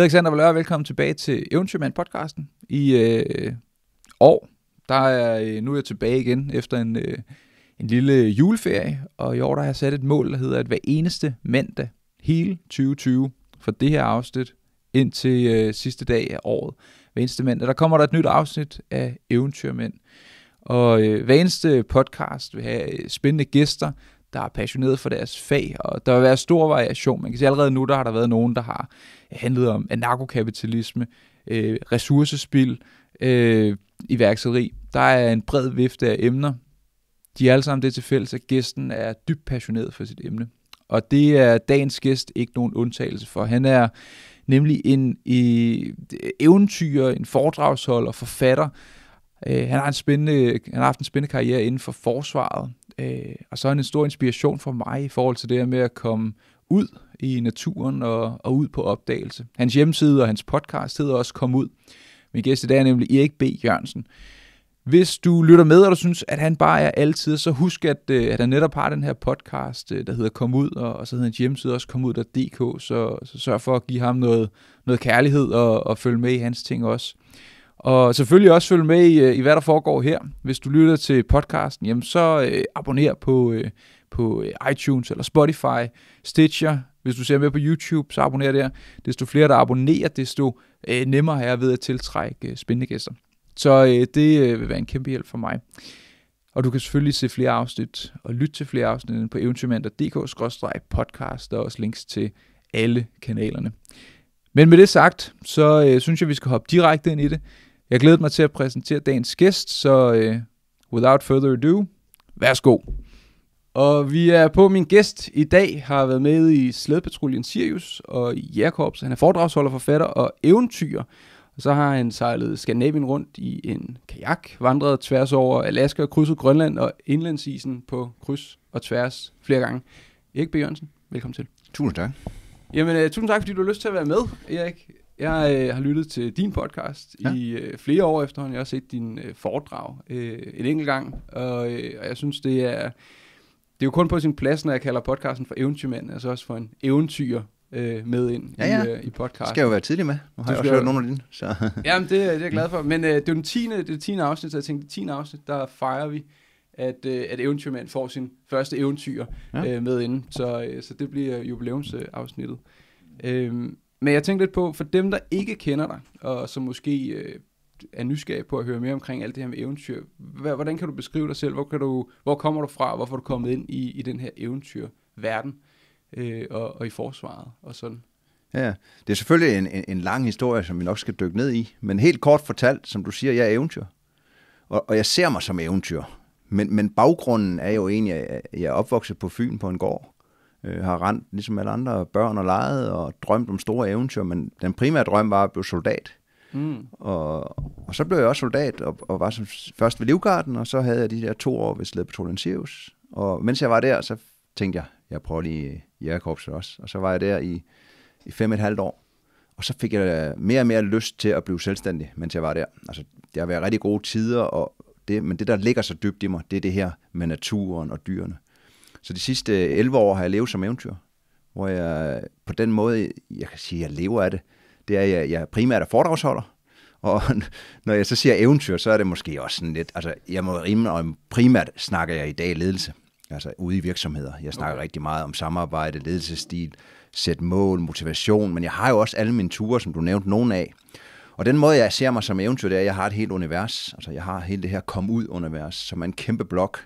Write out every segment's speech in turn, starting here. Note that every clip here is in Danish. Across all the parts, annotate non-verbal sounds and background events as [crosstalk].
Alexander Valør, velkommen tilbage til Eventyrmand-podcasten. I øh, år, der er, øh, nu er jeg tilbage igen efter en, øh, en lille juleferie, og i år der har jeg sat et mål, der hedder, at hver eneste mandag hele 2020 for det her afsnit til øh, sidste dag af året, hver eneste mandag, der kommer der et nyt afsnit af Eventyrmænd. Og øh, hver eneste podcast vil have øh, spændende gæster, der er passioneret for deres fag, og der vil være stor variation. Man kan se allerede nu, der har der været nogen, der har handlet om anarkokapitalisme, øh, ressourcespil, øh, iværksætteri. Der er en bred vifte af emner. De er alle sammen det til fælles, at gæsten er dybt passioneret for sit emne. Og det er dagens gæst ikke nogen undtagelse for. Han er nemlig en øh, eventyr, en foredragsholder, forfatter. Øh, han, har en spændende, han har haft en spændende karriere inden for forsvaret, Øh, og så er han en stor inspiration for mig i forhold til det her med at komme ud i naturen og, og ud på opdagelse. Hans hjemmeside og hans podcast hedder også Kom Ud. Min gæst i dag er nemlig Erik B. Jørgensen. Hvis du lytter med, og du synes, at han bare er altid, så husk, at, øh, at han netop har den her podcast, øh, der hedder Kom Ud, og, og så hedder hans hjemmeside også ud.dk, så, så sørg for at give ham noget, noget kærlighed og, og følge med i hans ting også. Og selvfølgelig også følg med i, øh, i hvad der foregår her. Hvis du lytter til podcasten, jamen så øh, abonner på, øh, på øh, iTunes eller Spotify, Stitcher. Hvis du ser med på YouTube, så abonner der. Desto flere, der abonnerer, desto øh, nemmere er jeg ved at tiltrække øh, spændende gæster. Så øh, det øh, vil være en kæmpe hjælp for mig. Og du kan selvfølgelig se flere afsnit og lytte til flere afsnit på eventyrmander.dk-podcast. Der er også links til alle kanalerne. Men med det sagt, så øh, synes jeg, vi skal hoppe direkte ind i det. Jeg glæder mig til at præsentere dagens gæst, så uh, without further ado, værsgo. Og vi er på min gæst i dag, har været med i Slædepatruljen Sirius og i Jacobs. Han er foredragsholder, forfatter og eventyr. Og så har han sejlet Skandinavien rundt i en kajak, vandret tværs over Alaska og krydset Grønland og indlandsisen på kryds og tværs flere gange. Erik B. Jørgensen, velkommen til. Tusind tak. Jamen, uh, tusind tak, fordi du har lyst til at være med, Erik. Jeg øh, har lyttet til din podcast ja. i øh, flere år efterhånden. Jeg har set din øh, foredrag øh, en enkelt gang, og, øh, og jeg synes, det er... Det er jo kun på sin plads, når jeg kalder podcasten for eventyrmand, altså også for en eventyr øh, med ind ja, ja. I, øh, i podcasten. skal jo være tidlig med. Nu har du jeg også hørt nogle af dine. Så. [laughs] Jamen, det, det er jeg glad for. Men øh, det er den 10. Det 10. afsnit, så jeg tænkte, det 10. afsnit, der fejrer vi, at, øh, at eventyrmand får sin første eventyr ja. øh, med inden. Så, øh, så det bliver jubilæumsafsnittet. Øhm, men jeg tænkte lidt på, for dem, der ikke kender dig, og som måske øh, er nysgerrige på at høre mere omkring alt det her med eventyr, hvordan kan du beskrive dig selv? Hvor, kan du, hvor kommer du fra? Hvorfor er du kommet ind i, i den her eventyrverden øh, og, og i forsvaret og sådan? Ja, det er selvfølgelig en, en, en lang historie, som vi nok skal dykke ned i, men helt kort fortalt, som du siger, jeg er eventyr, og, og jeg ser mig som eventyr. Men, men baggrunden er jo egentlig, at jeg er opvokset på Fyn på en gård, øh, har rent ligesom alle andre børn og leget og drømt om store eventyr, men den primære drøm var at blive soldat. Mm. Og, og så blev jeg også soldat og, og var som, først ved Livgarden, og så havde jeg de der to år ved Slædepatruljen Sirius. Og mens jeg var der, så tænkte jeg, jeg prøver lige jægerkorpset også. Og så var jeg der i, i fem og et halvt år. Og så fik jeg øh, mere og mere lyst til at blive selvstændig, mens jeg var der. Altså, det har været rigtig gode tider, og det, men det, der ligger så dybt i mig, det er det her med naturen og dyrene. Så de sidste 11 øh, år har jeg levet som eventyr, hvor jeg øh, på den måde, jeg kan sige, jeg lever af det, det er, at jeg, jeg primært er foredragsholder, [laughs] og når jeg så siger eventyr, så er det måske også sådan lidt, altså jeg må rime, og primært snakker jeg i dag ledelse, altså ude i virksomheder. Jeg snakker okay. rigtig meget om samarbejde, ledelsesstil, sæt mål, motivation, men jeg har jo også alle mine ture, som du nævnte, nogen af. Og den måde, jeg ser mig som eventyr, det er, at jeg har et helt univers. Altså, jeg har hele det her kom ud-univers, som er en kæmpe blok,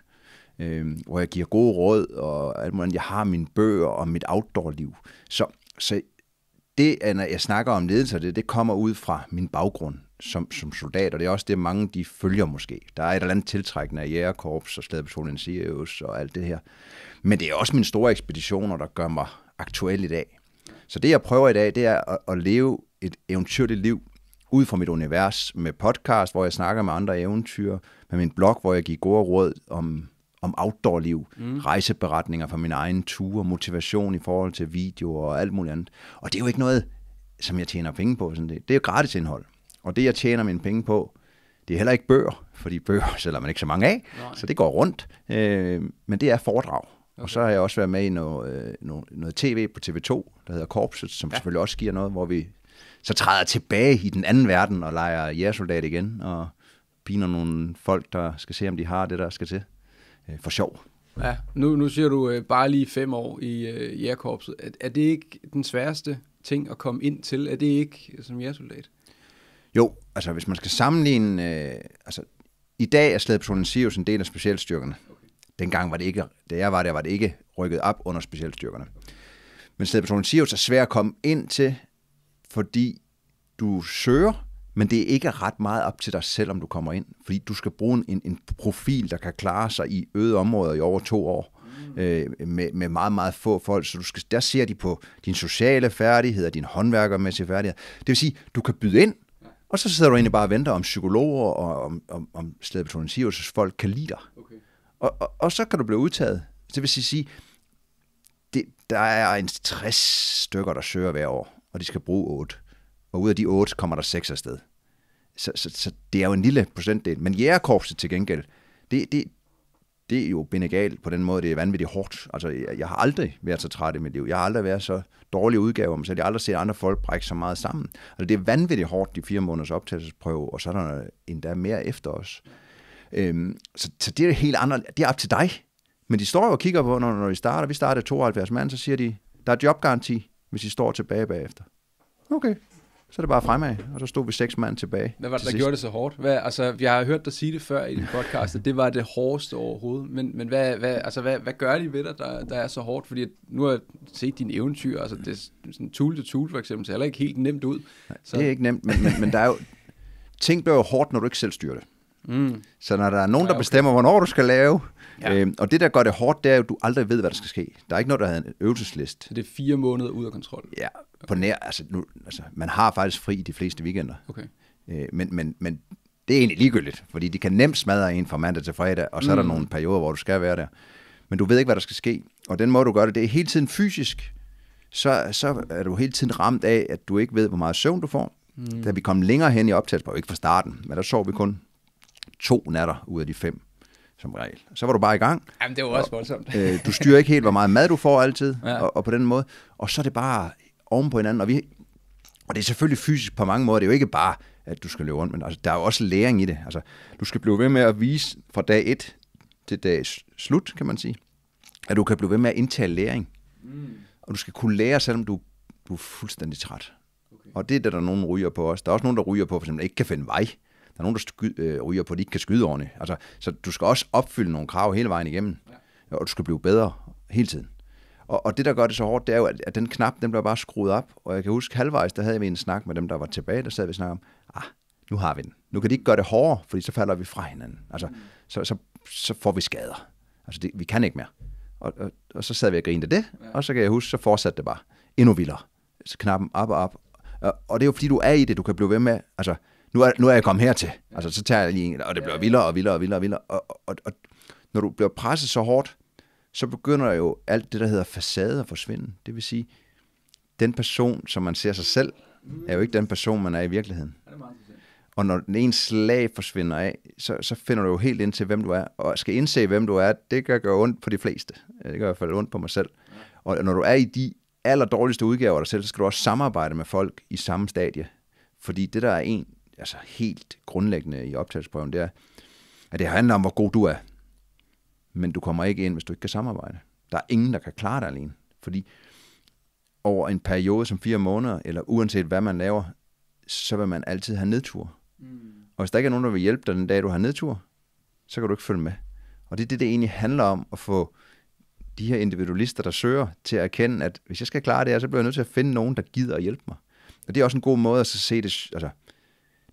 øh, hvor jeg giver gode råd, og alt muligt. jeg har mine bøger og mit outdoor-liv. Så, så det, når jeg snakker om ledelse, det, det kommer ud fra min baggrund som, som soldat, og det er også det, mange de følger måske. Der er et eller andet tiltrækkende af jægerkorps og slædepersonen Sirius og alt det her. Men det er også mine store ekspeditioner, der gør mig aktuel i dag. Så det, jeg prøver i dag, det er at, at leve et eventyrligt liv ud fra mit univers med podcast, hvor jeg snakker med andre eventyr, med min blog, hvor jeg giver gode råd om om outdoor-liv, mm. rejseberetninger fra min egen tur, motivation i forhold til video og alt muligt andet. Og det er jo ikke noget, som jeg tjener penge på. Sådan det. det er jo gratis indhold. Og det, jeg tjener mine penge på, det er heller ikke bøger, fordi bøger [laughs] sælger man ikke så mange af, Nej. så det går rundt. Øh, men det er foredrag. Okay. Og så har jeg også været med i noget, øh, noget, noget tv på TV2, der hedder Korpset, som ja. selvfølgelig også giver noget, hvor vi så træder tilbage i den anden verden og leger jægersoldat igen, og piner nogle folk, der skal se, om de har det, der skal til. Øh, for sjov. Ja, nu, nu siger du øh, bare lige fem år i øh, jægerkorpset. Er, er det ikke den sværeste ting at komme ind til? Er det ikke som jægersoldat? Jo, altså hvis man skal sammenligne... Øh, altså, I dag er slædepersonen Sirius en del af specialstyrkerne. Okay. Dengang var det ikke, da jeg var der, var det ikke rykket op under specialstyrkerne. Men på Sirius er svær at komme ind til, fordi du søger, men det er ikke ret meget op til dig selv, om du kommer ind, fordi du skal bruge en, en profil, der kan klare sig i øde områder i over to år mm. øh, med, med meget, meget få folk. Så du skal, der ser de på dine sociale færdigheder, dine håndværkermæssige færdigheder. Det vil sige, du kan byde ind, og så sidder du egentlig bare og venter, om psykologer og om, om, om folk kan lide dig. Okay. Og, og, og så kan du blive udtaget. Så det vil sige, det, der er en 60 stykker, der søger hver år, og de skal bruge 8 og ud af de otte kommer der seks afsted. Så, så, så det er jo en lille procentdel. Men jægerkorpset til gengæld, det, det, det er jo benegalt på den måde, det er vanvittigt hårdt. Altså, jeg, jeg har aldrig været så træt i mit liv. Jeg har aldrig været så dårlig udgave om selv. Jeg har aldrig set andre folk brække så meget sammen. Altså, det er vanvittigt hårdt, de fire måneders optagelsesprøve, og så er der endda mere efter os. Øhm, så, så det er helt andet. Det er op til dig. Men de står jo og kigger på, når, når vi starter. Vi starter 72 mand, så siger de, der er jobgaranti, hvis I står tilbage bagefter. Okay, så er det bare fremad, og så stod vi seks mand tilbage. Hvad var det, der sidst. gjorde det så hårdt? Hvad, altså, jeg har hørt dig sige det før i din podcast, at det var det hårdeste overhovedet, men, men hvad, hvad, altså, hvad, hvad gør de ved dig, der, der er så hårdt? Fordi nu har jeg set dine eventyr, altså det, sådan tool to tool for eksempel, så heller ikke helt nemt ud. Så. det er ikke nemt, men, men, men der er jo, [laughs] ting bliver jo hårdt, når du ikke selv styrer det. Mm. Så når der er nogen, der bestemmer, okay. hvornår du skal lave, ja. øhm, og det, der gør det hårdt, det er jo, at du aldrig ved, hvad der skal ske. Der er ikke noget, der hedder en øvelseslist. Så det er fire måneder ud af kontrol? Ja, okay. på nær, altså, nu, altså man har faktisk fri de fleste weekender. Okay. Øh, men, men, men det er egentlig ligegyldigt, fordi de kan nemt smadre en fra mandag til fredag, og så mm. er der mm. nogle perioder, hvor du skal være der. Men du ved ikke, hvad der skal ske, og den måde, du gør det, det er hele tiden fysisk. Så, så er du hele tiden ramt af, at du ikke ved, hvor meget søvn du får. Mm. Da vi kom længere hen i optagelsen, ikke fra starten, men der sov vi kun to natter ud af de fem som regel. Så var du bare i gang. Jamen, det var også og, voldsomt. øh, du styrer ikke helt, hvor meget mad du får altid, [laughs] ja. og, og på den måde. Og så er det bare oven på hinanden. Og, vi, og det er selvfølgelig fysisk på mange måder. Det er jo ikke bare, at du skal løbe rundt, men altså, der er jo også læring i det. Altså, du skal blive ved med at vise fra dag 1 til dag slut, kan man sige, at du kan blive ved med at indtage læring. Mm. Og du skal kunne lære, selvom du, du er fuldstændig træt. Okay. Og det er det, der er nogen ryger på os. Der er også nogen, der ryger på, for eksempel ikke kan finde vej. Der er nogen, der sky, øh, ryger på, at de ikke kan skyde ordentligt. Altså, så du skal også opfylde nogle krav hele vejen igennem. Ja. Og du skal blive bedre hele tiden. Og, og det, der gør det så hårdt, det er jo, at, den knap, den bliver bare skruet op. Og jeg kan huske, halvvejs, der havde vi en snak med dem, der var tilbage, der sad vi og snakkede om, ah, nu har vi den. Nu kan de ikke gøre det hårdere, fordi så falder vi fra hinanden. Altså, mm. så, så, så får vi skader. Altså, det, vi kan ikke mere. Og, og, og så sad vi og grinede det, ja. og så kan jeg huske, så fortsatte det bare. Endnu vildere. Så knappen op og op. Og, og det er jo, fordi du er i det, du kan blive ved med. Altså, nu er, nu er jeg kommet hertil. Altså, så tager jeg lige en, og det bliver vildere og vildere og vildere og vildere. Og, og, og, og når du bliver presset så hårdt, så begynder jo alt det, der hedder facade at forsvinde. Det vil sige, den person, som man ser sig selv, er jo ikke den person, man er i virkeligheden. Og når den ene slag forsvinder af, så, så finder du jo helt ind til, hvem du er. Og skal indse, hvem du er, det gør gøre ondt på de fleste. Det gør i hvert fald ondt på mig selv. Og når du er i de aller dårligste udgaver af dig selv, så skal du også samarbejde med folk i samme stadie. Fordi det, der er en, altså helt grundlæggende i optagelsesprøven, det er, at det handler om, hvor god du er. Men du kommer ikke ind, hvis du ikke kan samarbejde. Der er ingen, der kan klare dig alene. Fordi over en periode som fire måneder, eller uanset hvad man laver, så vil man altid have nedtur. Mm. Og hvis der ikke er nogen, der vil hjælpe dig den dag, du har nedtur, så kan du ikke følge med. Og det er det, det egentlig handler om, at få de her individualister, der søger, til at erkende, at hvis jeg skal klare det her, så bliver jeg nødt til at finde nogen, der gider at hjælpe mig. Og det er også en god måde at så se det, altså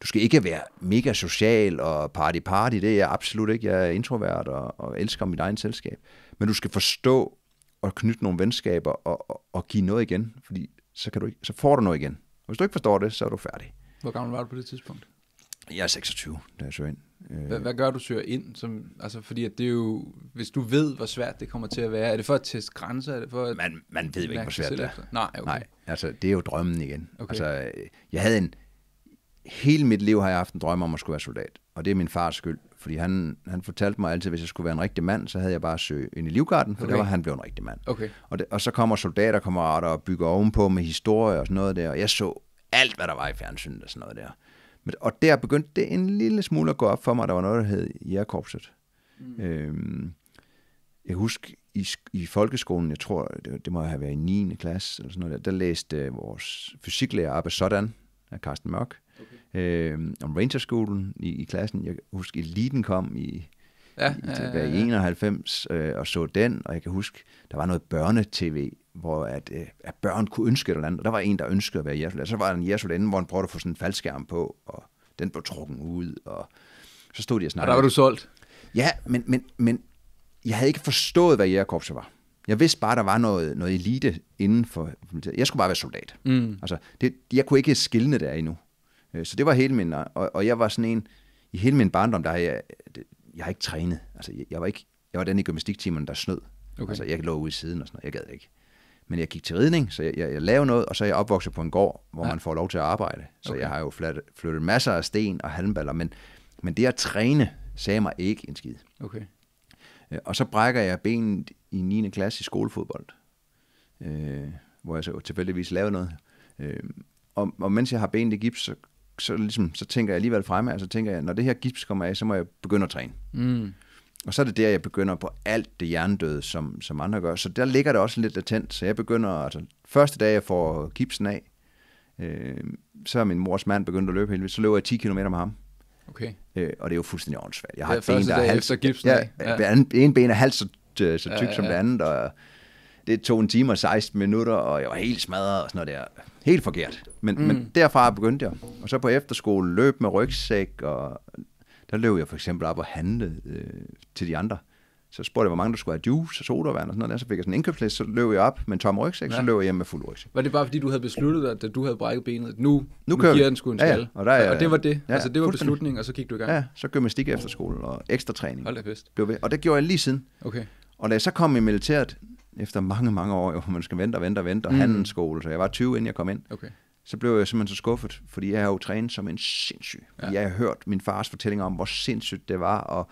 du skal ikke være mega social og party-party, det er jeg absolut ikke. Jeg er introvert og, og elsker mit egen selskab. Men du skal forstå og knytte nogle venskaber og, og, og give noget igen, fordi så, kan du ikke, så får du noget igen. Og hvis du ikke forstår det, så er du færdig. Hvor gammel var du på det tidspunkt? Jeg er 26, da jeg søger ind. Øh. Hvad, hvad gør du søger ind? Som, altså, fordi at det er jo, hvis du ved, hvor svært det kommer til at være, er det for at teste grænser? Er det for at man, man ved ikke, hvor svært det er. Nej, okay. Nej, altså, det er jo drømmen igen. Okay. Altså, øh, jeg havde en, hele mit liv har jeg haft en drøm om at skulle være soldat. Og det er min fars skyld. Fordi han, han fortalte mig altid, at hvis jeg skulle være en rigtig mand, så havde jeg bare søgt ind i livgarden, for okay. der var han blevet en rigtig mand. Okay. Og, det, og så kommer soldater, kommer og bygger ovenpå med historie og sådan noget der. Og jeg så alt, hvad der var i fjernsynet og sådan noget der. Men, og der begyndte det en lille smule at gå op for mig, der var noget, der hed Jægerkorpset. Mm. Øhm, jeg husker i, i folkeskolen, jeg tror, det, det må have været i 9. klasse, eller sådan noget der, der læste øh, vores fysiklærer Abbe Sådan, af Carsten Mørk, okay. øh, om Rangerskolen i, i klassen. Jeg husker, Eliten kom i, ja, i, ja, ja, ja. 91 øh, og så den, og jeg kan huske, der var noget børnetv, hvor at, øh, at børn kunne ønske et eller andet, og der var en, der ønskede at være Jerusalem. Så var der en Jerusalem, hvor han prøvede at få sådan en faldskærm på, og den blev trukken ud, og så stod de og snakkede. Og der var du solgt? Ja, men, men, men jeg havde ikke forstået, hvad jægerkorpset var. Jeg vidste bare, der var noget, noget elite inden for... Jeg skulle bare være soldat. Mm. Altså, det, jeg kunne ikke skille det der endnu. Øh, så det var hele min, og, og jeg var sådan en, i hele min barndom, der har jeg, jeg har ikke trænet. Altså, jeg, jeg var ikke, jeg var den i gymnastiktimerne, der snød. Okay. Altså, jeg lå ude i siden og sådan noget, jeg gad ikke. Men jeg gik til ridning, så jeg, jeg, jeg lavede noget, og så er jeg opvokset på en gård, hvor ja. man får lov til at arbejde. Så okay. jeg har jo flyttet, flyttet masser af sten og halmballer, men, men det at træne sagde mig ikke en skid. Okay. Øh, og så brækker jeg benet i 9. klasse i skolefodbold, øh, hvor jeg så tilfældigvis lavede noget. Øh, og, og mens jeg har benet i gips, så så, ligesom, så tænker jeg alligevel fremad, og så tænker jeg, når det her gips kommer af, så må jeg begynde at træne. Mm. Og så er det der, jeg begynder på alt det hjernedøde, som, som andre gør. Så der ligger det også lidt latent. Så jeg begynder, altså første dag, jeg får gipsen af, øh, så er min mors mand begyndt at løbe vildt. Så løber jeg 10 km med ham. Okay. Øh, og det er jo fuldstændig åndssvagt. Jeg har det et ben, der er halvt... gipsen ja, ja. en ben er halvt så, øh, så tyk ja, ja, ja. som det andet, og det tog en time og 16 minutter, og jeg var helt smadret og sådan noget der. Helt forkert. Men, mm. men derfra begyndte jeg. Og så på efterskole løb med rygsæk, og der løb jeg for eksempel op og handlede øh, til de andre. Så spurgte jeg, hvor mange der skulle have juice og sodavand og sådan noget. Der. Så fik jeg sådan en indkøbsliste, så løb jeg op med en tom rygsæk, ja. så løb jeg hjem med fuld rygsæk. Var det bare fordi, du havde besluttet, at du havde brækket benet, nu, nu, nu giver den sgu en ja, ja. Og, der, og, det var det. Ja, altså, det var beslutningen, og så gik du i gang. Ja, så gymnastik efter skole og ekstra træning. Hold da fest. Blev Og det gjorde jeg lige siden. Okay. Og da jeg så kom i militæret, efter mange, mange år, hvor man skal vente og vente og vente, og mm. handelsskole, så jeg var 20, inden jeg kom ind. Okay. Så blev jeg simpelthen så skuffet, fordi jeg har jo trænet som en sindssyg. Ja. Jeg har hørt min fars fortællinger om, hvor sindssygt det var, og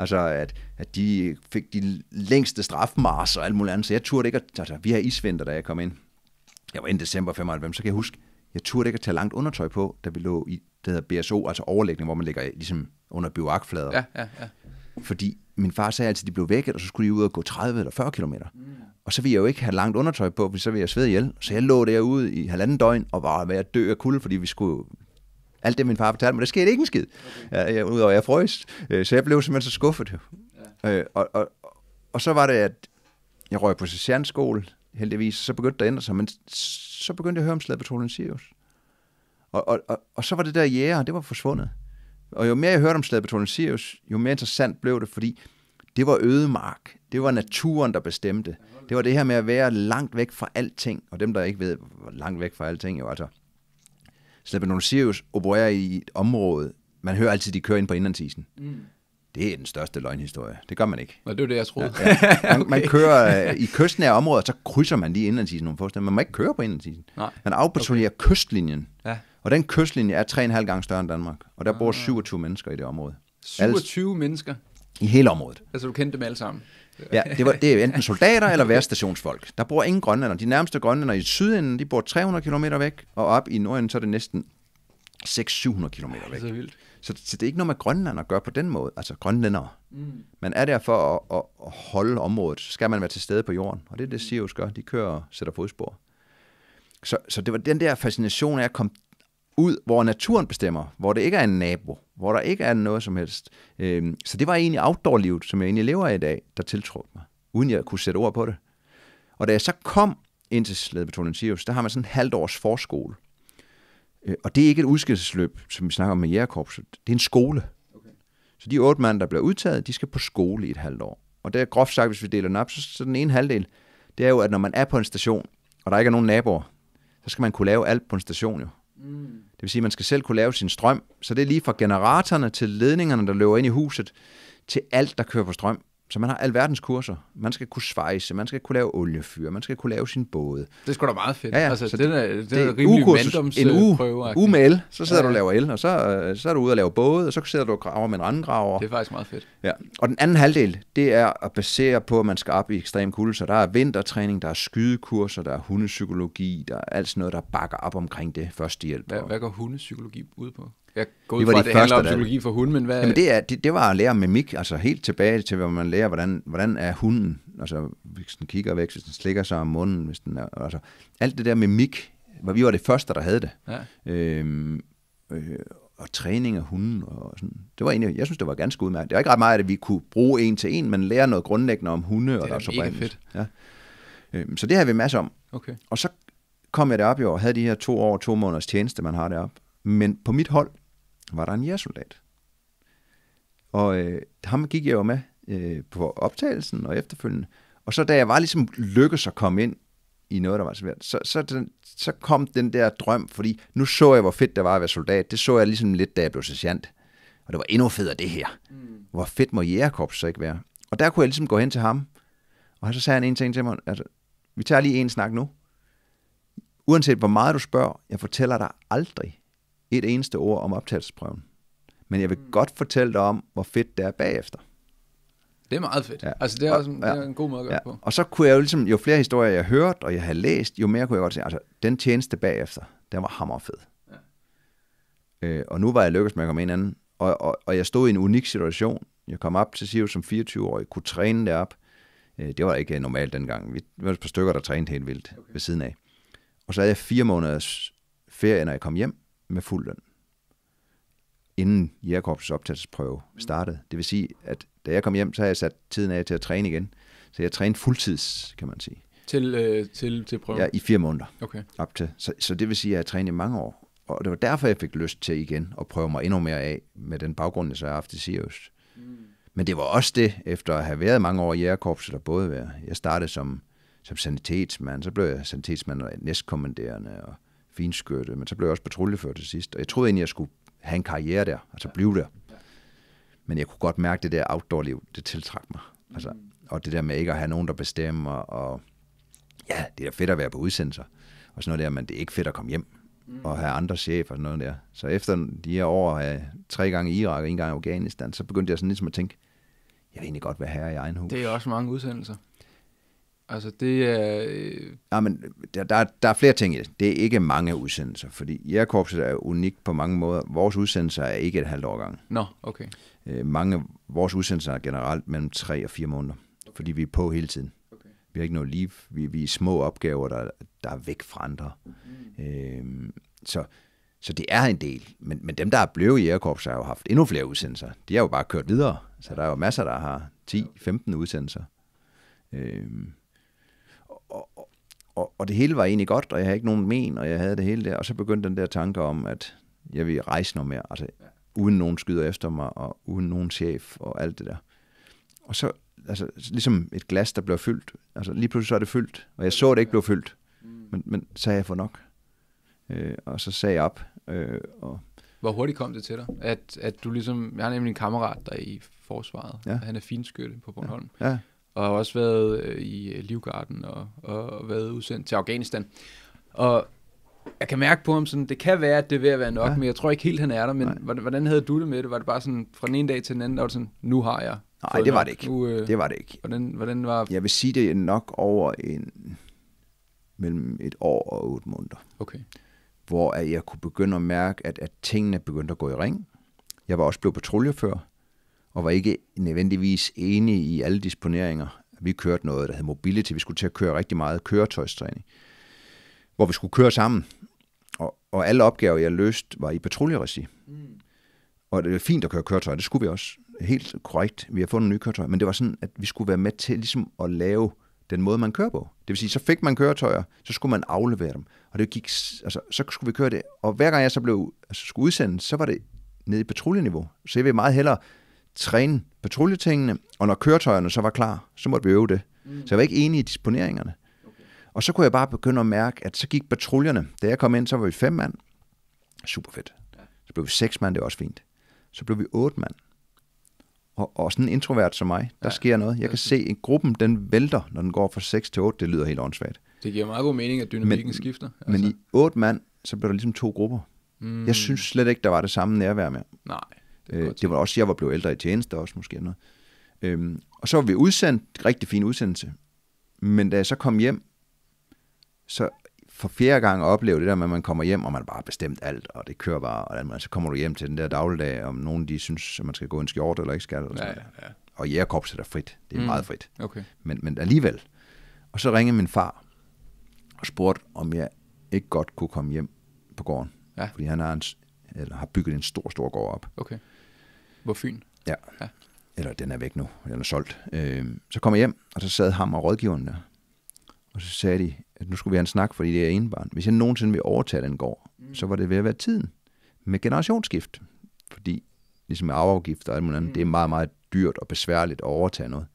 Altså, at, at de fik de længste strafmars og alt muligt andet. Så jeg turde ikke at... Altså, vi har isvinter, da jeg kom ind. Jeg var ind i december 95, så kan jeg huske, jeg turde ikke at tage langt undertøj på, da vi lå i det der BSO, altså overlægning, hvor man ligger ligesom under bivakflader. Ja, ja, ja. Fordi min far sagde altid, at de blev vækket, og så skulle de ud og gå 30 eller 40 km. Og så ville jeg jo ikke have langt undertøj på, for så ville jeg svede ihjel. Så jeg lå derude i halvanden døgn og var ved at dø af kulde, fordi vi skulle alt det, min far fortalte mig, det skete ikke en skid. Okay. Jeg, jeg, udover jeg frøs. Øh, så jeg blev simpelthen så skuffet. Ja. Og, øh, og, og, og så var det, at jeg røg på sessionskole, heldigvis. Så begyndte det at ændre sig, men så begyndte jeg at høre om Slædepatruljen Sirius. Og, og, og, og så var det der jæger, yeah, det var forsvundet. Og jo mere jeg hørte om slædbetonen Sirius, jo mere interessant blev det, fordi det var ødemark. Det var naturen, der bestemte. Det var det her med at være langt væk fra alting. Og dem, der ikke ved, hvor langt væk fra alting, jo altså. Slæbbenon Sirius opererer i et område. Man hører altid, de kører ind på indlandsisen. Mm. Det er den største løgnhistorie. Det gør man ikke. Og det var det, jeg troede. Ja, ja. [laughs] Man, okay. man kører øh, i kystnære områder, så krydser man lige indlandsisen nogle forsteder. Man må ikke køre på indlandsisen. Nej. Man afpatrullerer okay. kystlinjen. Og den kystlinje er 3,5 gange større end Danmark. Og der bor 27 ah. mennesker i det område. 27 alle, mennesker? I hele området. Altså du kendte dem alle sammen? ja, det, var, det er enten soldater eller værstationsfolk. Der bor ingen grønlander. De nærmeste grønlander i sydenden, de bor 300 km væk, og op i nordenden, så er det næsten 600-700 km væk. Det er så vildt. Så, så det er ikke noget med at gøre på den måde, altså grønlændere. Mm. Man er der for at, at, at holde området, så skal man være til stede på jorden, og det er det, mm. Sirius gør. De kører og sætter fodspor. Så, så det var den der fascination af at komme ud, hvor naturen bestemmer, hvor det ikke er en nabo, hvor der ikke er noget som helst. Øhm, så det var egentlig outdoor-livet, som jeg egentlig lever af i dag, der tiltrådte mig, uden jeg kunne sætte ord på det. Og da jeg så kom ind til Slædebetonen Sirius, der har man sådan en halvt års forskole. Øh, og det er ikke et udskillelsesløb, som vi snakker om med jægerkorpset. Det er en skole. Okay. Så de otte mænd, der bliver udtaget, de skal på skole i et halvt år. Og det er groft sagt, hvis vi deler den op, så, så den ene halvdel, det er jo, at når man er på en station, og der ikke er nogen naboer, så skal man kunne lave alt på en station jo. Mm. Det vil sige, at man skal selv kunne lave sin strøm. Så det er lige fra generatorerne til ledningerne, der løber ind i huset, til alt, der kører på strøm. Så man har alverdens kurser. Man skal kunne svejse, man skal kunne lave oliefyr, man skal kunne lave sin både. Det skulle da meget fedt. Ja, ja. Altså, så det, er, det, er rimelig manddoms En uge, prøver, uge med el, så sidder ja, ja. du og laver el, og så, øh, så er du ude og lave både, og så sidder du og graver med en anden graver. Det er faktisk meget fedt. Ja. Og den anden halvdel, det er at basere på, at man skal op i ekstrem kulde. Så der er vintertræning, der er skydekurser, der er hundepsykologi, der er alt sådan noget, der bakker op omkring det førstehjælp. Hvad, hvad går hundepsykologi ud på? Jeg går ud det var fra, de det første, handler om psykologi for hunden, men hvad... Jamen det, er, det, det var at lære mimik, altså helt tilbage til, hvor man lærer, hvordan, hvordan er hunden, altså hvis den kigger væk, hvis den slikker sig om munden, hvis den er, altså alt det der mimik, hvor vi var det første, der havde det. Ja. Øhm, øh, og træning af hunden. Og sådan. Det var egentlig, jeg synes, det var ganske udmærket. Det var ikke ret meget, at vi kunne bruge en til en, men lære noget grundlæggende om hunde. Det er og der så mega fedt. Ja. Øhm, så det har vi masser om. Okay. Og så kom jeg derop jo, og havde de her to år, to måneders tjeneste, man har derop. Men på mit hold var der en jægersoldat. Og øh, ham gik jeg jo med øh, på optagelsen og efterfølgende. Og så da jeg var ligesom lykkedes at komme ind i noget, der var svært, så, så, den, så kom den der drøm, fordi nu så jeg, hvor fedt det var at være soldat. Det så jeg ligesom lidt, da jeg blev sergeant. Og det var endnu federe det her. Mm. Hvor fedt må jægerkorps så ikke være? Og der kunne jeg ligesom gå hen til ham, og så sagde han en ting til mig, altså, vi tager lige en snak nu. Uanset hvor meget du spørger, jeg fortæller dig aldrig, et eneste ord om optagelsesprøven. Men jeg vil mm. godt fortælle dig om, hvor fedt det er bagefter. Det er meget fedt. Ja. Altså, det er også en, ja. det er en god måde at gøre ja. på. Og så kunne jeg jo ligesom, jo flere historier jeg hørte, og jeg havde læst, jo mere kunne jeg godt sige, altså, den tjeneste bagefter, den var hammerfed. Ja. Øh, og nu var jeg lykkedes med at komme ind anden. Og, og, og jeg stod i en unik situation. Jeg kom op til Sirius som 24-årig, kunne træne derop. Øh, det var ikke normalt dengang. Vi var et par stykker, der trænede helt vildt okay. ved siden af. Og så havde jeg fire måneders ferie, når jeg kom hjem med fuld løn, inden jægerkorpsets optagelsesprøve startede. Det vil sige, at da jeg kom hjem, så havde jeg sat tiden af til at træne igen. Så jeg trænede fuldtids, kan man sige. Til, øh, til, til prøven? Ja, i fire måneder. Okay. Op til. Så, så det vil sige, at jeg har trænet i mange år. Og det var derfor, jeg fik lyst til igen at prøve mig endnu mere af med den baggrund, jeg så har haft i Sirius. Mm. Men det var også det, efter at have været mange år i jægerkorpset eller både være. Jeg startede som, som sanitetsmand, så blev jeg sanitetsmand og næstkommanderende, og finskørte, men så blev jeg også patruljefører til sidst. Og jeg troede egentlig, jeg skulle have en karriere der, altså blive der. Men jeg kunne godt mærke, at det der outdoor-liv, det tiltrak mig. Altså, og det der med ikke at have nogen, der bestemmer, og ja, det er fedt at være på udsendelser, og sådan noget der, men det er ikke fedt at komme hjem mm. og have andre chefer og sådan noget der. Så efter de her år, øh, tre gange i Irak og en gang i Afghanistan, så begyndte jeg sådan ligesom at tænke, jeg vil egentlig godt være her i egen hus. Det er også mange udsendelser. Altså det er... Øh... Ja, men der, der, der er flere ting i det. Det er ikke mange udsendelser, fordi Jægerkorpset er unikt på mange måder. Vores udsendelser er ikke et halvt år gang. Nå, okay. Øh, mange af vores udsendelser er generelt mellem 3 og 4 måneder, okay. fordi vi er på hele tiden. Okay. Vi har ikke noget liv. Vi, vi er små opgaver, der, der er væk fra andre. Mm. Øh, så, så det er en del. Men, men dem, der er blevet i Jægerkorpset, har jo haft endnu flere udsendelser. De har jo bare kørt videre. Så der er jo masser, der har 10-15 udsendelser. Øh, og, og, og, det hele var egentlig godt, og jeg havde ikke nogen men, og jeg havde det hele der. Og så begyndte den der tanke om, at jeg ville rejse noget mere, altså ja. uden nogen skyder efter mig, og uden nogen chef, og alt det der. Og så, altså, ligesom et glas, der blev fyldt. Altså, lige pludselig så er det fyldt, og jeg så, det ikke blev fyldt. Mm. Men, men så havde jeg fået nok. Øh, og så sagde jeg op. Øh, og Hvor hurtigt kom det til dig? At, at du ligesom, jeg har nemlig en kammerat, der er i forsvaret. Ja. Han er finskytte på Bornholm. Ja. Ja og har også været øh, i øh, Livgarden og, og, og været udsendt til Afghanistan. Og jeg kan mærke på ham sådan, det kan være, at det er ved at være nok, ja. men jeg tror ikke helt, han er der. Men Nej. hvordan havde du det med det? Var det bare sådan, fra den ene dag til den anden, der var sådan, nu har jeg Nej, det var det ikke. Nu, øh, det var det ikke. Hvordan, hvordan var... Jeg vil sige, det er nok over en... mellem et år og otte måneder. Okay. Hvor jeg kunne begynde at mærke, at, at tingene begyndte at gå i ring. Jeg var også blevet patruljefører og var ikke nødvendigvis enige i alle disponeringer. Vi kørte noget, der hed mobility. Vi skulle til at køre rigtig meget køretøjstræning, hvor vi skulle køre sammen. Og, og alle opgaver, jeg løste, var i patruljeregi. Mm. Og det var fint at køre køretøj, det skulle vi også. Helt korrekt. Vi har fundet en ny køretøj, men det var sådan, at vi skulle være med til ligesom at lave den måde, man kører på. Det vil sige, så fik man køretøjer, så skulle man aflevere dem. Og det gik, altså, så skulle vi køre det. Og hver gang jeg så blev, altså, skulle udsendt, så var det nede i patruljeniveau. Så jeg vil meget hellere træne patruljetingene, og når køretøjerne så var klar, så måtte vi øve det. Mm. Så jeg var ikke enig i disponeringerne. Okay. Og så kunne jeg bare begynde at mærke, at så gik patruljerne. Da jeg kom ind, så var vi fem mand. Super fedt. Ja. Så blev vi seks mand, det var også fint. Så blev vi otte mand. Og, og sådan en introvert som mig, der ja. sker noget. Jeg kan se, at gruppen den vælter, når den går fra 6 til 8. Det lyder helt åndssvagt. Det giver meget god mening, at dynamikken men, skifter. Altså. Men i otte mand, så blev der ligesom to grupper. Mm. Jeg synes slet ikke, der var det samme nærvær med. Nej. Øh, det var også, jeg var blevet ældre i tjeneste også måske. Noget. Øhm, og så var vi udsendt, rigtig fin udsendelse. Men da jeg så kom hjem, så for fjerde gang oplevede det der med, at man kommer hjem, og man bare bestemt alt, og det kører bare, og så kommer du hjem til den der dagligdag, om nogen de synes, at man skal gå en skjorte eller ikke skal. Eller sådan ja, ja, ja. Og jægerkorpset er frit. Det er mm. meget frit. Okay. Men, men alligevel. Og så ringede min far og spurgte, om jeg ikke godt kunne komme hjem på gården. Ja. Fordi han har, en, eller har bygget en stor, stor gård op. Okay på Fyn. Ja. ja. Eller den er væk nu, den er solgt. Øh, så kom jeg hjem, og så sad ham og rådgiveren der. Og så sagde de, at nu skulle vi have en snak, fordi det er en barn. Hvis jeg nogensinde vil overtage den gård, mm. så var det ved at være tiden med generationsskift. Fordi ligesom med arveafgift og alt muligt andet, mm. det er mm. meget, meget dyrt og besværligt at overtage noget.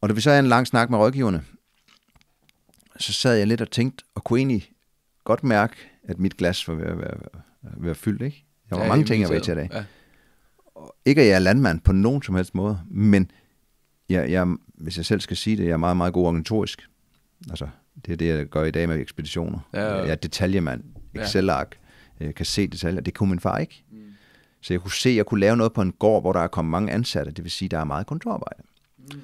Og da vi så havde en lang snak med rådgiverne, så sad jeg lidt og tænkte, og kunne egentlig godt mærke, at mit glas var ved at være, ved at være fyldt. Ikke? Der var ja, mange ting, jeg var til i dag. Ja og ikke at jeg er landmand på nogen som helst måde, men jeg, jeg, hvis jeg selv skal sige det, jeg er meget, meget god organisatorisk. Altså, det er det, jeg gør i dag med ekspeditioner. Ja, ja. Jeg er detaljemand, Excel-ark, jeg kan se detaljer. Det kunne min far ikke. Mm. Så jeg kunne se, at jeg kunne lave noget på en gård, hvor der er kommet mange ansatte, det vil sige, at der er meget kontorarbejde. Mm.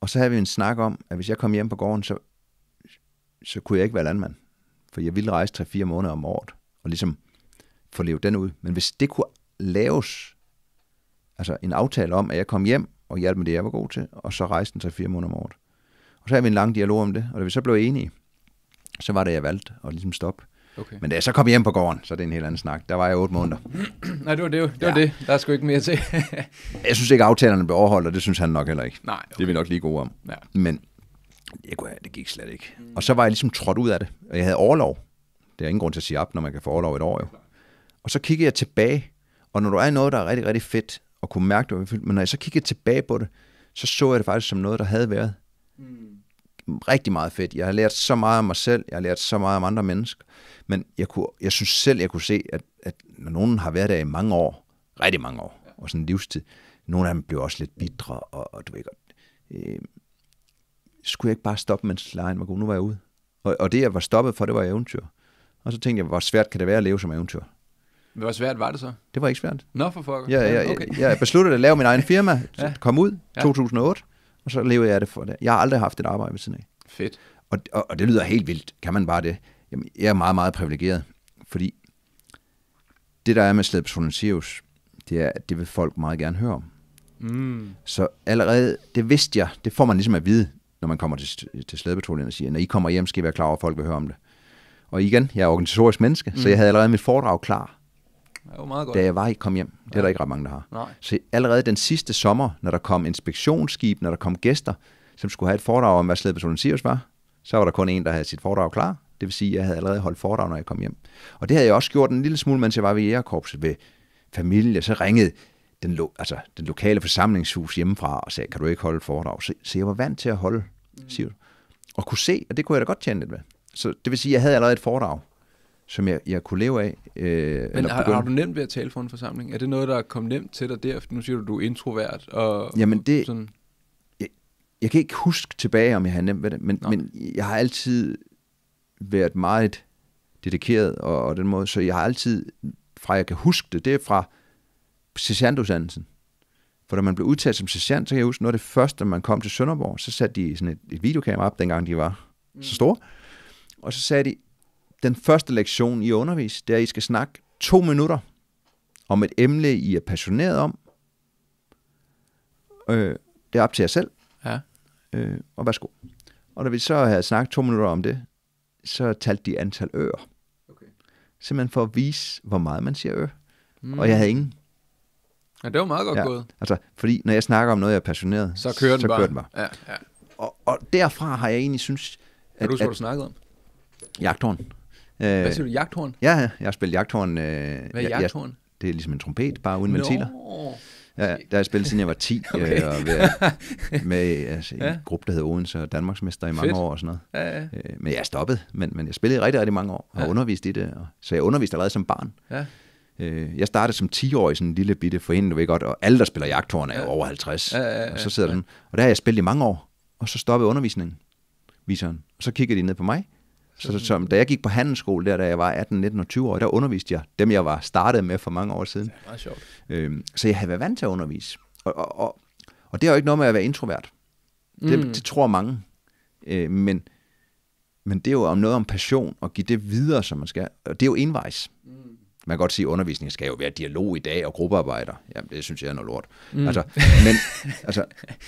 Og så havde vi en snak om, at hvis jeg kom hjem på gården, så, så kunne jeg ikke være landmand. For jeg ville rejse 3-4 måneder om året, og ligesom få levet den ud. Men hvis det kunne laves altså en aftale om, at jeg kom hjem og hjalp med det, jeg var god til, og så rejste den sig fire måneder om året. Og så havde vi en lang dialog om det, og da vi så blev enige, så var det, jeg valgte at ligesom stoppe. Okay. Men da jeg så kom hjem på gården, så er det en helt anden snak. Der var jeg otte måneder. [clears throat] Nej, det var det. Det, var ja. det. Der er sgu ikke mere til. [laughs] jeg synes ikke, at aftalerne blev overholdt, og det synes han nok heller ikke. Nej, okay. Det er vi nok lige gode om. Ja. Men jeg kunne det gik slet ikke. Mm. Og så var jeg ligesom trådt ud af det, og jeg havde overlov. Det er ingen grund til at sige op, når man kan få overlov et år jo. Og så kiggede jeg tilbage, og når du er noget, der er rigtig, rigtig fedt, og kunne mærke, det var fyldt. Men når jeg så kiggede tilbage på det, så så jeg det faktisk som noget, der havde været. Mm. Rigtig meget fedt. Jeg har lært så meget om mig selv, jeg har lært så meget om andre mennesker. Men jeg, kunne, jeg synes selv, jeg kunne se, at, at når nogen har været der i mange år, rigtig mange år, og sådan en livstid, nogle af dem blev også lidt bitre, og, og du ved godt, øh, skulle jeg ikke bare stoppe, mens lejen var god? Nu var jeg ude. Og, og det, jeg var stoppet for, det var eventyr. Og så tænkte jeg, hvor svært kan det være at leve som eventyr? Hvor svært var det så? Det var ikke svært. Nå for fuck. Ja, ja, okay. jeg, jeg besluttede at lave min egen firma, [laughs] ja. kom ud ja. 2008, og så levede jeg det for det. Jeg har aldrig haft et arbejde ved siden af. Fedt. Og, og, og det lyder helt vildt. Kan man bare det? Jamen, jeg er meget, meget privilegeret, fordi det, der er med Slæb Solentius, det er, at det vil folk meget gerne høre om. Mm. Så allerede, det vidste jeg, det får man ligesom at vide, når man kommer til, til slædepatruljen og siger, når I kommer hjem, skal I være klar over, at folk vil høre om det. Og igen, jeg er organisatorisk menneske, mm. så jeg havde allerede mit foredrag klar. Det var meget godt. Da jeg var i kom hjem. Det er ja. der ikke ret mange, der har. Nej. Så allerede den sidste sommer, når der kom inspektionsskib, når der kom gæster, som skulle have et foredrag om, hvad slædepersonen Sirius var, så var der kun en, der havde sit foredrag klar. Det vil sige, at jeg havde allerede holdt foredrag, når jeg kom hjem. Og det havde jeg også gjort en lille smule, mens jeg var ved jægerkorpset ved familie. Så ringede den, lo- altså, den lokale forsamlingshus hjemmefra og sagde, kan du ikke holde foredrag? Så, så jeg var vant til at holde, mm. siger Og kunne se, og det kunne jeg da godt tjene lidt ved. Så det vil sige, at jeg havde allerede et foredrag som jeg, jeg kunne leve af. Øh, Men eller har, har du nemt ved at tale for en forsamling? Er det noget, der er kommet nemt til dig der? Nu siger du, du er introvert. Og, Jamen det... Sådan. Jeg, jeg kan ikke huske tilbage, om jeg har nemt ved det, men, men jeg har altid været meget dedikeret og, og den måde, så jeg har altid, fra jeg kan huske det, det er fra sergeantuddannelsen. For da man blev udtaget som sergeant, så kan jeg huske, noget af det første, man kom til Sønderborg, så satte de sådan et, et videokamera op, dengang de var mm. så store. Og så sagde de, den første lektion I undervis, det er, at I skal snakke to minutter om et emne, I er passioneret om. Øh, det er op til jer selv. Ja. Øh, og værsgo. Og da vi så havde snakket to minutter om det, så talte de antal øer. Okay. Simpelthen for at vise, hvor meget man siger ø. Mm. Og jeg havde ingen. Ja, det var meget godt ja, gået. Altså, fordi når jeg snakker om noget, jeg er passioneret, så kører den så bare. Kører den bare. Ja, ja. Og, og derfra har jeg egentlig synes... At, Hvad du, at, du snakkede om? Jagthorn. Hvad øh, siger du, jagthorn? Ja, jeg har spillet jagthorn. Øh, Hvad er jagthorn? Jeg, det er ligesom en trompet, bare uden ventiler. Ja, der har jeg spillet siden jeg var 10, [laughs] okay. Øh, og været [laughs] med altså, en ja. gruppe, der hedder Odense og Danmarksmester i mange Fedt. år og sådan noget. Ja, ja. Øh, men jeg er stoppet, men, men jeg spillede rigtig, rigtig mange år og ja. undervist i det. Og, så jeg underviste allerede som barn. Ja. Øh, jeg startede som 10-årig sådan en lille bitte forening, du ved godt, og alle, der spiller jagthorn, er jo ja. over 50. Ja, ja, ja, og så sidder ja. den. Og der har jeg spillet i mange år, og så stoppede undervisningen, viseren. Og så kiggede de ned på mig, så, så så da jeg gik på handelsskole, der, da jeg var 18, 19 og 20 år, der underviste jeg dem, jeg var startet med for mange år siden. Det er meget sjovt. Øhm, så jeg havde været vant til at undervise. Og, og, og, og det er jo ikke noget med at være introvert. Det, mm. det tror mange. Øh, men, men det er jo om noget om passion, og give det videre, som man skal. Og det er jo envejs. Mm. Man kan godt sige, at undervisningen skal jo være dialog i dag og gruppearbejder. Jamen, det synes jeg er noget lort. Mm. Altså, men altså,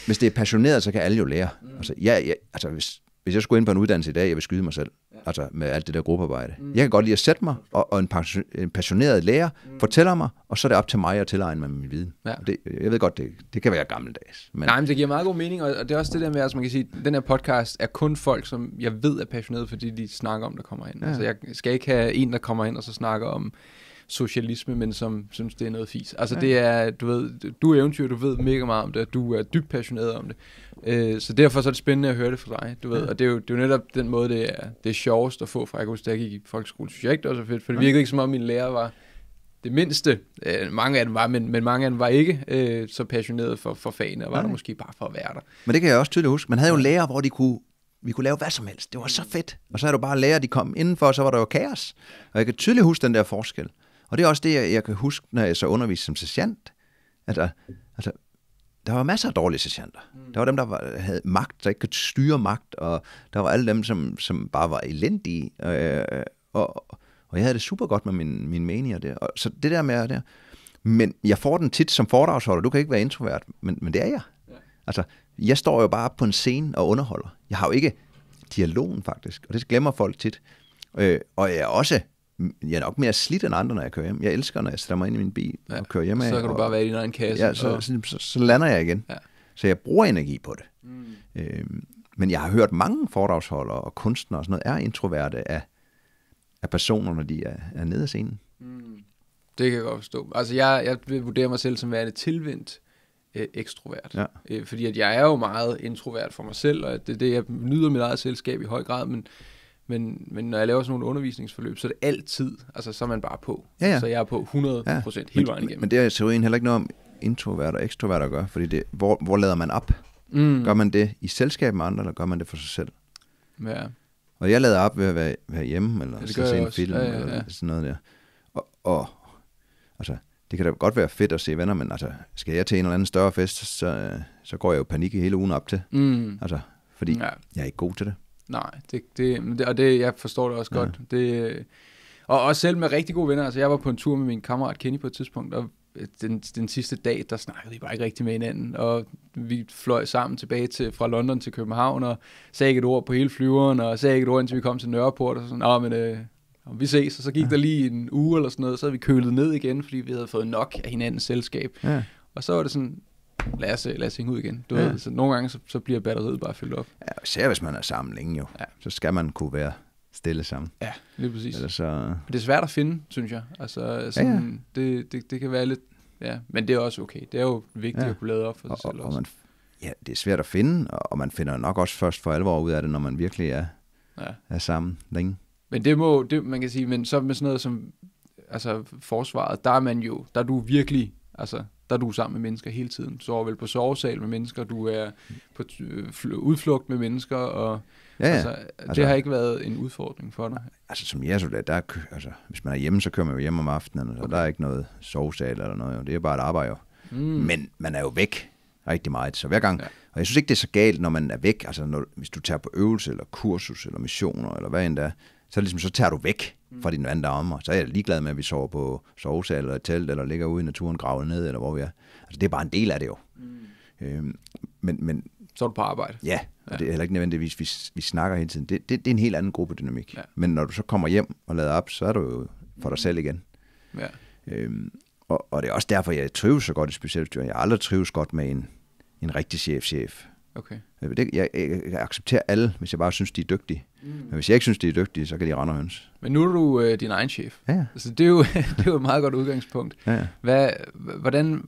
hvis det er passioneret, så kan alle jo lære. Mm. Altså, jeg, jeg, altså, hvis, hvis jeg skulle ind på en uddannelse i dag, jeg vil skyde mig selv altså med alt det der gruppearbejde. Mm. Jeg kan godt lide at sætte mig, og, og en, en passioneret lærer mm. fortæller mig, og så er det op til mig at tilegne mig min viden. Ja. Det, jeg ved godt, det, det kan være gammeldags. Men... Nej, men det giver meget god mening, og, og det er også det der med, at altså, man kan sige, at den her podcast er kun folk, som jeg ved er passionerede, fordi de snakker om, der kommer ind. Ja. Altså jeg skal ikke have en, der kommer ind og så snakker om socialisme, men som synes, det er noget fis. Altså ja. det er, du ved, du er eventyr, du ved mega meget om det, og du er dybt passioneret om det. Øh, så derfor så er det spændende at høre det fra dig, du ved. Ja. Og det er, jo, det er jo netop den måde, det er, det er sjovest at få fra. Jeg kan huske, jeg i folkeskole, synes jeg ikke, det var så fedt, for det virkede ikke, som om min lærer var det mindste. Øh, mange af dem var, men, men mange af dem var ikke øh, så passionerede for, for fagene, og var Nej. der måske bare for at være der. Men det kan jeg også tydeligt huske. Man havde jo en lærer, hvor de kunne vi kunne lave hvad som helst. Det var så mm. fedt. Og så havde du bare lærer, de kom indenfor, og så var der jo kaos. Og jeg kan tydeligt huske den der forskel. Og det er også det, jeg, jeg kan huske, når jeg så underviste som sergeant. At der, øh, altså, der var masser af dårlige sergeanter. Mm. Der var dem, der var, havde magt, der ikke kunne styre magt, og der var alle dem, som, som bare var elendige. Og, øh, og, og jeg havde det super godt med min mening og der. Og, så det der med der. Men jeg får den tit som foredragsholder. Du kan ikke være introvert, men, men det er jeg. Ja. Altså, jeg står jo bare på en scene og underholder. Jeg har jo ikke dialogen faktisk, og det glemmer folk tit. Øh, og jeg er også jeg er nok mere slidt end andre, når jeg kører hjem. Jeg elsker, når jeg sætter mig ind i min bil ja. og kører hjem. Så kan og, du bare være i din egen kasse. Ja, så, og... så, så, så lander jeg igen. Ja. Så jeg bruger energi på det. Mm. Øhm, men jeg har hørt mange foredragsholdere og kunstnere og sådan noget, er introverte af, af personer, når de er, er nede af scenen. Mm. Det kan jeg godt forstå. Altså, jeg, jeg vurderer mig selv som værende tilvendt øh, ekstrovert. Ja. Øh, fordi at jeg er jo meget introvert for mig selv, og det er det, jeg nyder mit eget selskab i høj grad, men men, men når jeg laver sådan nogle undervisningsforløb, så er det altid, altså så er man bare på. Ja, ja. Så jeg er på 100% ja. hele vejen igennem. Men det er jo egentlig heller ikke noget om introvert og ekstrovert at gøre, fordi det, hvor, hvor lader man op? Mm. Gør man det i selskab med andre, eller gør man det for sig selv? Ja. Og jeg lader op ved at være, være hjemme, eller ja, se en film, ja, ja, ja. eller sådan noget der. Og, og altså, det kan da godt være fedt at se venner, men altså, skal jeg til en eller anden større fest, så, så går jeg jo panik i hele ugen op til. Mm. Altså, fordi ja. jeg er ikke god til det. Nej, det, det, og det, jeg forstår det også ja. godt. Det, og også selv med rigtig gode venner. Altså, jeg var på en tur med min kammerat Kenny på et tidspunkt, og øh, den, den sidste dag, der snakkede vi bare ikke rigtig med hinanden, og vi fløj sammen tilbage til, fra London til København, og sagde ikke et ord på hele flyveren, og sagde ikke et ord, indtil vi kom til Nørreport, og sådan, men øh, vi ses, og så gik ja. der lige en uge eller sådan noget, og så havde vi kølet ned igen, fordi vi havde fået nok af hinandens selskab. Ja. Og så var det sådan, lad os, øh, lad os hænge ud igen. Du ja. ved, så nogle gange så, så bliver batteriet bare fyldt op. Ja, især hvis man er sammen længe jo. Ja. Så skal man kunne være stille sammen. Ja, lige præcis. Eller så... Det er svært at finde, synes jeg. Altså, sådan, ja, ja. Det, det, det kan være lidt... Ja, men det er også okay. Det er jo vigtigt ja. at kunne lade op for og, sig selv og, også. man, ja, det er svært at finde, og man finder nok også først for alvor ud af det, når man virkelig er, ja. er sammen længe. Men det må, det, man kan sige, men så med sådan noget som altså forsvaret, der er man jo, der er du virkelig, altså der er du sammen med mennesker hele tiden. Du sover vel på sovesal med mennesker, du er på øh, udflugt med mennesker, og ja, ja. Altså, det altså, har ikke været en udfordring for dig? Altså som jeg så der, der altså, hvis man er hjemme, så kører man jo hjem om aftenen, så altså, okay. der er ikke noget sovesal eller noget, jo. det er bare et arbejde jo. Mm. Men man er jo væk rigtig meget, så hver gang, ja. og jeg synes ikke, det er så galt, når man er væk, altså når, hvis du tager på øvelse, eller kursus, eller missioner, eller hvad end der, så, ligesom, så tager du væk. Mm. fra dine vanddammer, så er jeg ligeglad med, at vi sover på sovesal eller et telt, eller ligger ude i naturen gravet ned, eller hvor vi er. Altså, det er bare en del af det jo. Mm. Øhm, men, men, så er du på arbejde. Ja, og ja. det er heller ikke nødvendigvis, vi, vi snakker hele tiden. Det, det, det er en helt anden gruppedynamik. Ja. Men når du så kommer hjem og lader op, så er du jo for dig mm. selv igen. Ja. Øhm, og, og det er også derfor, jeg trives så godt i specialstyret. Jeg har aldrig trives godt med en, en rigtig chef-chef. Okay. Øh, jeg, jeg, jeg accepterer alle, hvis jeg bare synes, de er dygtige. Mm. Men hvis jeg ikke synes, de er dygtige, så kan de rende og høns. Men nu er du øh, din egen chef. Ja, Så altså, det er, jo, [laughs] det er jo et meget godt udgangspunkt. Ja, Hvad, hvordan,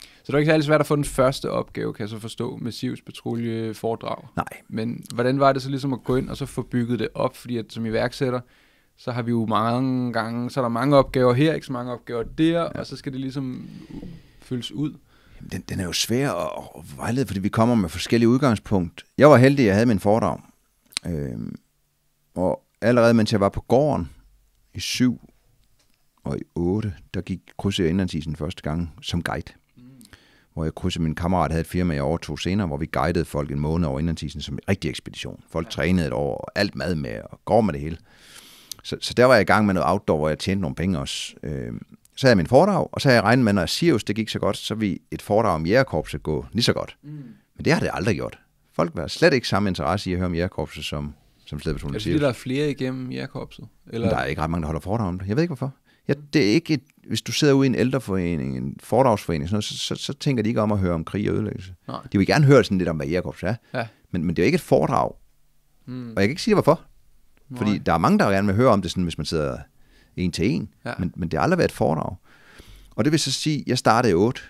så det er ikke særlig svært at få den første opgave, kan jeg så forstå, med Sivs patrulje foredrag. Nej. Men hvordan var det så ligesom at gå ind og så få bygget det op? Fordi at som iværksætter, så har vi jo mange gange, så er der mange opgaver her, ikke så mange opgaver der, ja. og så skal det ligesom fyldes ud. Jamen, den, den er jo svær at, at vejlede, fordi vi kommer med forskellige udgangspunkt. Jeg var heldig, at jeg havde min foredrag. Øh, og allerede mens jeg var på gården i 7 og i 8, der gik krydset jeg indlandsisen første gang som guide. Mm. Hvor jeg krydsede min kammerat, havde et firma, jeg overtog senere, hvor vi guidede folk en måned over indlandsisen som en rigtig ekspedition. Folk ja. trænede et år, og alt mad med, og går med det hele. Så, så der var jeg i gang med noget outdoor, hvor jeg tjente nogle penge også. Øh, så havde jeg min foredrag, og så havde jeg regnet med, når Sirius det gik så godt, så ville et foredrag om jægerkorpset gå lige så godt. Mm. Men det har det aldrig gjort. Folk var slet ikke samme interesse i at høre om jægerkorpset som, som slædepersonen altså, Sirius. Er det, fordi, der er flere igennem jægerkorpset? Eller? Der er ikke ret mange, der holder foredrag om det. Jeg ved ikke, hvorfor. Ja, det er ikke et, hvis du sidder ude i en ældreforening, en fordragsforening, sådan noget, så, så, så, tænker de ikke om at høre om krig og ødelæggelse. Nej. De vil gerne høre sådan lidt om, hvad Jacobs er. Ja. Men, men det er jo ikke et foredrag. Mm. Og jeg kan ikke sige, hvorfor. Nej. Fordi der er mange, der gerne vil høre om det, sådan, hvis man sidder en til en, ja. men, men det har aldrig været et foredrag. Og det vil så sige, at jeg startede i 8.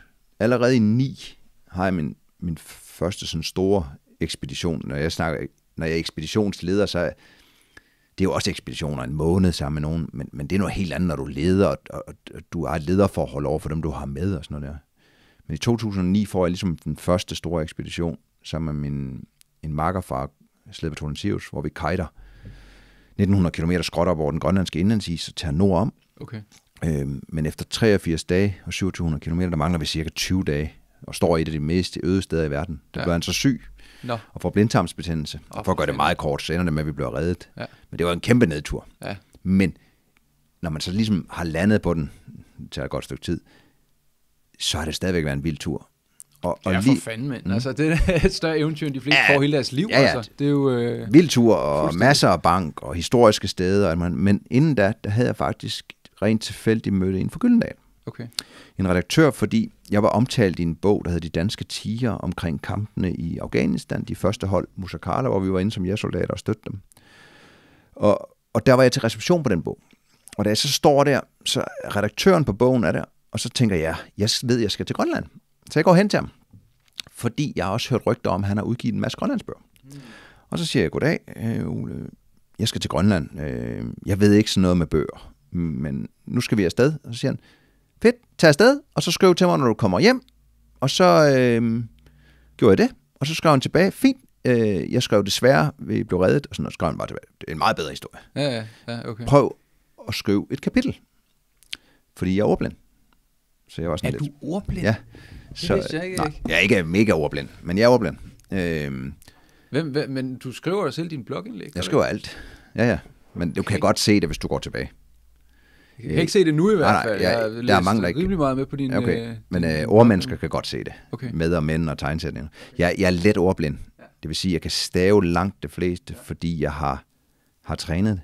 Allerede i 9 har jeg min, min første sådan store ekspedition. Når jeg, snakker, når jeg er ekspeditionsleder, så er, det er jo også ekspeditioner en måned sammen med nogen, men, men det er noget helt andet, når du leder, og, og, og du har et lederforhold over for dem, du har med og sådan noget der. Men i 2009 får jeg ligesom den første store ekspedition sammen med min, en makker fra Slædepatron Sirius, hvor vi kajter. 1900 km skråt op over den grønlandske indlandsis og tager nord om. Okay. Øhm, men efter 83 dage og 2700 km, der mangler vi cirka 20 dage og står i et af de mest øde steder i verden. Der ja. bliver han så syg no. og får blindtarmsbetændelse. Oh, og for at gøre det meget kort, så ender det med, at vi bliver reddet. Ja. Men det var en kæmpe nedtur. Ja. Men når man så ligesom har landet på den, det tager et godt stykke tid, så har det stadigvæk været en vild tur. Og, og ja, for fanden, mand. Mm. Altså, det er et større eventyr, end de fleste ja, får hele deres liv. Ja, ja. Altså. Det er jo... Øh, Vildtur og masser af bank og historiske steder. Man, men inden da, der havde jeg faktisk rent tilfældigt mødt en for Gyldendal. Okay. En redaktør, fordi jeg var omtalt i en bog, der hed De Danske Tiger, omkring kampene i Afghanistan, de første hold Musakala, hvor vi var inde som jægersoldater og støttede dem. Og, og der var jeg til reception på den bog. Og da jeg så står der, så redaktøren på bogen er der, og så tænker jeg, jeg ved, jeg skal til Grønland. Så jeg går hen til ham, fordi jeg har også hørt rygter om, at han har udgivet en masse grønlandsbøger. Mm. Og så siger jeg, goddag, øh, Ole, jeg skal til Grønland. Øh, jeg ved ikke sådan noget med bøger, men nu skal vi afsted. Og så siger han, fedt, tag afsted, og så skriv til mig, når du kommer hjem. Og så øh, gjorde jeg det, og så skrev han tilbage, fint, øh, jeg skrev desværre, vi blev reddet, og sådan noget, skrev han bare tilbage. Det er en meget bedre historie. Ja, ja, ja okay. Prøv at skrive et kapitel, fordi jeg er ordblind. Så jeg var sådan er lidt, du ordblind? Ja. Så, det jeg ikke. Nej, jeg er ikke mega overblind, men jeg er overblind. Øhm, hvem, hvem, men du skriver jo selv din blogindlæg? Jeg skriver alt. Ja, ja. Men du okay. kan godt se det, hvis du går tilbage. Jeg kan ikke se det nu i hvert fald. Nej, jeg, jeg har der mangler ikke. rimelig meget med på din... Okay. Øh, men øh, ordmennesker kan godt se det. Okay. Med og mænd og tegnsætninger. Jeg, jeg er let ordblind. Det vil sige, at jeg kan stave langt det fleste, ja. fordi jeg har, har trænet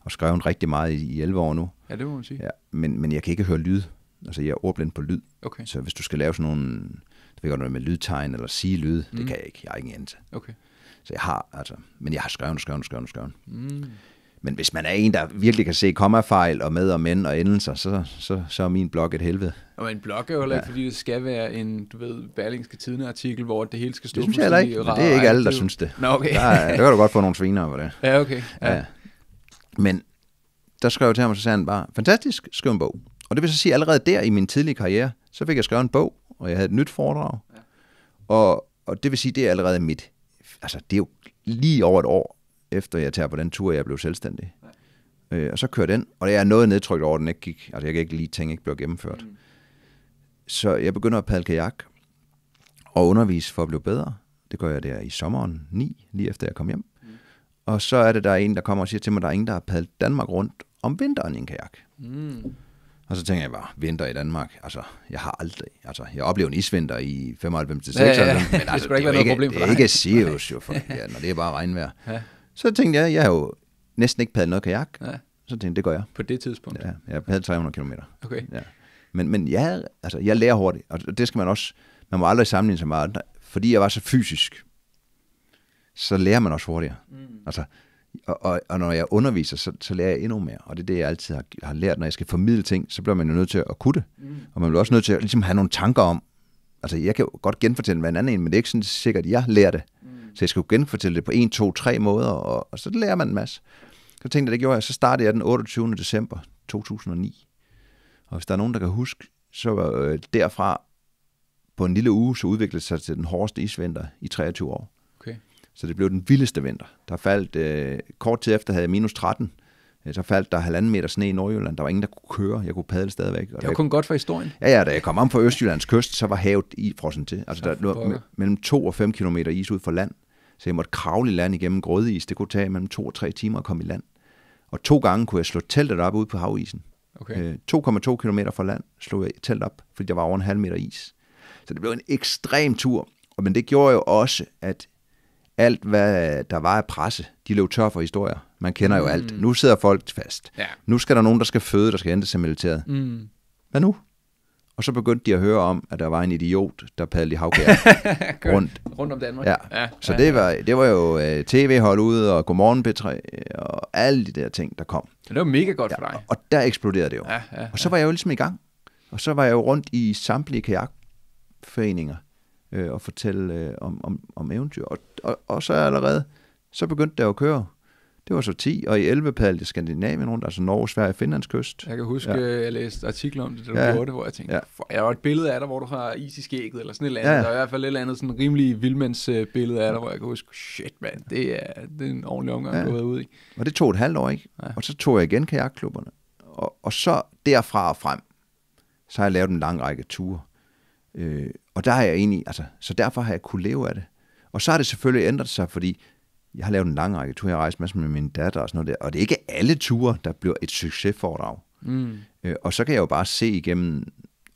og skrevet rigtig meget i, i 11 år nu. Ja, det må man sige. Ja, men, men jeg kan ikke høre lyd. Altså jeg er ordblind på lyd. Okay. Så hvis du skal lave sådan nogle, det ved godt noget med lydtegn eller sige lyd, mm. det kan jeg ikke. Jeg er ikke en Okay. Så jeg har, altså, men jeg har skrevet, skrevet, skrevet, skrevet. Mm. Men hvis man er en, der virkelig kan se kommafejl og med og men og endelser, så, så, så er min blog et helvede. Og en blog er jo ikke, ja. fordi det skal være en, du ved, Berlingske Tidende artikel, hvor det hele skal stå det synes jeg heller ikke, det er ikke alle, der synes det. Nå, okay. Der, der kan du godt få nogle sviner over det. Ja, okay. Ja. ja. Men der skrev jeg til ham, så sagde han bare, fantastisk, skriv en bog. Og det vil så sige, at allerede der i min tidlige karriere, så fik jeg skrevet en bog, og jeg havde et nyt foredrag. Ja. Og, og det vil sige, at det er allerede mit. Altså, det er jo lige over et år, efter jeg tager på den tur, jeg blev selvstændig. Ja. Øh, og så kører den, og jeg er noget nedtrykt over, at den ikke gik. Altså, jeg kan ikke lige tænke, ikke blev gennemført. Mm. Så jeg begynder at padle kajak og undervise for at blive bedre. Det gør jeg der i sommeren 9, lige efter jeg kom hjem. Mm. Og så er det, der er en, der kommer og siger til mig, der er ingen, der har padlet Danmark rundt om vinteren i en kajak. Mm. Og så tænker jeg bare, vinter i Danmark, altså, jeg har aldrig, altså, jeg oplever en isvinter i 95 til 96, ja, ja, ja. men [laughs] altså, det, ikke det være ikke, problem for det er ikke seriøs jo, for, ja, når det er bare regnvejr. [laughs] Ja. Så tænkte jeg, jeg har jo næsten ikke padlet noget kajak, ja. så tænkte jeg, det gør jeg. På det tidspunkt? Ja, jeg padlede 300 km. Okay. Ja. Men, men jeg, altså, jeg lærer hurtigt, og det skal man også, man må aldrig sammenligne sig meget, fordi jeg var så fysisk, så lærer man også hurtigere. Mm. Altså, og, og, og når jeg underviser, så, så lærer jeg endnu mere. Og det er det, jeg altid har, har lært, når jeg skal formidle ting, så bliver man jo nødt til at kunne det. Mm. Og man bliver også nødt til at ligesom, have nogle tanker om, altså jeg kan jo godt genfortælle, hvad en anden en, men det er ikke sådan sikkert, at jeg lærer det. Mm. Så jeg skal jo genfortælle det på en, to, tre måder, og, og så lærer man en masse. Så tænkte jeg, det gjorde jeg. Så startede jeg den 28. december 2009. Og hvis der er nogen, der kan huske, så øh, derfra på en lille uge, så udviklede det sig til den hårdeste isvinter i 23 år. Så det blev den vildeste vinter. Der faldt, øh, kort tid efter havde jeg minus 13, øh, så faldt der halvanden meter sne i Nordjylland. Der var ingen, der kunne køre. Jeg kunne padle stadigvæk. Og det var jeg... kun godt for historien. Ja, ja. Da jeg kom om fra Østjyllands kyst, så var havet i frossen til. Altså, der lå mellem 2 og 5 km is ud for land. Så jeg måtte kravle i land igennem is. Det kunne tage mellem 2 og 3 timer at komme i land. Og to gange kunne jeg slå teltet op ude på havisen. Okay. 2,2 øh, km fra land slog jeg teltet op, fordi der var over en halv meter is. Så det blev en ekstrem tur. Men det gjorde jo også, at alt, hvad der var af presse, de løb tør for historier. Man kender jo mm. alt. Nu sidder folk fast. Ja. Nu skal der nogen, der skal føde, der skal hentes til militæret. Mm. Hvad nu? Og så begyndte de at høre om, at der var en idiot, der padlede i havkær [laughs] rundt. rundt om Danmark. Ja. ja. Så det var, det var jo uh, tv-hold ude, og Godmorgen Petra, og alle de der ting, der kom. Så det var mega godt ja, for dig. Og, og der eksploderede det jo. Ja, ja, og så var jeg jo ligesom i gang. Og så var jeg jo rundt i samtlige kajakforeninger øh, og fortælle øh, om, om, om eventyr. Og, og, og så allerede, så begyndte der at køre. Det var så 10, og i 11 padlede jeg Skandinavien rundt, altså Norge, Sverige, Finlands kyst. Jeg kan huske, ja. Øh, jeg læste artikler om det, da du ja. gjorde det, hvor jeg tænkte, ja. for, jeg var et billede af dig, hvor du har is i skægget, eller sådan et eller andet. Ja. Der er i hvert fald et eller andet sådan rimelig vildmandsbillede af dig, hvor jeg kan huske, shit mand, det er, det er en ordentlig omgang, ja. du har været ude i. Og det tog et halvt år, ikke? Ja. Og så tog jeg igen kajakklubberne. Og, og så derfra og frem, så har jeg lavet en lang række ture. Øh, og der har jeg egentlig, altså, så derfor har jeg kunnet leve af det. Og så har det selvfølgelig ændret sig, fordi jeg har lavet en lang række ture, jeg har rejst masser med min datter og sådan noget der, og det er ikke alle ture, der bliver et succesfordrag. Mm. Øh, og så kan jeg jo bare se igennem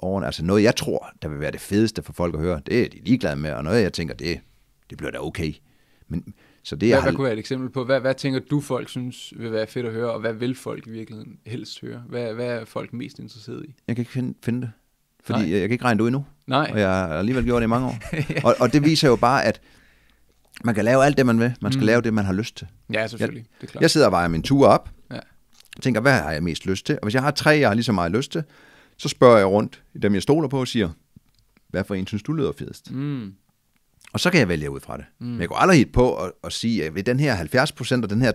årene, altså noget jeg tror, der vil være det fedeste for folk at høre, det er de ligeglade med, og noget jeg tænker, det, det bliver da okay. Men, så det, hvad, jeg har... hvad kunne være et eksempel på? Hvad, hvad tænker du, folk synes vil være fedt at høre, og hvad vil folk i virkeligheden helst høre? Hvad, hvad er folk mest interesseret i? Jeg kan ikke finde, finde det. Fordi Nej. jeg kan ikke regne det ud endnu. Nej. Og jeg har alligevel gjort det i mange år. ja. [laughs] og, og det viser jo bare, at man kan lave alt det, man vil. Man skal mm. lave det, man har lyst til. Ja, selvfølgelig. Jeg, det er klart. jeg sidder og vejer min tur op. Ja. Tænker, hvad har jeg mest lyst til? Og hvis jeg har tre, jeg har lige så meget lyst til, så spørger jeg rundt i dem, jeg stoler på, og siger, hvad for en synes du lyder fedest? Mm. Og så kan jeg vælge ud fra det. Mm. Men jeg går aldrig helt på at, at sige, at ved den her 70% og den her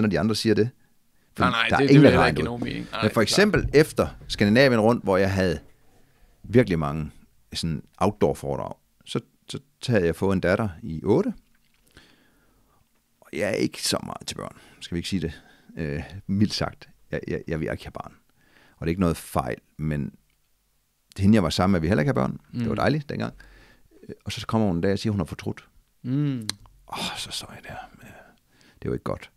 30% af de andre siger det. nej, nej, der det, er ingen, det, det vil ikke nogen mening. Nej, for eksempel klar. efter Skandinavien rundt, hvor jeg havde virkelig mange sådan outdoor foredrag. Så, så, havde jeg fået en datter i 8. Og jeg er ikke så meget til børn, skal vi ikke sige det. Øh, mildt sagt, jeg, jeg, jeg vil ikke have barn. Og det er ikke noget fejl, men det hende jeg var sammen med, vi heller ikke have børn. Mm. Det var mm. dejligt dengang. Øh, og så kommer hun en dag og siger, at hun har fortrudt. Mm. Åh, oh, så så jeg der. Det var ikke godt.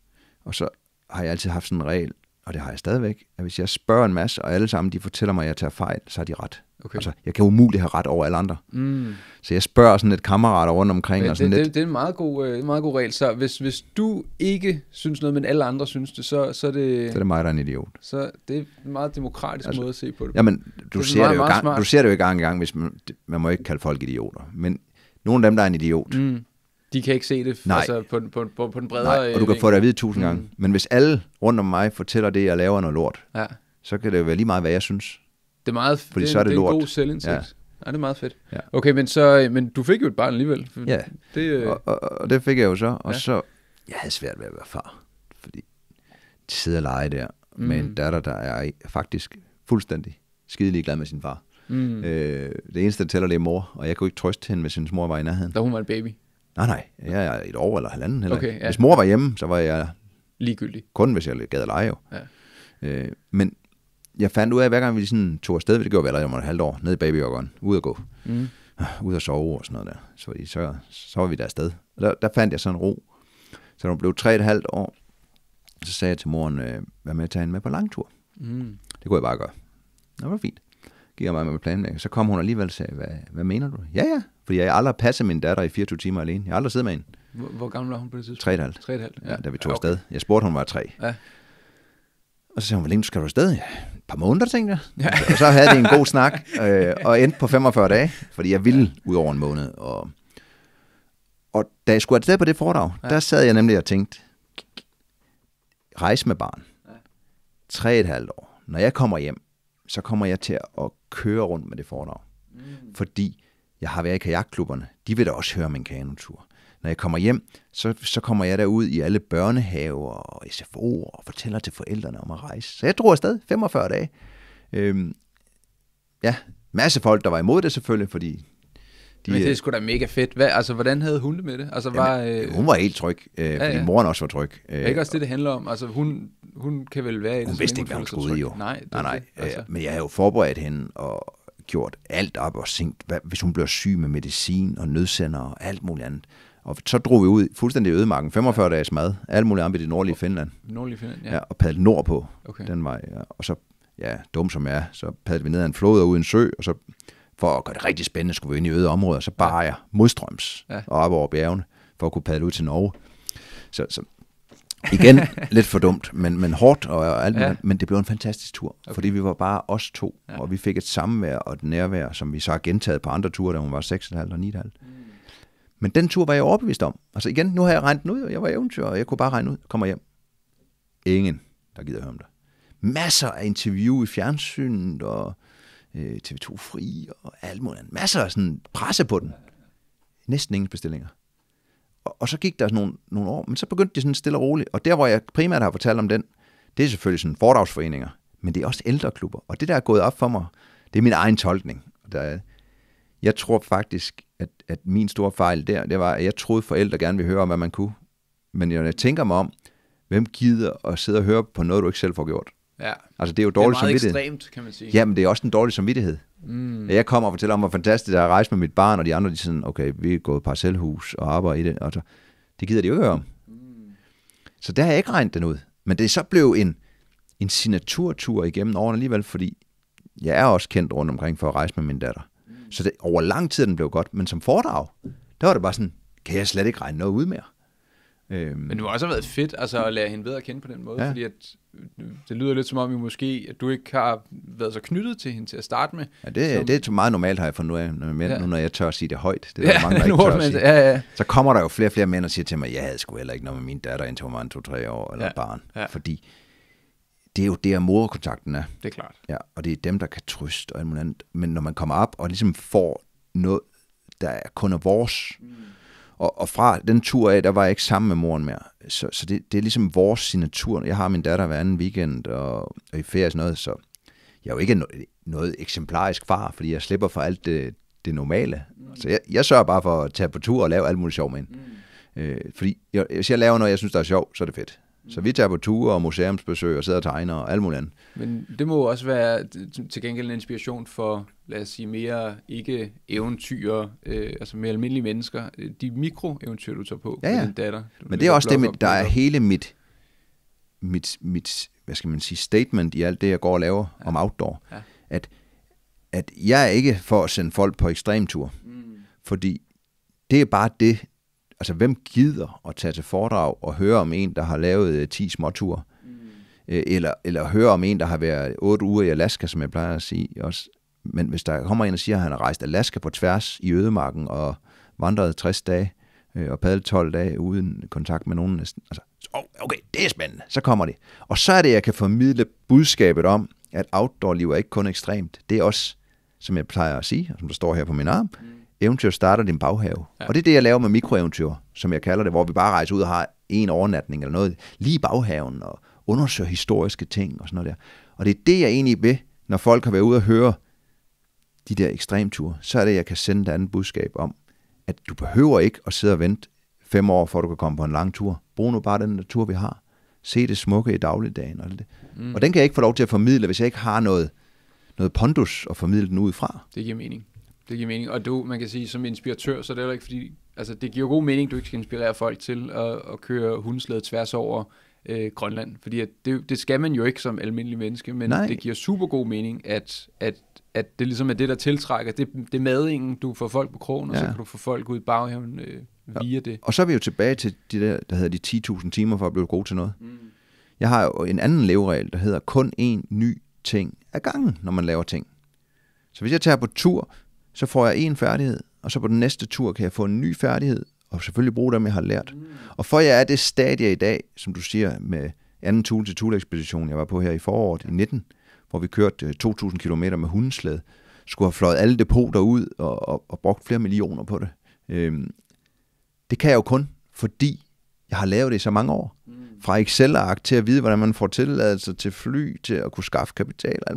Og så har jeg altid haft sådan en regel, og det har jeg stadigvæk, at hvis jeg spørger en masse, og alle sammen de fortæller mig, at jeg tager fejl, så har de ret. Okay. Altså, jeg kan umuligt have ret over alle andre. Mm. Så jeg spørger sådan et kammerater rundt omkring. Men, og sådan det, lidt. Det, det er en meget god, øh, meget god regel. Så hvis, hvis du ikke synes noget, men alle andre synes det, så, så er det... Så er det mig, der er en idiot. Så det er en meget demokratisk altså, måde at se på det. Jamen, du, det ser, meget, det jo meget gang, du ser det jo gang i gang, hvis man, man må ikke kalde folk idioter. Men nogle af dem, der er en idiot, mm de kan ikke se det Nej. Altså, på, på, på, på den bredere... Nej, og du øh, kan få det at vide tusind gange. Mm. Men hvis alle rundt om mig fortæller det, jeg laver noget lort, ja. så kan det jo være lige meget, hvad jeg synes. Det er meget Fordi det, så er det, det er lort. en god selvindsigt. Ja. Ja, det er meget fedt. Ja. Okay, men, så, øh, men du fik jo et barn alligevel. Ja, det, øh... og, og, og det fik jeg jo så. Og ja. så, jeg havde svært ved at være far. Fordi de sidder og leger der mm. med en datter, der er faktisk fuldstændig skidelig glad med sin far. Mm. Øh, det eneste, der tæller, det er mor, og jeg kunne ikke trøste hende, hvis hendes mor var i nærheden. Da hun var en baby? Nej, nej. Jeg er et år eller halvanden. Eller. Okay, ja. Hvis mor var hjemme, så var jeg... Ligegyldig. Kun hvis jeg gad at lege jo. Ja. Øh, men jeg fandt ud af, at hver gang vi sådan tog afsted, det gjorde vi allerede om et halvt år, ned i babyjoggeren, ud at gå. Mm. Ud at sove og sådan noget der. Så, så, så var vi der afsted. Og der, der fandt jeg sådan ro. Så når hun blev tre og et halvt år, så sagde jeg til moren, øh, vær med at tage hende med på langtur. Mm. Det kunne jeg bare gøre. det var fint. Gik mig med planlægning. Så kom hun alligevel og sagde, hvad, hvad mener du? Ja, ja, fordi jeg aldrig passet min datter i 24 timer alene. Jeg har aldrig siddet med hende. Hvor, hvor gammel var hun på det tidspunkt? 3,5. 3,5? Ja. ja, da vi tog okay. afsted. Jeg spurgte, hun var 3. Ja. Og så sagde hun, hvor længe skal du afsted? Ja, et par måneder, tænkte jeg. Ja. Og så havde det en god snak, øh, og endte på 45 dage, fordi jeg ville ja. ud over en måned. Og, og da jeg skulle afsted på det foredrag, ja. der sad jeg nemlig og tænkte, rejse med barn. Tre et halvt år. Når jeg kommer hjem, så kommer jeg til at køre rundt med det foredrag. Mm. Fordi jeg har været i kajakklubberne, de vil da også høre min kanotur. Når jeg kommer hjem, så, så kommer jeg derud i alle børnehaver og SFO'er og fortæller til forældrene om at rejse. Så jeg drog afsted 45 dage. Øhm, ja, masse folk, der var imod det selvfølgelig, fordi... De, Men det er øh, sgu da mega fedt. Hvad, altså, hvordan havde hun det med det? Altså, var, jamen, øh, hun var helt tryg, øh, ja, fordi moren også var tryg. Øh, det ikke også det, det handler om? Altså, hun, hun kan vel være... Hun det, vidste ikke, hvad hun skulle ud, jo. Nej, det nej. nej. Det, altså. Men jeg havde jo forberedt hende, og gjort alt op og sænkt, hvad, hvis hun bliver syg med medicin og nødsender og alt muligt andet. Og så drog vi ud fuldstændig i ødemarken, 45 dages mad, alt muligt andet i det nordlige Finland. Nordlige Finland, ja. ja og padlede nordpå okay. den vej. Ja. Og så, ja, dum som jeg er, så padlede vi ned ad en flod og ud en sø, og så for at gøre det rigtig spændende, skulle vi ind i øde områder, så bare jeg modstrøms ja. og op over bjergene for at kunne padle ud til Norge. Så, så Igen, [laughs] lidt for dumt, men, men hårdt og alt ja. Men det blev en fantastisk tur, okay. fordi vi var bare os to, ja. og vi fik et samvær og et nærvær, som vi så har gentaget på andre ture, da hun var 6,5 og 9,5. Mm. Men den tur var jeg overbevist om. Altså igen, nu har jeg regnet den ud, og jeg var eventyr, og jeg kunne bare regne ud, kommer hjem. Ingen, der gider høre om det. Masser af interview i fjernsynet, og øh, TV2 Fri, og alt muligt andet. Masser af sådan presse på den. Næsten ingen bestillinger. Og, så gik der nogle, nogle år, men så begyndte de sådan stille og roligt. Og der, hvor jeg primært har fortalt om den, det er selvfølgelig sådan fordragsforeninger, men det er også ældreklubber. Og det, der er gået op for mig, det er min egen tolkning. Der, jeg tror faktisk, at, at min store fejl der, det var, at jeg troede forældre gerne ville høre om, hvad man kunne. Men når jeg tænker mig om, hvem gider at sidde og høre på noget, du ikke selv får gjort? Ja. Altså, det er jo dårlig samvittighed. Det er meget ekstremt, kan man sige. Ja, men det er også en dårlig samvittighed. Mm. Jeg kommer og fortæller om, hvor fantastisk det er at rejse med mit barn, og de andre de sådan, okay, vi er gået parcelhus og arbejder i det, og så, det gider de jo ikke om. Mm. Så der har jeg ikke regnet den ud. Men det så blev en, en signaturtur igennem årene alligevel, fordi jeg er også kendt rundt omkring for at rejse med min datter. Mm. Så det, over lang tid den blev godt, men som foredrag, der var det bare sådan, kan jeg slet ikke regne noget ud mere. Øhm. Men det har også været fedt altså, at lære hende bedre at kende på den måde, ja. fordi at, øh, det lyder lidt som om, I måske, at du ikke har været så knyttet til hende til at starte med. Ja, det, som... det er meget normalt, har jeg fundet ud af, når, jeg, ja. nu når jeg tør at sige det højt. Det er ja, mange, der [laughs] ikke tør at sige. Ja, ja. Så kommer der jo flere og flere mænd og siger til mig, jeg havde sgu heller ikke noget med min datter, indtil hun var en, to, tre år eller ja. barn. Ja. Fordi det er jo der, moderkontakten er. Det er klart. Ja, og det er dem, der kan trøste og alt muligt andet. Men når man kommer op og ligesom får noget, der kun er vores, mm og, og fra den tur af, der var jeg ikke sammen med moren mere. Så, så det, det er ligesom vores signatur. Jeg har min datter hver anden weekend og, og i ferie og sådan noget, så jeg er jo ikke no, noget eksemplarisk far, fordi jeg slipper for alt det, det normale. Mm. Så jeg, jeg sørger bare for at tage på tur og lave alt muligt sjov med hende. Mm. Øh, fordi jeg, hvis jeg laver noget, jeg synes, der er sjov, så er det fedt. Så vi tager på ture og museumsbesøg og sidder og tegner og alt muligt andet. Men det må også være til gengæld en inspiration for, lad os sige, mere ikke eventyr, øh, altså mere almindelige mennesker. De mikroeventyr, du tager på ja, ja. med din datter. Du Men det er også det, med, der er hele mit, mit, mit, hvad skal man sige, statement i alt det, jeg går og laver ja. om outdoor. Ja. At, at jeg er ikke for at sende folk på ekstremtur. Mm. Fordi det er bare det, altså hvem gider at tage til foredrag og høre om en, der har lavet 10 øh, småture? Mm. Øh, eller, eller høre om en, der har været 8 uger i Alaska, som jeg plejer at sige også. Men hvis der kommer en og siger, at han har rejst Alaska på tværs i ødemarken og vandret 60 dage øh, og padlet 12 dage uden kontakt med nogen næsten, altså, okay, det er spændende, så kommer det. Og så er det, jeg kan formidle budskabet om, at outdoor-liv er ikke kun ekstremt, det er også, som jeg plejer at sige, og som der står her på min arm, mm eventyr starter din baghave. Ja. Og det er det, jeg laver med mikroeventyr, som jeg kalder det, hvor vi bare rejser ud og har en overnatning eller noget, lige i baghaven og undersøger historiske ting og sådan noget der. Og det er det, jeg egentlig ved, når folk har været ude og høre de der ekstremture, så er det, jeg kan sende et andet budskab om, at du behøver ikke at sidde og vente fem år, for at du kan komme på en lang tur. Brug nu bare den natur, vi har. Se det smukke i dagligdagen. Og, det. Mm. og den kan jeg ikke få lov til at formidle, hvis jeg ikke har noget, noget pondus at formidle den ud fra. Det giver mening. Det giver mening. Og du, man kan sige, som inspiratør, så er det jo ikke fordi, altså det giver god mening, at du ikke skal inspirere folk til at, at køre hundeslæde tværs over øh, Grønland. Fordi at det, det skal man jo ikke som almindelig menneske, men Nej. det giver super god mening, at, at, at det ligesom er det, der tiltrækker. Det, det er madingen, du får folk på krogen, ja. og så kan du få folk ud i baghaven øh, via ja. det. Og så er vi jo tilbage til de der, der hedder de 10.000 timer for at blive god til noget. Mm. Jeg har jo en anden leveregel, der hedder kun én ny ting ad gangen, når man laver ting. Så hvis jeg tager på tur, så får jeg en færdighed, og så på den næste tur kan jeg få en ny færdighed, og selvfølgelig bruge dem, jeg har lært. Mm. Og for jeg er det stadie i dag, som du siger, med anden tool til tool ekspedition, jeg var på her i foråret i 19, hvor vi kørte 2.000 øh, km med hundeslæde, skulle have fløjet alle depoter ud og, og, og brugt flere millioner på det. Øhm, det kan jeg jo kun, fordi jeg har lavet det i så mange år. Mm. Fra Excel-ark til at vide, hvordan man får tilladelse til fly, til at kunne skaffe kapital. Og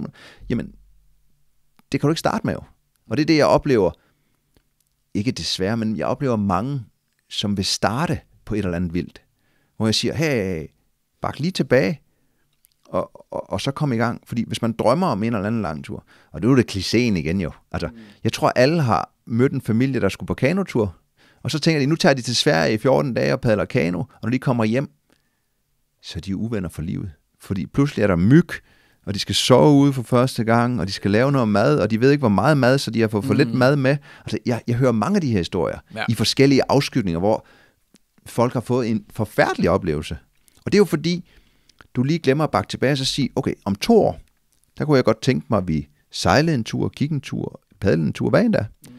Jamen, det kan du ikke starte med jo. Og det er det, jeg oplever, ikke desværre, men jeg oplever mange, som vil starte på et eller andet vildt. Hvor jeg siger, hey, bak lige tilbage, og, og, og så kom i gang. Fordi hvis man drømmer om en eller anden lang tur, og det er jo det klisen igen jo. Altså, mm. jeg tror, alle har mødt en familie, der skulle på kanotur, og så tænker de, nu tager de til Sverige i 14 dage og padler kano, og når de kommer hjem, så er de uvenner for livet. Fordi pludselig er der myg, og de skal sove ude for første gang, og de skal lave noget mad, og de ved ikke, hvor meget mad, så de har fået for mm. lidt mad med. Altså, jeg, jeg hører mange af de her historier ja. i forskellige afskygninger, hvor folk har fået en forfærdelig oplevelse. Og det er jo fordi, du lige glemmer at bakke tilbage og så sige, okay, om to år, der kunne jeg godt tænke mig, at vi sejlede en tur, kiggede en tur, padlede en tur, hvad end der. Mm.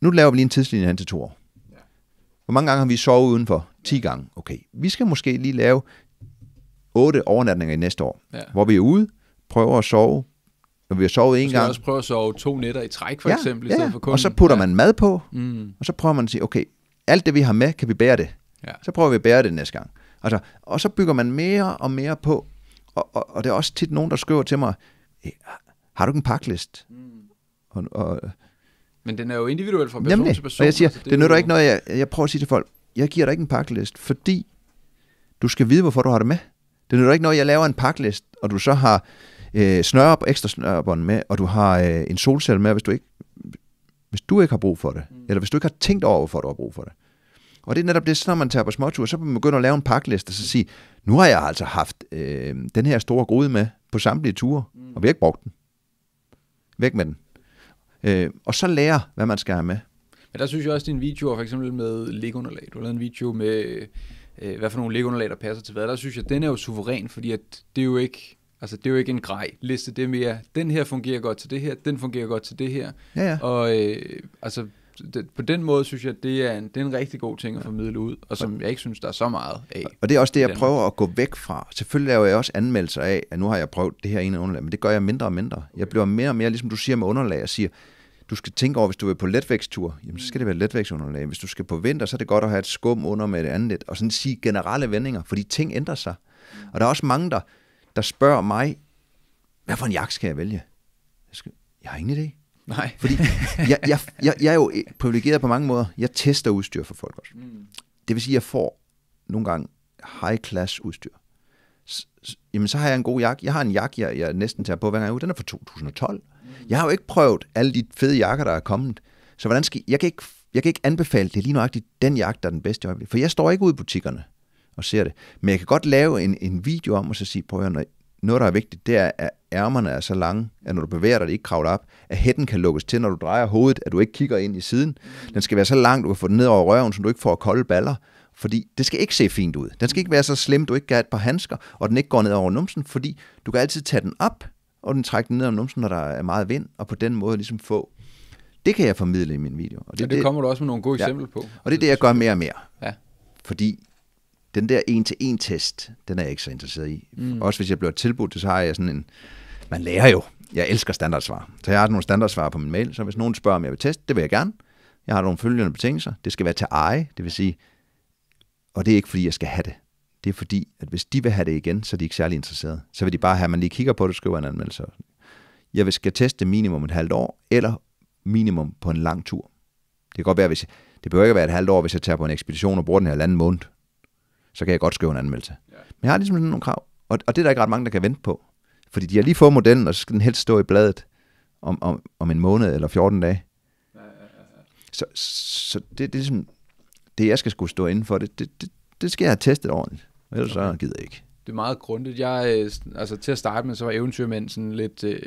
Nu laver vi lige en tidslinje hen til to år. Hvor mange gange har vi sovet udenfor? 10 gange. Okay, vi skal måske lige lave otte overnatninger i næste år, ja. hvor vi er ude, prøver at sove, når vi har sovet en gang. Vi også prøve at sove to nætter i træk, for ja, eksempel, i stedet for kun. og så putter ja. man mad på, mm. og så prøver man at sige, okay, alt det vi har med, kan vi bære det? Ja. Så prøver vi at bære det næste gang. Altså, og så bygger man mere og mere på, og, og, og det er også tit nogen, der skriver til mig, har du ikke en paklist? Mm. Og, og, øh, Men den er jo individuel fra person nemlig. til person. Og jeg siger, altså, det, det nytter jo... ikke noget, jeg, jeg prøver at sige til folk, jeg giver dig ikke en paklist, fordi du skal vide, hvorfor du har det med. Det er jo ikke noget, jeg laver en pakkelist, og du så har øh, snøre, ekstra snørebånd med, og du har øh, en solcelle med, hvis du ikke hvis du ikke har brug for det, mm. eller hvis du ikke har tænkt over, hvorfor du har brug for det. Og det er netop det, så når man tager på småtur, så man at lave en pakkeliste og så sige, nu har jeg altså haft øh, den her store grude med på samtlige ture, mm. og vi har ikke brugt den. Væk med den. Øh, og så lære, hvad man skal have med. Men der synes jeg også, at din video for eksempel med ligunderlag. Du har lavet en video med øh, hvad for nogle ligunderlag, der passer til hvad. Der synes jeg, den er jo suveræn, fordi at det er jo ikke... Altså, det er jo ikke en grej liste, det er mere, den her fungerer godt til det her, den fungerer godt til det her. Ja, ja. Og øh, altså, det, på den måde synes jeg, det er en, det er en rigtig god ting at formidle ud, og som jeg ikke synes, der er så meget af. Og det er også det, jeg den. prøver at gå væk fra. Selvfølgelig laver jeg også anmeldelser af, at nu har jeg prøvet det her ene underlag, men det gør jeg mindre og mindre. Jeg bliver mere og mere, ligesom du siger med underlag, og siger, du skal tænke over, hvis du vil på letvægtstur, jamen, så skal det være letvægtsunderlag. Hvis du skal på vinter, så er det godt at have et skum under med et andet lidt. og sådan sige generelle vendinger, fordi ting ændrer sig. Og der er også mange, der, der spørger mig, hvad for en jakke skal jeg vælge? Jeg, skal, jeg har ingen idé. Nej. Fordi jeg, jeg, jeg, jeg er jo privilegeret på mange måder. Jeg tester udstyr for folk også. Mm. Det vil sige, at jeg får nogle gange high-class udstyr. jamen, så har jeg en god jakke. Jeg har en jakke, jeg, jeg næsten tager på hver gang jeg er ude. Den er fra 2012. Jeg har jo ikke prøvet alle de fede jakker, der er kommet. Så hvordan skal, jeg, kan ikke, jeg kan ikke anbefale det lige nøjagtigt den jakke, der er den bedste jakke. For jeg står ikke ude i butikkerne og ser det. Men jeg kan godt lave en, en video om, og så sige, prøv at høre, noget, der er vigtigt, det er, at ærmerne er så lange, at når du bevæger dig, det ikke kravler op, at hætten kan lukkes til, når du drejer hovedet, at du ikke kigger ind i siden. Mm. Den skal være så lang, du kan få den ned over røven, så du ikke får kolde baller. Fordi det skal ikke se fint ud. Den skal ikke være så slem, du ikke kan have et par handsker, og den ikke går ned over numsen, fordi du kan altid tage den op, og den trækker ned om numsen, når der er meget vind, og på den måde ligesom få det kan jeg formidle i min video. Og det, ja, det, det kommer du også med nogle gode ja. eksempler på. Og det er det, jeg gør mere og mere. Ja. Fordi den der en-til-en-test, den er jeg ikke så interesseret i. Mm. Også hvis jeg bliver tilbudt, så har jeg sådan en... Man lærer jo. Jeg elsker standardsvar. Så jeg har nogle standardsvar på min mail, så hvis nogen spørger, om jeg vil teste, det vil jeg gerne. Jeg har nogle følgende betingelser. Det skal være til eje, det vil sige... Og det er ikke, fordi jeg skal have det det er fordi, at hvis de vil have det igen, så er de ikke særlig interesserede. Så vil de bare have, at man lige kigger på det og skriver en anmeldelse. Jeg vil skal teste minimum et halvt år, eller minimum på en lang tur. Det kan godt være, hvis jeg, det behøver ikke at være et halvt år, hvis jeg tager på en ekspedition og bruger den her anden måned. Så kan jeg godt skrive en anmeldelse. Men jeg har ligesom sådan nogle krav, og, og det er der ikke ret mange, der kan vente på. Fordi de har lige fået modellen, og så skal den helst stå i bladet om, om, om en måned eller 14 dage. Så, så det, det er ligesom, det jeg skal skulle stå inden for, det, det, det, det skal jeg have testet ordentligt. Og ellers okay. så gider jeg ikke. Det er meget grundigt. Jeg, øh, altså, til at starte med, så var eventyrmænd sådan lidt øh,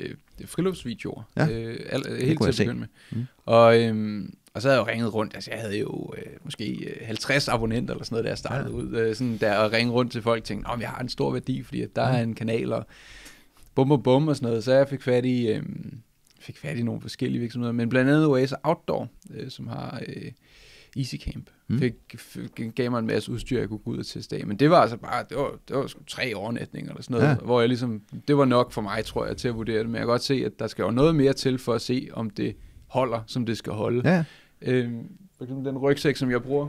friluftsvideoer. Ja, øh, al, det helt til at begynde med. Mm. Og, øhm, og så havde jeg jo ringet rundt. Altså, jeg havde jo øh, måske 50 øh, abonnenter eller sådan noget, da jeg startede ja. ud. Øh, sådan der, og ringe rundt til folk og tænkte, at jeg har en stor værdi, fordi at der mm. er en kanal, og bum og bum og sådan noget. Så jeg fik fat i, øh, fik fat i nogle forskellige virksomheder, men blandt andet Oasis Outdoor, øh, som har... Øh, Easy Camp. Mm. Fik, fik, gav mig en masse udstyr, jeg kunne gå ud og teste af. Men det var altså bare, det var, det var sgu tre overnatninger eller sådan noget, ja. hvor jeg ligesom, det var nok for mig, tror jeg, til at vurdere det. Men jeg kan godt se, at der skal jo noget mere til for at se, om det holder, som det skal holde. Ja. Øhm, for eksempel den rygsæk, som jeg bruger,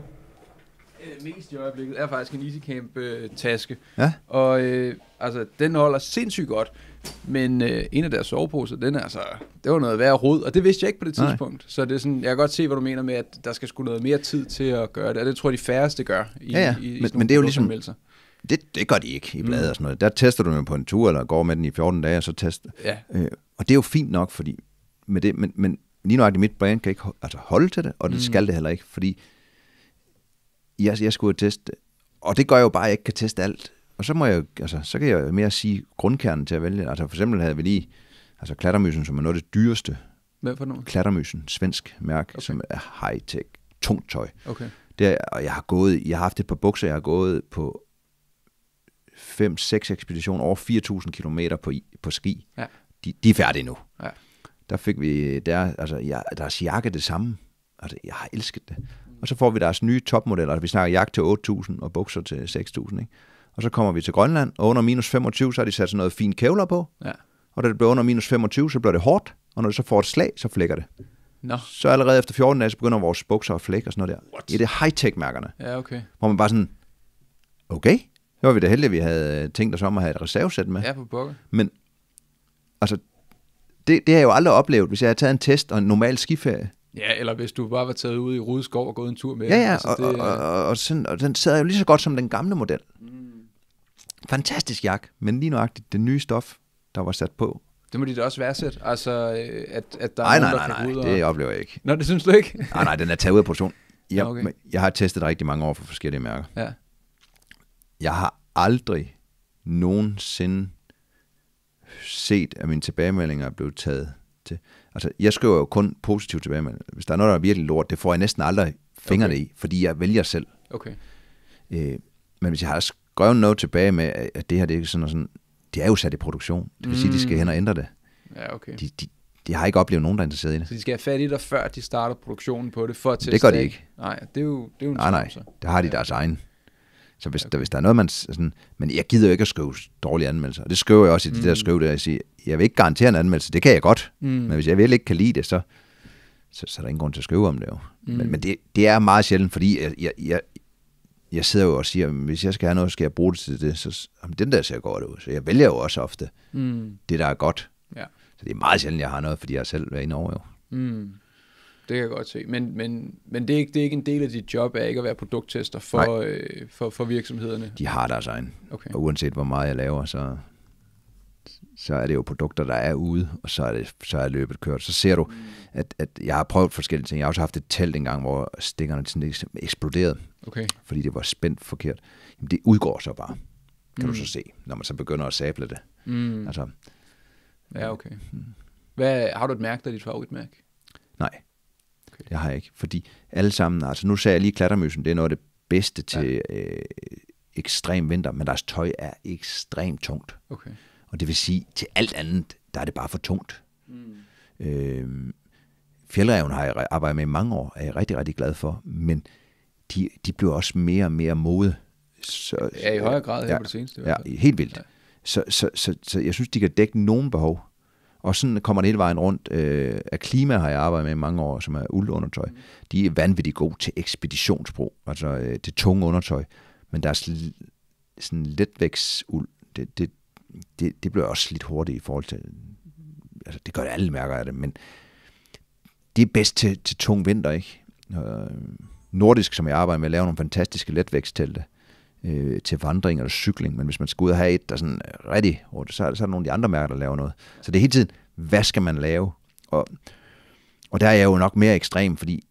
øh, mest i øjeblikket er faktisk en EasyCamp-taske. Øh, ja. Og øh, altså, den holder sindssygt godt. Men øh, en af deres soveposer, den er altså, det var noget værre rod, og det vidste jeg ikke på det tidspunkt. Nej. Så det er sådan, jeg kan godt se, hvad du mener med, at der skal skulle noget mere tid til at gøre det, og det tror jeg, de færreste gør i, ja, ja. i, i men, men det er jo ligesom, det, det gør de ikke i mm. bladet mm. og sådan noget. Der tester du den på en tur, eller går med den i 14 dage, og så tester. Ja. Øh, og det er jo fint nok, fordi med det, men, men lige nu mit brand kan ikke altså holde til det, og det mm. skal det heller ikke, fordi jeg, jeg skulle teste, og det gør jeg jo bare, at jeg ikke kan teste alt. Og så, må jeg, altså, så kan jeg jo mere sige grundkernen til at vælge. Altså for eksempel havde vi lige altså klattermysen, som er noget af det dyreste. Hvad for noget? Klattermysen, svensk mærke, okay. som er high-tech, tungt tøj. Okay. Der, og jeg har, gået, jeg har haft et par bukser, jeg har gået på 5-6 ekspeditioner over 4.000 km på, på ski. Ja. De, de er færdige nu. Ja. Der fik vi, der, altså, jeg, deres jakke det samme. Altså, jeg har elsket det. Og så får vi deres nye topmodeller. Altså, vi snakker jagt til 8.000 og bukser til 6.000. Ikke? Og så kommer vi til Grønland, og under minus 25, så har de sat sådan noget fint kævler på. Ja. Og da det bliver under minus 25, så bliver det hårdt, og når det så får et slag, så flækker det. No. Så allerede efter 14 dage, så begynder vores bukser at flække og sådan noget der. What? I det high-tech-mærkerne. Ja, okay. Hvor man bare sådan, okay, det var vi da heldige, at vi havde øh, tænkt os om at have et reservesæt med. Ja, på bukker. Men, altså, det, det har jeg jo aldrig oplevet. Hvis jeg havde taget en test og en normal skiferie, Ja, eller hvis du bare var taget ud i Rudeskov og gået en tur med Ja, ja, altså, og, det, og, øh, og, og, sådan, og den sad jo lige så godt som den gamle model. Mm. Fantastisk jak, men lige nøjagtigt det nye stof, der var sat på. Det må de da også værdsætte, altså øh, at, at der Ej, er nogen, nej, nej, nej, nej, og... det oplever jeg ikke. Nå, det synes du ikke? [laughs] nej, nej, den er taget ud af produktion. Jeg, okay. jeg har testet rigtig mange år for forskellige mærker. Ja. Jeg har aldrig nogensinde set, at mine tilbagemeldinger er blevet taget til. Altså, jeg skriver jo kun positivt tilbage, men hvis der er noget, der er virkelig lort, det får jeg næsten aldrig fingrene okay. i, fordi jeg vælger selv. Okay. Øh, men hvis jeg har skrevet noget tilbage med, at det her, det er sådan og sådan, de er jo sat i produktion. Det vil mm. sige, at de skal mm. hen og ændre det. Ja, okay. De, de, de har ikke oplevet nogen, der er interesseret i det. Så de skal have fat i dig, før de starter produktionen på det, for at teste det? gør de ikke. Nej, det er jo, det er jo en nej, nej, så. det har de ja. deres egen så hvis, der, hvis der er noget, man... Sådan, men jeg gider jo ikke at skrive dårlige anmeldelser. Og det skriver jeg også i det mm. der skrive, der jeg siger, jeg vil ikke garantere en anmeldelse, det kan jeg godt. Mm. Men hvis jeg virkelig ikke kan lide det, så, så, så er der ingen grund til at skrive om det jo. Mm. Men, men det, det er meget sjældent, fordi jeg, jeg, jeg, jeg sidder jo og siger, hvis jeg skal have noget, skal jeg bruge det til det. Så jamen, den der ser godt ud. Så jeg vælger jo også ofte mm. det, der er godt. Ja. Så det er meget sjældent, jeg har noget, fordi jeg selv er inde over jo. Mm det kan jeg godt se. Men, men, men det, er ikke, det er ikke en del af dit job, er ikke at være produkttester for, øh, for, for virksomhederne? De har deres egen. Okay. Og uanset hvor meget jeg laver, så, så er det jo produkter, der er ude, og så er, det, så er løbet kørt. Så ser du, at, at jeg har prøvet forskellige ting. Jeg har også haft et telt engang, hvor stikkerne sådan eksploderede, okay. fordi det var spændt forkert. Jamen, det udgår så bare, kan mm. du så se, når man så begynder at sable det. Mm. Altså, ja, okay. Hvad, har du et mærke, der er dit favoritmærke? Nej. Okay. Det har jeg ikke. Fordi alle sammen, altså nu sagde jeg lige klattermøsen, det er noget af det bedste til ja. øh, ekstrem vinter, men deres tøj er ekstremt tungt. Okay. Og det vil sige, til alt andet, der er det bare for tungt. Mm. Øh, fjellreven har jeg arbejdet med i mange år, er jeg rigtig, rigtig glad for, men de, de bliver også mere og mere mode. Så, ja, i højere grad her ja, på det seneste. ja, helt vildt. Ja. Så, så, så, så jeg synes, de kan dække nogen behov. Og sådan kommer det hele vejen rundt. Øh, at klima har jeg arbejdet med i mange år, som er uldundertøj. Mm. De er vanvittigt gode til ekspeditionsbrug, altså øh, det tunge undertøj. Men der er sådan letvægtsuld. Det, det, det, det bliver også lidt hurtigt i forhold til... Altså, det gør det alle mærker af det, men det er bedst til, til tung vinter, ikke? Øh, nordisk, som jeg arbejder med, laver nogle fantastiske letvæksttelte. Øh, øh, til vandring eller cykling, men hvis man skal ud og have et, der sådan rigtig hårdt, så, er, så er der nogle af de andre mærker, der laver noget. Så det er hele tiden, hvad skal man lave? Og, og der er jeg jo nok mere ekstrem, fordi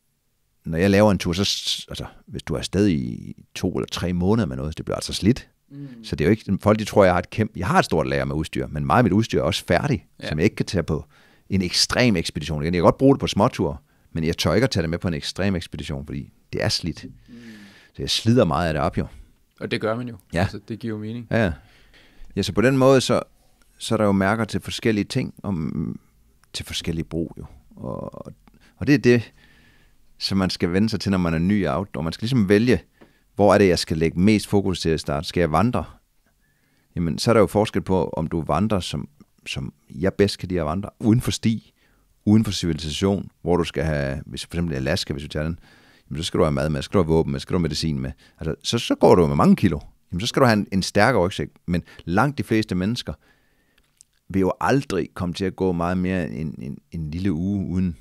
når jeg laver en tur, så altså, hvis du er afsted i to eller tre måneder med noget, det bliver altså slidt. Mm. Så det er jo ikke, folk de tror, jeg har et kæmpe, jeg har et stort lager med udstyr, men meget af mit udstyr er også færdigt, ja. som jeg ikke kan tage på en ekstrem ekspedition. Jeg kan godt bruge det på småture, men jeg tør ikke at tage det med på en ekstrem ekspedition, fordi det er slidt. Mm. Så jeg slider meget af det op jo. Og det gør man jo. Ja. Altså, det giver jo mening. Ja, ja. så på den måde, så, så er der jo mærker til forskellige ting, om, til forskellige brug jo. Og, og det er det, som man skal vende sig til, når man er ny i outdoor. Man skal ligesom vælge, hvor er det, jeg skal lægge mest fokus til at starte. Skal jeg vandre? Jamen, så er der jo forskel på, om du vandrer, som, som jeg bedst kan lide at vandre, uden for sti, uden for civilisation, hvor du skal have, hvis for eksempel Alaska, hvis vi tager den, jamen, så skal du have mad med, så skal du have våben med, så skal du have medicin med. Altså, så, så går du med mange kilo. Jamen, så skal du have en, en stærkere rygsæk. Men langt de fleste mennesker vil jo aldrig komme til at gå meget mere end en, en lille uge, uden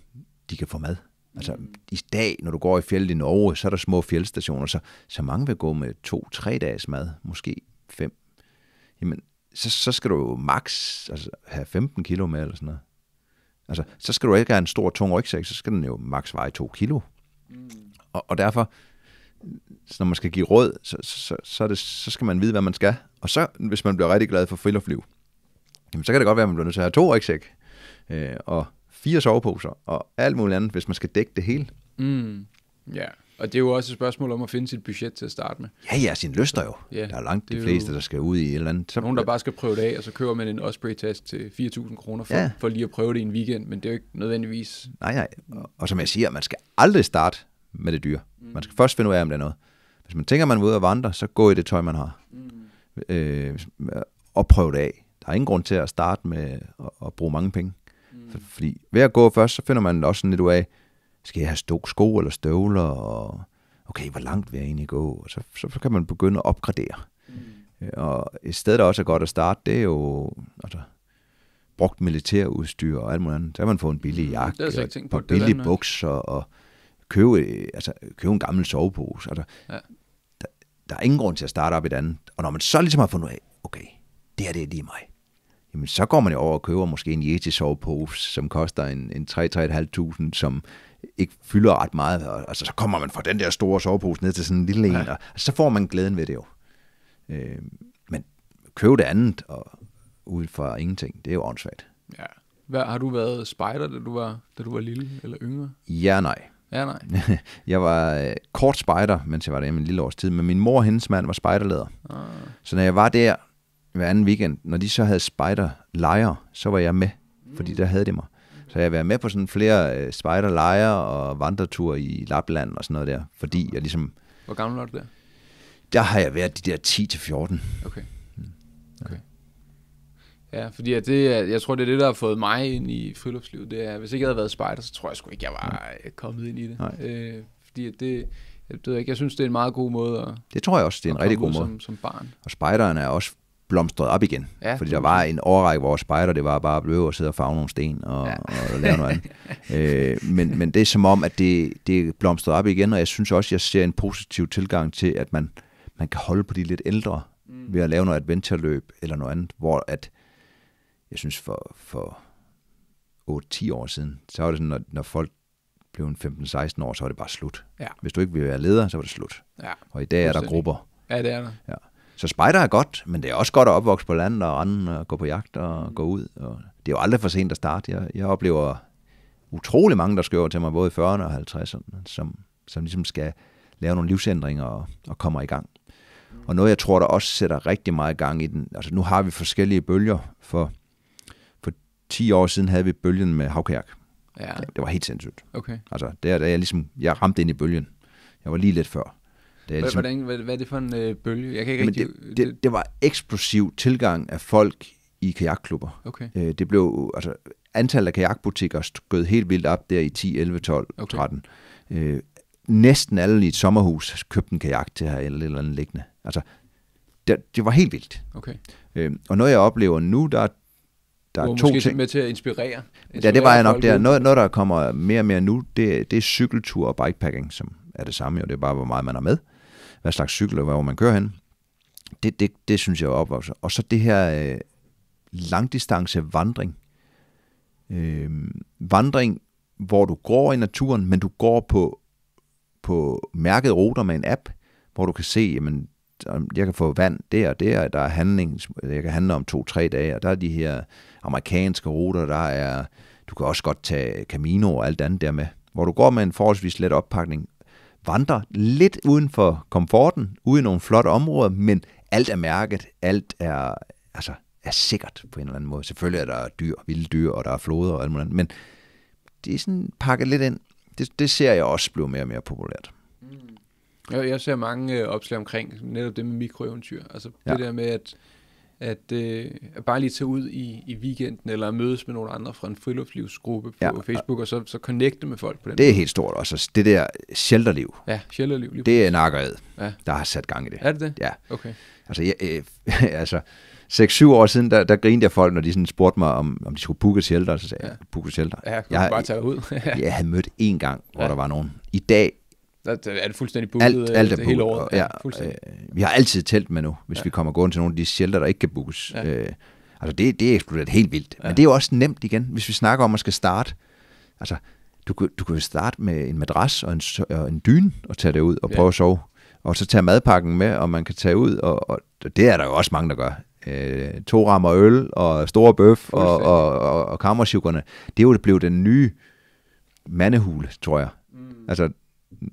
de kan få mad. Altså i dag, når du går i fjellet i Norge, så er der små fjeldstationer, så, så mange vil gå med to-tre dages mad, måske fem. Jamen, så, så skal du jo maks altså, have 15 kilo med eller sådan noget. Altså, så skal du ikke have en stor, tung rygsæk, så skal den jo maks veje 2 kilo. Mm. Og, og derfor, så når man skal give råd, så, så, så, det, så skal man vide, hvad man skal. Og så, hvis man bliver rigtig glad for friluftsliv, jamen, så kan det godt være, at man bliver nødt til at have to rygsæk, øh, og fire soveposer, og alt muligt andet, hvis man skal dække det hele. Mm. Ja, yeah. og det er jo også et spørgsmål om at finde sit budget til at starte med. Ja, ja, sin lyster jo. Ja, yeah. der er langt de er fleste, der skal ud i et eller andet. Så... Nogen, der bare skal prøve det af, og så køber man en Osprey-task til 4.000 kroner for, ja. for lige at prøve det i en weekend, men det er jo ikke nødvendigvis... Nej, nej, og, og som jeg siger, man skal aldrig starte med det dyr. Mm. Man skal først finde ud af, om det er noget. Hvis man tænker, man er ude og vandre, så gå i det tøj, man har. Mm. Øh, og prøv det af. Der er ingen grund til at starte med at, at bruge mange penge. Mm. For, fordi ved at gå først, så finder man også sådan lidt ud af, skal jeg have stå, sko eller støvler, og okay, hvor langt vil jeg egentlig gå? Og så, så, kan man begynde at opgradere. Mm. Øh, og et sted, der også er godt at starte, det er jo altså, brugt militærudstyr og alt muligt andet. Så har man få en billig mm. jakke, og et par billige bukser, og, og købe, øh, altså, købe en gammel sovepose. Altså, ja. der, der er ingen grund til at starte op i et andet. Og når man så ligesom har fundet ud af, okay, det her det er lige mig, jamen så går man jo over og køber måske en Yeti sovepose, som koster en, en 3-3.500, som ikke fylder ret meget. Og, altså, så kommer man fra den der store sovepose ned til sådan en lille ja. en, og altså, så får man glæden ved det jo. Øh, men køb det andet og ud fra ingenting, det er jo åndssvagt. Ja. Hvad, har du været spejder, da du var, da du var lille eller yngre? Ja, nej. Ja, nej. [laughs] jeg var øh, kort spejder, mens jeg var der i min lille års tid, men min mor og hendes mand var spejderleder. Ah. Så når jeg var der hver anden weekend, når de så havde spejderlejre, så var jeg med, fordi mm. der havde det mig. Så jeg har været med på sådan flere øh, spejderlejre og vandretur i Lapland og sådan noget der, fordi jeg ligesom... Hvor gammel var du der? Der har jeg været de der 10-14. Okay. Mm. Okay. Ja, fordi at det, jeg tror, det er det, der har fået mig ind i friluftslivet. Det er, hvis ikke jeg havde været spejder, så tror jeg sgu ikke, jeg var øh, kommet ind i det. Nej. Øh, fordi at det, jeg ved ikke, jeg synes, det er en meget god måde at Det tror jeg også, det er en rigtig god måde. Som, som barn. Og spejderen er også blomstret op igen. Ja, fordi der var en årrække, hvor spejder, det var bare at løbe og sidde og farve nogle sten og, ja. og, lave noget andet. [laughs] øh, men, men det er som om, at det, det er blomstret op igen, og jeg synes også, jeg ser en positiv tilgang til, at man, man kan holde på de lidt ældre mm. ved at lave noget adventureløb eller noget andet, hvor at jeg synes for, for 8-10 år siden, så var det sådan, når, når folk blev 15-16 år, så var det bare slut. Ja. Hvis du ikke ville være leder, så var det slut. Ja. Og i dag er der grupper. Ja, det er der. Ja. Så spejder er godt, men det er også godt at opvokse på landet og andre, og gå på jagt og mm. gå ud. Og det er jo aldrig for sent at starte. Jeg, jeg oplever utrolig mange, der skriver til mig, både i 40'erne og 50'erne, som, som ligesom skal lave nogle livsændringer og, og kommer i gang. Og noget, jeg tror, der også sætter rigtig meget gang i den, altså nu har vi forskellige bølger for 10 år siden havde vi bølgen med havkærk. Ja. Det, det var helt sindssygt. Okay. Altså, der, der jeg ligesom, jeg ramte ind i bølgen. Jeg var lige lidt før. Det er ligesom, Hvordan, hvad, hvad er det for en øh, bølge? Jeg kan ikke rigtig... det, det, det var eksplosiv tilgang af folk i kajakklubber. Okay. Øh, det blev, altså, antallet af kajakbutikker skød helt vildt op der i 10, 11, 12, okay. 13. Øh, næsten alle i et sommerhus købte en kajak til her eller eller andet liggende. Altså, det, det var helt vildt. Okay. Øh, og noget jeg oplever nu, der er der du er to ting. med til at inspirere. inspirere ja, det var jeg nok der. Noget, noget, der kommer mere og mere nu, det, det er cykeltur og bikepacking, som er det samme, Jo. det er bare, hvor meget man er med. Hvad slags cykel og hvor man kører hen. Det, det, det synes jeg er opvokset. Og så det her øh, langdistance vandring. Øh, vandring, hvor du går i naturen, men du går på, på mærket ruter med en app, hvor du kan se, jamen, jeg kan få vand der og der, der er handling, jeg kan handle om to-tre dage, og der er de her amerikanske ruter, der er, du kan også godt tage Camino og alt andet der med, hvor du går med en forholdsvis let oppakning, vandrer lidt uden for komforten, ude i nogle flotte områder, men alt er mærket, alt er, altså, er sikkert på en eller anden måde. Selvfølgelig er der dyr, vilde dyr, og der er floder og alt muligt andet, men det er sådan pakket lidt ind. Det, det ser jeg også blive mere og mere populært. Jeg, jeg ser mange øh, opslag omkring netop det med mikroeventyr. Altså ja. det der med, at, at, øh, at bare lige tage ud i, i weekenden, eller mødes med nogle andre fra en friluftslivsgruppe på ja. Facebook, og så, så connecte med folk på den Det er måde. helt stort også. Altså, det der shelterliv. Ja, shelterliv. Lige det er nakkered, ja. der har sat gang i det. Er det det? Ja. Okay. Altså, jeg, øh, [laughs] altså 6-7 år siden, der, der grinede jeg folk, når de sådan spurgte mig, om, om de skulle booke shelter, og så sagde ja. jeg, booke shelter. Ja, kunne jeg, bare tage ud. [laughs] jeg havde mødt én gang, hvor ja. der var nogen. I dag der er det fuldstændig booket alt, alt øh, er hele året? Ja, ja, øh, vi har altid telt med nu, hvis ja. vi kommer gående til nogle af de shelter, der ikke kan bookes. Ja. Øh, altså det, det er eksploderet helt vildt. Ja. Men det er jo også nemt igen, hvis vi snakker om at skal starte. Altså, du, du kan jo starte med en madras og en, og en dyne og tage det ud og ja. prøve at sove. Og så tage madpakken med, og man kan tage ud, og, og det er der jo også mange, der gør. Øh, to rammer øl og store bøf og, og, og, og kammerchukkerne. Det er jo blevet den nye mandehule, tror jeg. Mm. Altså,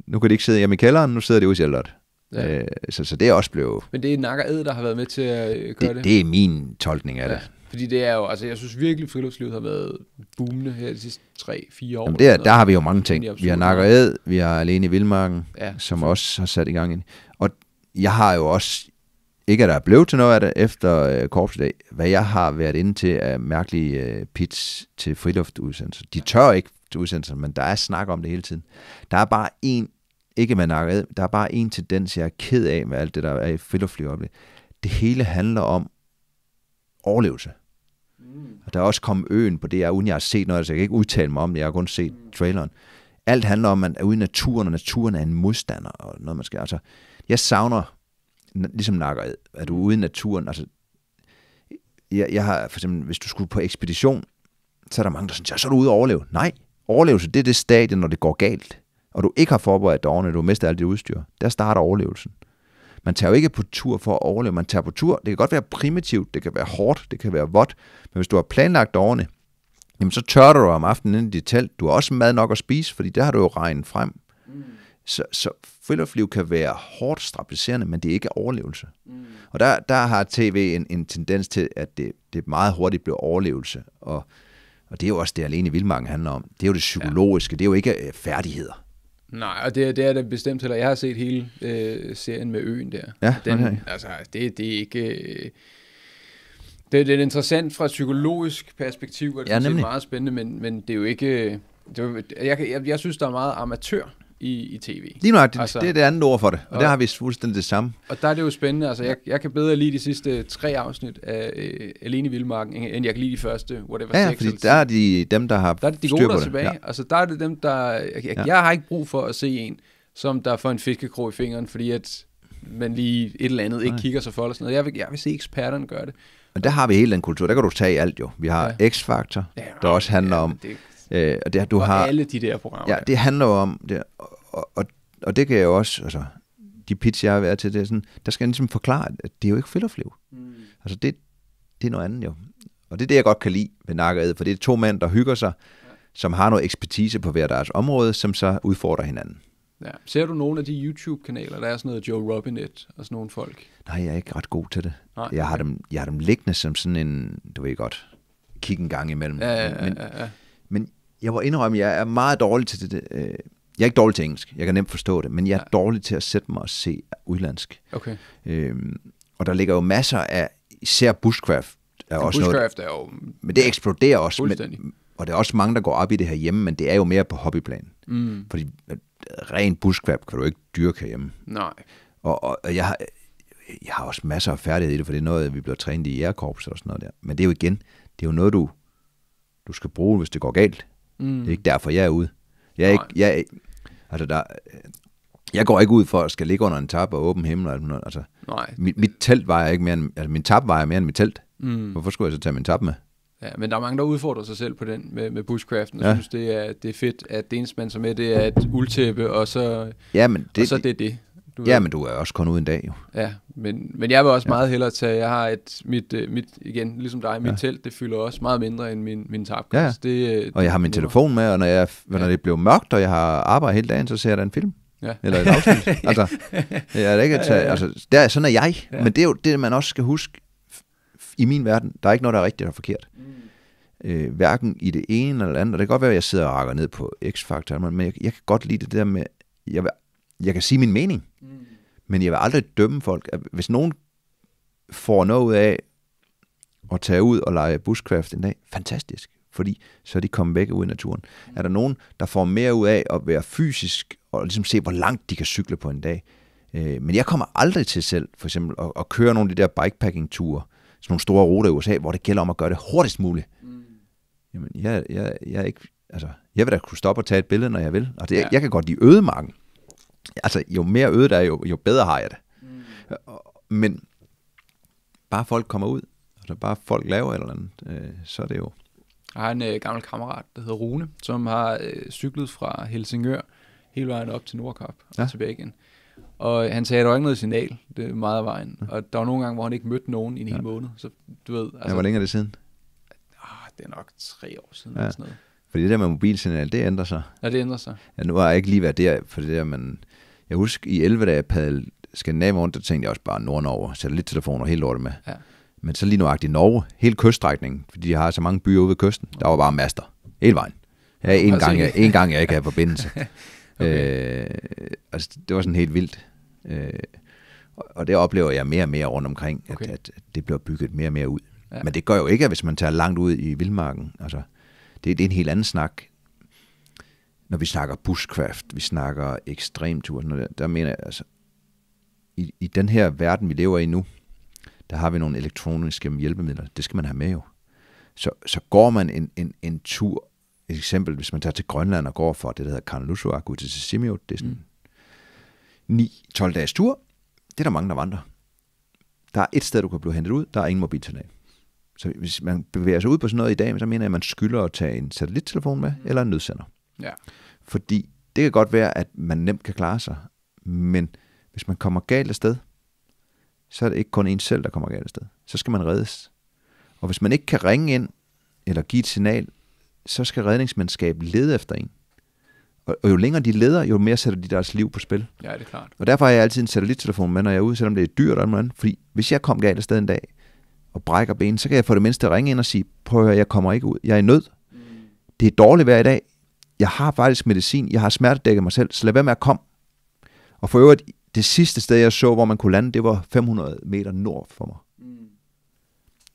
nu kan de ikke sidde hjemme i kælderen, nu sidder de ude i Sjælland. Ja. Øh, så, så det er også blevet... Men det er Nakker Ed, der har været med til at øh, gøre det? Det, det er min tolkning af ja. det. Fordi det er jo, altså jeg synes virkelig, friluftslivet har været boomende her de sidste 3-4 år. Jamen der, der har vi jo mange ting. Vi har Nakker Ed, vi har Alene i Vildmarken, ja, som også har sat i gang. Og jeg har jo også, ikke at der er blevet til noget af det efter øh, korpsdag, hvad jeg har været inde til af mærkelige øh, pits til friluftudsendelser. De tør ikke udsendelser, men der er snak om det hele tiden. Der er bare en, ikke man nakket, der er bare en tendens, jeg er ked af med alt det, der er i friluftsliv det. Det hele handler om overlevelse. Mm. Og der er også kommet øen på det, jeg, uden jeg har set noget, så jeg kan ikke udtale mig om det, jeg har kun set mm. traileren. Alt handler om, at man er ude i naturen, og naturen er en modstander, og noget man skal, altså, jeg savner, ligesom nakker, at du er mm. ude i naturen, altså, jeg, jeg har for eksempel, hvis du skulle på ekspedition, så er der mange, der siger, så er du ude at overleve. Nej, overlevelse, det er det stadie, når det går galt, og du ikke har forberedt dig ordentligt, du mister alt dit udstyr. Der starter overlevelsen. Man tager jo ikke på tur for at overleve. Man tager på tur. Det kan godt være primitivt, det kan være hårdt, det kan være vådt. Men hvis du har planlagt årene, jamen så tørrer du om aftenen ind i dit telt. Du har også mad nok at spise, fordi det har du jo regnet frem. Mm. Så, så friluftsliv kan være hårdt strapiserende, men det er ikke overlevelse. Mm. Og der, der har tv en, en tendens til, at det, det meget hurtigt bliver overlevelse. Og og det er jo også det, alene i vildmarken handler om. Det er jo det psykologiske, ja. det er jo ikke øh, færdigheder. Nej, og det, det er det bestemt heller. Jeg har set hele øh, serien med øen der. Ja, Den, okay. Altså, det, det er ikke... Øh, det, det er interessant fra et psykologisk perspektiv, og det ja, er meget spændende, men, men det er jo ikke... Øh, det er, jeg, jeg, jeg synes, der er meget amatør i, i tv. Lige nøjagtigt, det, altså, det er det andet ord for det, og, og der har vi fuldstændig det samme. Og der er det jo spændende, altså jeg, jeg kan bedre lide de sidste tre afsnit af øh, Alene i Vildmarken, end jeg kan lide de første, whatever. Ja, fordi der er de, dem, der har Der er de gode, der er tilbage. Ja. Altså der er det dem, der... Jeg, jeg, ja. jeg har ikke brug for at se en, som der får en fiskekrog i fingeren, fordi at man lige et eller andet ikke Nej. kigger sig for eller sådan noget. Jeg vil, jeg vil se eksperterne gøre det. Men der har vi hele den kultur. Der kan du tage alt jo. Vi har ja. X-Factor, ja, der også handler ja, om, det, Øh, og det, du og har, alle de der programmer. Ja, det handler jo om, det, og, og, og det kan jeg jo også, altså, de pitch, jeg har været til, det er sådan, der skal jeg ligesom forklare, at det er jo ikke flyve. Mm. Altså det, det er noget andet jo. Og det er det, jeg godt kan lide ved nakkered, for det er to mænd, der hygger sig, ja. som har noget ekspertise på hver deres område, som så udfordrer hinanden. Ja. Ser du nogle af de YouTube-kanaler, der er sådan noget Joe Robinet og sådan nogle folk? Nej, jeg er ikke ret god til det. Nej. Jeg, har dem, jeg har dem liggende som sådan en, du ved godt, kig en gang imellem. Ja, ja, ja, ja. Men, men jeg må indrømme, jeg er meget dårlig til det. Øh, jeg er ikke dårlig til engelsk, jeg kan nemt forstå det, men jeg er ja. dårlig til at sætte mig og se udlandsk. Okay. Øhm, og der ligger jo masser af, især bushcraft er ja, også bushcraft noget, er jo... Men det eksploderer også. Men, og der er også mange, der går op i det her hjemme, men det er jo mere på hobbyplan. Mm. Fordi øh, rent bushcraft kan du ikke dyrke herhjemme. Nej. Og, og, og jeg, har, jeg har også masser af færdighed i det, for det er noget, vi bliver trænet i jægerkorps og sådan noget der. Men det er jo igen, det er jo noget, du, du skal bruge, hvis det går galt. Mm. Det er ikke derfor, jeg er ude. Jeg, er ikke, jeg, altså der, jeg går ikke ud for at skal ligge under en tab og åben himmel. Altså, Nej. Mit, mit telt vejer ikke mere end, altså, min tab vejer mere end mit telt. Mm. Hvorfor skulle jeg så tage min tab med? Ja, men der er mange, der udfordrer sig selv på den med, med bushcraften, og ja. synes, det er, det er fedt, at det eneste, man så med, det er et uldtæppe, og så, ja, men det, og så det er det. Du ja, ved. men du er også kun ud en dag jo. Ja, men, men jeg vil også ja. meget hellere tage, jeg har et, mit, øh, mit igen, ligesom dig, mit ja. telt, det fylder også meget mindre end min, min tabglas. Ja, ja. Det, det, øh, og jeg har min telefon med, og når, jeg, når det bliver mørkt, og jeg har arbejdet hele dagen, så ser jeg da en film. Ja. Eller et afsnit. [laughs] altså, jeg er ikke at tage, ja, ja, altså, der, sådan er jeg. Ja. Men det er jo det, man også skal huske i min verden. Der er ikke noget, der er rigtigt og forkert. Mm øh, hverken i det ene eller andet. Og det kan godt være, at jeg sidder og rakker ned på X-faktoren, men jeg, jeg kan godt lide det der med, jeg vil jeg kan sige min mening, mm. men jeg vil aldrig dømme folk. Hvis nogen får noget ud af at tage ud og lege buskraft en dag, fantastisk, fordi så er de kommet væk ud i naturen. Mm. Er der nogen, der får mere ud af at være fysisk og ligesom se, hvor langt de kan cykle på en dag? Øh, men jeg kommer aldrig til selv, for eksempel, at, at køre nogle af de der bikepacking-ture, sådan nogle store ruter i USA, hvor det gælder om at gøre det hurtigst muligt. Mm. Jamen, jeg, jeg, jeg er ikke, altså, jeg vil da kunne stoppe og tage et billede, når jeg vil. Og altså, det, ja. jeg kan godt lide ødemarken altså jo mere øde der er, jo, jo bedre har jeg det. Mm. Men bare folk kommer ud, altså bare folk laver et eller andet, øh, så er det jo... Jeg har en øh, gammel kammerat, der hedder Rune, som har øh, cyklet fra Helsingør hele vejen op til Nordkap ja. og tilbage igen. Og øh, han sagde, at der var ikke noget signal det er meget af vejen. Ja. Og der var nogle gange, hvor han ikke mødte nogen i en ja. hel måned. Så du ved... Altså, ja, hvor længe er det siden? Ah, det er nok tre år siden ja. eller sådan noget. Fordi det der med mobilsignal, det ændrer sig. Ja, det ændrer sig. Ja, nu har jeg ikke lige været der, for det der, man jeg husker i 11, da jeg padlede Skandinavien rundt, der tænkte jeg også bare Nordnorge, sætter lidt telefoner helt lort med. Ja. Men så lige i Norge, hele kyststrækningen, fordi de har så mange byer ude ved kysten, der var bare master, hele vejen. Ja, en altså gang, jeg, en gang jeg ikke havde forbindelse. [laughs] okay. øh, altså, det var sådan helt vildt. Øh, og det oplever jeg mere og mere rundt omkring, at, okay. at, at det bliver bygget mere og mere ud. Ja. Men det gør jo ikke, at hvis man tager langt ud i vildmarken. Altså, det, det er en helt anden snak når vi snakker bushcraft, vi snakker ekstremtur, der, der mener jeg altså, i, i den her verden, vi lever i nu, der har vi nogle elektroniske hjælpemidler. Det skal man have med jo. Så, så går man en, en, en tur, et eksempel, hvis man tager til Grønland og går for det, der hedder Karnalusuak, ud til Sisimiut, det er sådan mm. 9-12 dages tur. Det er der mange, der vandrer. Der er et sted, du kan blive hentet ud, der er ingen mobiltelefon. Så hvis man bevæger sig ud på sådan noget i dag, så mener jeg, at man skylder at tage en satellittelefon med, mm. eller en nødsender. Ja. Fordi det kan godt være, at man nemt kan klare sig, men hvis man kommer galt af sted, så er det ikke kun en selv, der kommer galt af sted. Så skal man reddes. Og hvis man ikke kan ringe ind, eller give et signal, så skal redningsmandskabet lede efter en. Og, jo længere de leder, jo mere sætter de deres liv på spil. Ja, det er klart. Og derfor har jeg altid en satellittelefon med, når jeg er ude, selvom det er dyrt eller andet. Fordi hvis jeg kom galt afsted en dag, og brækker ben, så kan jeg få det mindste ringe ind og sige, prøv at høre, jeg kommer ikke ud. Jeg er i nød. Mm. Det er dårligt vejr i dag jeg har faktisk medicin, jeg har smertedækket mig selv, så lad være med at komme. Og for øvrigt, det sidste sted, jeg så, hvor man kunne lande, det var 500 meter nord for mig. Mm.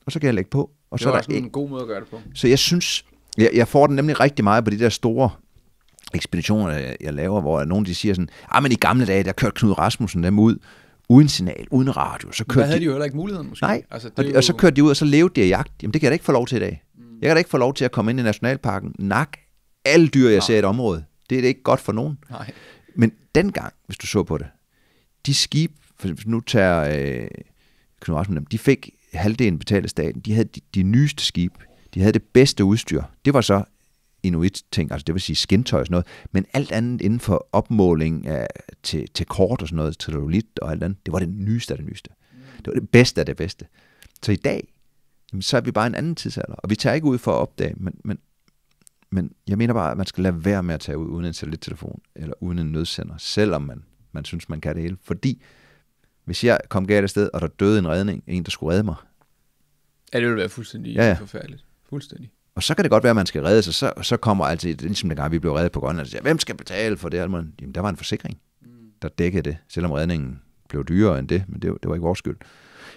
Og så kan jeg lægge på. Og det så var er der en, en god måde at gøre det på. Så jeg synes, jeg, jeg får den nemlig rigtig meget på de der store ekspeditioner, jeg, jeg laver, hvor nogen de siger sådan, ah, men i gamle dage, der kørte Knud Rasmussen dem ud, uden signal, uden radio. Så kørte men havde de jo heller ikke muligheden, måske. Nej, altså, det og, de, jo... og så kørte de ud, og så levede de af jagt. Jamen, det kan jeg da ikke få lov til i dag. Mm. Jeg kan da ikke få lov til at komme ind i Nationalparken, nak alle dyr, jeg Nej. ser i et område. Det er det ikke godt for nogen. Nej. Men dengang, hvis du så på det, de skib, for nu tager øh, Knud Rasmussen, de fik halvdelen betalt af staten. De havde de, de nyeste skib. De havde det bedste udstyr. Det var så inuit-ting, altså det vil sige skintøj og sådan noget, men alt andet inden for opmåling af, til, til kort og sådan noget, cellulit og alt andet, det var det nyeste af det nyeste. Mm. Det var det bedste af det bedste. Så i dag, så er vi bare en anden tidsalder, og vi tager ikke ud for at opdage, men, men men jeg mener bare, at man skal lade være med at tage ud uden en satellittelefon, eller uden en nødsender, selvom man, man synes, man kan det hele. Fordi hvis jeg kom galt af sted, og der døde en redning, en, der skulle redde mig. Ja, det ville være fuldstændig ja, ja. forfærdeligt. Fuldstændig. Og så kan det godt være, at man skal redde sig, så, så kommer altid, ligesom den gang, vi blev reddet på Grønland, så siger, hvem skal betale for det? Jamen, der var en forsikring, mm. der dækkede det, selvom redningen blev dyrere end det, men det, det var ikke vores skyld.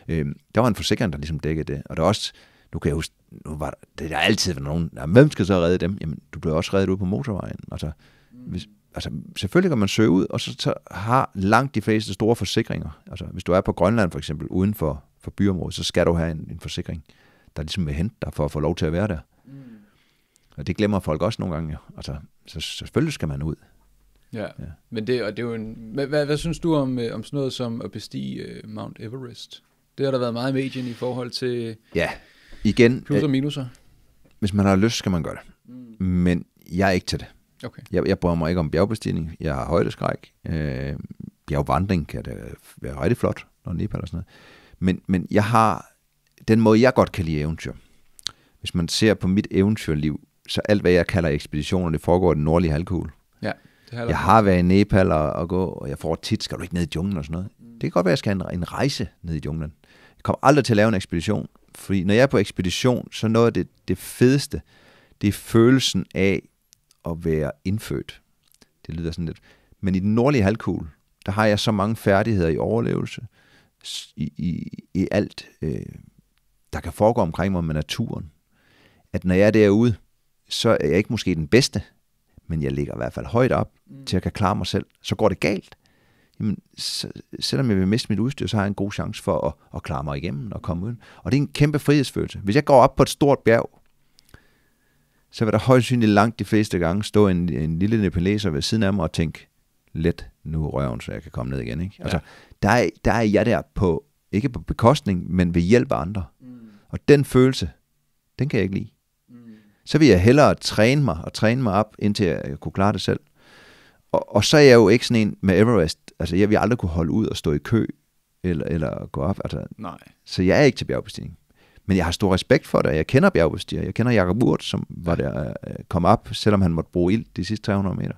Øhm, der var en forsikring, der ligesom dækkede det, og der også, nu kan jeg huske, nu var der, der er altid nogen, jamen, hvem skal så redde dem? Jamen, du bliver også reddet ud på motorvejen. Altså, mm. hvis, altså, selvfølgelig kan man søge ud, og så, så har langt de fleste store forsikringer. Altså, hvis du er på Grønland for eksempel, uden for, for byområdet, så skal du have en, en forsikring, der ligesom vil hente dig for at få lov til at være der. Mm. Og det glemmer folk også nogle gange. Altså, så, så selvfølgelig skal man ud. Ja, ja. men det, og det er jo en... Hvad, hvad, hvad synes du om, øh, om sådan noget som at bestige øh, Mount Everest? Det har der været meget i medien i forhold til... Ja, igen... Plus og minuser? Hvis man har lyst, skal man gøre det. Mm. Men jeg er ikke til det. Okay. Jeg, jeg bryder mig ikke om bjergbestigning. Jeg har højdeskræk. Øh, bjergvandring kan det være rigtig flot, når Nepal og sådan noget. Men, men jeg har den måde, jeg godt kan lide eventyr. Hvis man ser på mit eventyrliv, så alt, hvad jeg kalder ekspeditioner, det foregår i den nordlige halvkugle. Ja, det jeg har været i Nepal og, og gå, og jeg får tit, skal du ikke ned i junglen og sådan noget. Mm. Det kan godt være, at jeg skal have en, en rejse ned i junglen. Jeg kommer aldrig til at lave en ekspedition, fordi når jeg er på ekspedition, så noget af det, det fedeste, det er følelsen af at være indfødt. Det lyder sådan lidt. Men i den nordlige halvkugle, der har jeg så mange færdigheder i overlevelse, i, i, i alt, øh, der kan foregå omkring mig med naturen. At når jeg er derude, så er jeg ikke måske den bedste, men jeg ligger i hvert fald højt op mm. til at kan klare mig selv. Så går det galt jamen, selvom jeg vil miste mit udstyr, så har jeg en god chance for at, at klare mig igennem og komme ud. Og det er en kæmpe frihedsfølelse. Hvis jeg går op på et stort bjerg, så vil der højst sandsynligt langt de fleste gange stå en, en lille nepaleser ved siden af mig og tænke, let nu røven, så jeg kan komme ned igen. Ikke? Ja. Altså, der, er, der er jeg der på, ikke på bekostning, men ved hjælp af andre. Mm. Og den følelse, den kan jeg ikke lide. Mm. Så vil jeg hellere træne mig og træne mig op, indtil jeg kunne klare det selv og, og så er jeg jo ikke sådan en med Everest. Altså, jeg vil aldrig kunne holde ud og stå i kø, eller, eller gå op. Altså, Nej. Så jeg er ikke til bjergbestigning. Men jeg har stor respekt for det, jeg kender bjergbestigere. Jeg kender Jakob Urt, som var der, øh, kom op, selvom han måtte bruge ild de sidste 300 meter.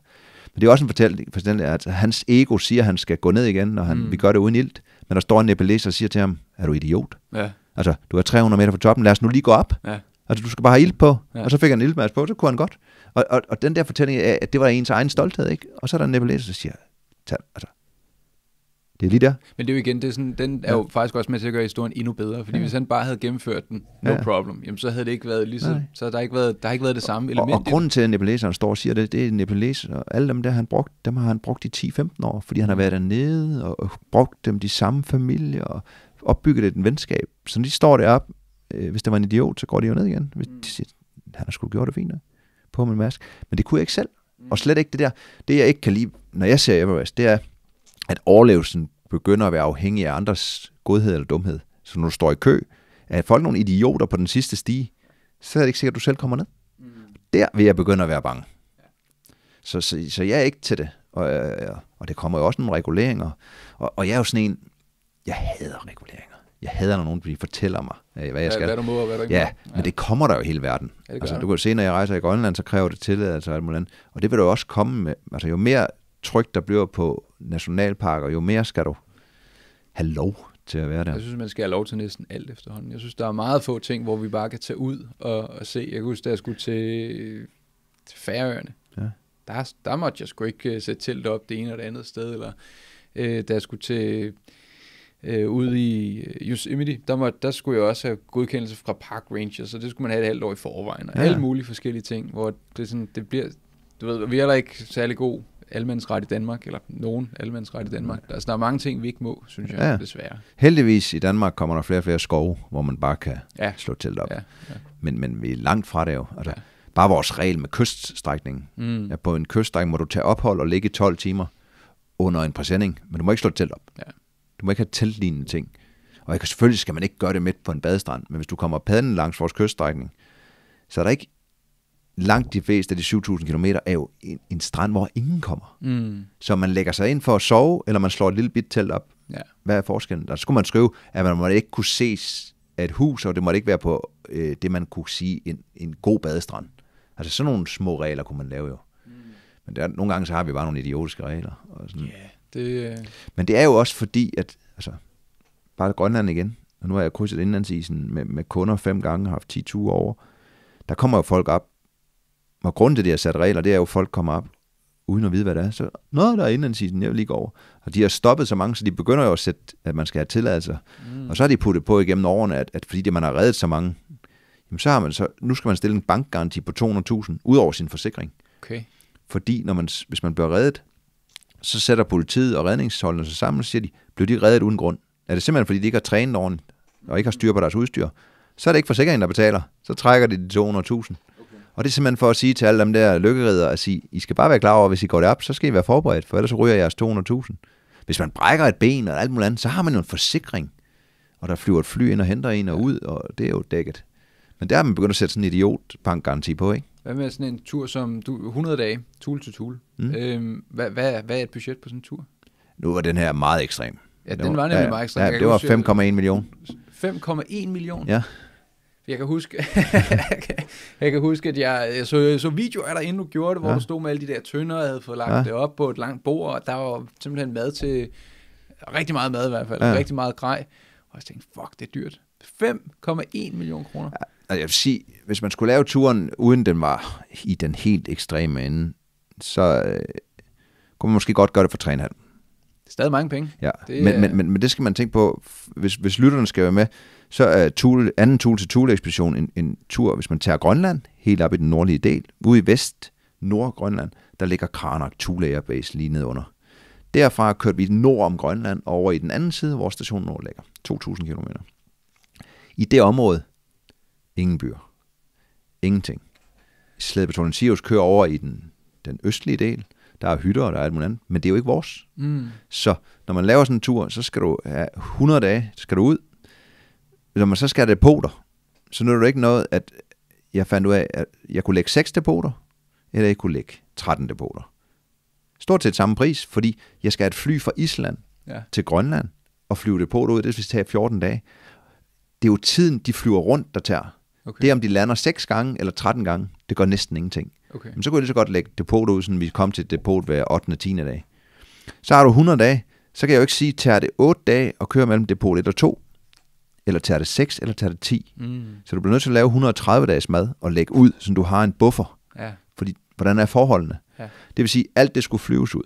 Men det er også en fortælling, fortælling at hans ego siger, at han skal gå ned igen, når han, mm. vi gør det uden ild. Men der står en nepalese og siger til ham, er du idiot? Ja. Altså, du er 300 meter fra toppen, lad os nu lige gå op. Ja. Altså, du skal bare have ild på. Ja. Og så fik han en ildmads på, så kunne han godt. Og, og, og den der fortælling af, at det var ens egen stolthed, ikke? Og så er der en nebulæser, der siger, Tag, altså, det er lige der. Men det er jo igen, det er sådan, den er jo ja. faktisk også med til at gøre historien endnu bedre, fordi ja. hvis han bare havde gennemført den, no ja. problem, jamen så havde det ikke været lige så, så der ikke været, der har ikke været det samme element. Og, og, og grunden til, at Nebulæseren står og siger det, det er nepaleser, og alle dem der han brugt, dem har han brugt i 10-15 år, fordi han har mm. været dernede og, og brugt dem de samme familier og opbygget et venskab. Så de står deroppe øh, hvis der var en idiot, så går det jo ned igen. Hvis mm. de siger, han har sgu gjort det fint nok. På min mask. Men det kunne jeg ikke selv. Mm. Og slet ikke det der. Det jeg ikke kan lide, når jeg ser Everest, det er, at overlevelsen begynder at være afhængig af andres godhed eller dumhed. Så når du står i kø, er folk nogle idioter på den sidste stige, så er det ikke sikkert, at du selv kommer ned. Mm. Der vil jeg begynde at være bange. Så, så, så jeg er ikke til det. Og, øh, og det kommer jo også nogle reguleringer. Og, og jeg er jo sådan en, jeg hader reguleringer jeg hader, når nogen de fortæller mig, øh, hvad jeg skal. Hvad du må og hvad du ikke ja, må. ja, men det kommer der jo i hele verden. Ja, altså, du kan se, når jeg rejser i Grønland, så kræver det tilladelse og alt muligt andet. Og det vil du også komme med. Altså, jo mere tryk der bliver på nationalparker, jo mere skal du have lov til at være der. Jeg synes, man skal have lov til næsten alt efterhånden. Jeg synes, der er meget få ting, hvor vi bare kan tage ud og, og se. Jeg kan huske, da jeg skulle til, til Færøerne, ja. der, der måtte jeg sgu ikke øh, sætte telt op det ene eller det andet sted, eller øh, da jeg skulle til øh, ude i øh, Yosemite, der, må, der skulle jeg også have godkendelse fra Park Rangers, så det skulle man have et halvt år i forvejen, og ja. alle mulige forskellige ting, hvor det, sådan, det bliver, du ved, vi er da ikke særlig god almandsret i Danmark, eller nogen almandsret i Danmark. Der, altså, der er mange ting, vi ikke må, synes jeg, ja. desværre. Heldigvis i Danmark kommer der flere og flere skove, hvor man bare kan ja. slå telt op. Ja. Ja. Men, men vi er langt fra det jo. Altså, ja. Bare vores regel med kyststrækning. Mm. Ja, på en kyststrækning må du tage ophold og ligge 12 timer under en præsending, men du må ikke slå telt op. Ja. Du må ikke have teltlignende ting. Og jeg kan, selvfølgelig skal man ikke gøre det midt på en badestrand, men hvis du kommer paden langs vores kyststrækning, så er der ikke langt de fleste af de 7.000 km er jo en, en strand, hvor ingen kommer. Mm. Så man lægger sig ind for at sove, eller man slår et lille bit telt op. Ja. Hvad er forskellen? Der skulle man skrive, at man måtte ikke kunne ses af et hus, og det måtte ikke være på øh, det, man kunne sige en, en god badestrand. Altså sådan nogle små regler kunne man lave jo. Mm. Men der, nogle gange så har vi bare nogle idiotiske regler. Og sådan. Yeah. Det... Øh, Men det er jo også fordi, at altså, bare Grønland igen, og nu har jeg krydset indlandsisen med, med kunder fem gange, har haft 10 ture over, der kommer jo folk op, og grunden til, at de sat regler, det er jo, at folk kommer op uden at vide, hvad det er. Så, noget, der er indlandsisen, jeg vil lige gå over. Og de har stoppet så mange, så de begynder jo at sætte, at man skal have tilladelser. Mm. Og så har de puttet på igennem årene, at, at fordi det, man har reddet så mange, jamen så har man så, nu skal man stille en bankgaranti på 200.000, ud over sin forsikring. Okay. Fordi når man, hvis man bliver reddet, så sætter politiet og redningsholdene sig sammen, og så siger de, blev de reddet uden grund? Er det simpelthen, fordi de ikke har trænet ordentligt, og ikke har styr på deres udstyr? Så er det ikke forsikringen, der betaler. Så trækker de de 200.000. Okay. Og det er simpelthen for at sige til alle dem der lykkeredere, at sige, I skal bare være klar over, at hvis I går op, så skal I være forberedt, for ellers ryger jeres 200.000. Hvis man brækker et ben og alt muligt andet, så har man jo en forsikring. Og der flyver et fly ind og henter en og ud, og det er jo dækket. Men der har man begyndt at sætte sådan en idiot bankgaranti på, ikke? Hvad med sådan en tur som du, 100 dage, tool to tool? Mm. Øhm, hvad, hvad, hvad er et budget på sådan en tur? Nu var den her meget ekstrem. Ja, den var nemlig ja, meget ekstrem. Ja, det var 5,1 millioner. 5,1 millioner? Ja. Jeg kan huske, [laughs] jeg kan huske at jeg, jeg så, så videoer der inden du gjorde det, hvor ja. du stod med alle de der tønder, og havde fået lagt ja. det op på et langt bord, og der var simpelthen mad til, rigtig meget mad i hvert fald, ja. rigtig meget grej. Og jeg tænkte, fuck, det er dyrt. 5,1 millioner kroner. Ja, altså jeg vil sige, hvis man skulle lave turen, uden den var i den helt ekstreme ende, så øh, kunne man måske godt gøre det for 3,5. Stadig mange penge. Ja, det, men, men, men, men det skal man tænke på, hvis, hvis lytterne skal være med, så er tool, anden tool til tool ekspedition en, en tur, hvis man tager Grønland, helt op i den nordlige del, ude i vest, Nordgrønland, der ligger Karnak Thule Airbase lige under. Derfra kørte vi nord om Grønland over i den anden side, hvor stationen nord ligger, 2.000 km. I det område, Ingen byer. Ingenting. Slædebetonen Sirius kører over i den, den østlige del. Der er hytter, og der er alt muligt andet. Men det er jo ikke vores. Mm. Så når man laver sådan en tur, så skal du have 100 dage, skal du ud. Når man så skal have depoter, så nytter det ikke noget, at jeg fandt ud af, at jeg kunne lægge 6 depoter, eller jeg kunne lægge 13 depoter. Stort set samme pris, fordi jeg skal have et fly fra Island ja. til Grønland og flyve depoter ud. Det vil tage 14 dage. Det er jo tiden, de flyver rundt, der tager. Okay. Det er, om de lander 6 gange eller 13 gange, det gør næsten ingenting. Okay. Men så kunne jeg lige så godt lægge depot ud, sådan vi kom til et depot hver 8. og 10. dag. Så har du 100 dage, så kan jeg jo ikke sige, tager det 8 dage og køre mellem depot 1 og 2, eller tager det 6, eller tager det 10. Mm. Så du bliver nødt til at lave 130 dages mad og lægge ud, så du har en buffer. Ja. Fordi, hvordan er forholdene? Ja. Det vil sige, alt det skulle flyves ud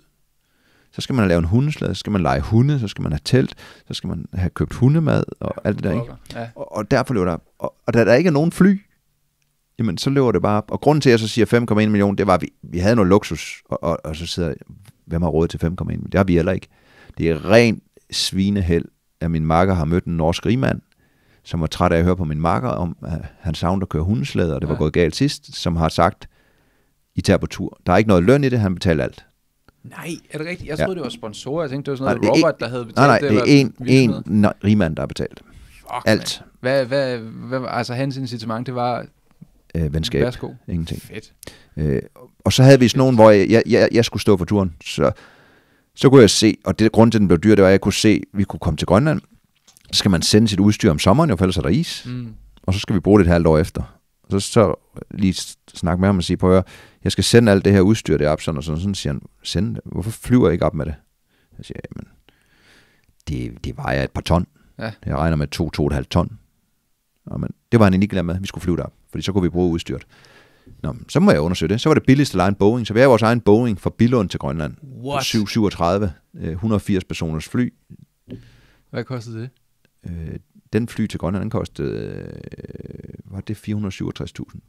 så skal man have lavet en hundeslade, så skal man lege hunde, så skal man have telt, så skal man have købt hundemad og alt det der. Ikke? Ja. Og, og derfor løber der... Og, og da der ikke er nogen fly, jamen så løber det bare op. Og grunden til, at jeg så siger 5,1 millioner, det var, at vi, vi havde noget luksus, og, og, og så sidder hvem har råd til 5,1 millioner? Det har vi heller ikke. Det er ren svineheld, at min makker har mødt en norsk rigmand, som var træt af at høre på min makker om, at han savnede at køre hundeslæde, og det var ja. gået galt sidst, som har sagt, I tager på tur. Der er ikke noget løn i det, han betaler alt. Nej, er det rigtigt? Jeg troede, ja. det var sponsorer. Jeg tænkte, det var sådan noget nej, Robert, en, der havde betalt nej, nej, det. er en, en nej, rigmand, der har betalt. Fuck, Alt. Hvad, hvad, hvad, altså hans incitament, det var... Øh, venskab. Værsgo. Ingenting. Fedt. Øh, og så havde vi sådan nogen, hvor jeg, jeg, jeg, jeg skulle stå for turen. Så, så kunne jeg se, og det grund til, at den blev dyr, det var, at jeg kunne se, at vi kunne komme til Grønland. Så skal man sende sit udstyr om sommeren, jo, for ellers er der is. Mm. Og så skal vi bruge det et halvt år efter. Så, så lige snakke med ham og sige, prøv at høre, jeg skal sende alt det her udstyr, det er sådan og sådan, sådan siger han, send det. Hvorfor flyver jeg ikke op med det? Jeg siger, jamen, det, det vejer et par ton. Ja. Jeg regner med 2-2,5 ton. Jamen, det var han egentlig glad med, vi skulle flyve derop, fordi så kunne vi bruge udstyret. Nå, så må jeg undersøge det. Så var det billigste at lege en Boeing. Så vi havde vores egen Boeing fra Billund til Grønland. What? 737, 180 øh, personers fly. Hvad kostede det? Øh, den fly til Grønland, den kostede, øh, var det 467.000. Men,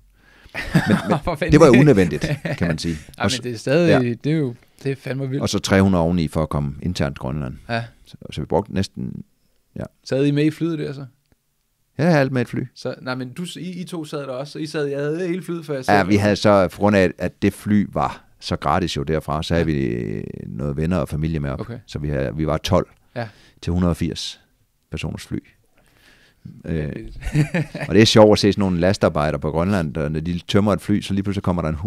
men [laughs] det var jo unødvendigt, kan man sige. [laughs] Ej, men det er stadig, ja. det er jo, det er fandme vildt. Og så 300 oveni for at komme internt til Grønland. Ja. Så, så vi brugte næsten, ja. Sad I med i flyet der så? Jeg havde alt med et fly. Så, nej, men du, I, I to sad der også, så I sad, jeg havde hele flyet, for jeg sad. Ja, vi havde så, på grund af, at det fly var så gratis jo derfra, så havde ja. vi øh, noget venner og familie med op. Okay. Så vi, havde, vi var 12 ja. til 180 personers fly. Øh, [laughs] og det er sjovt at se sådan nogle lastarbejdere på Grønland, der, når de tømmer et fly, så lige pludselig kommer der en,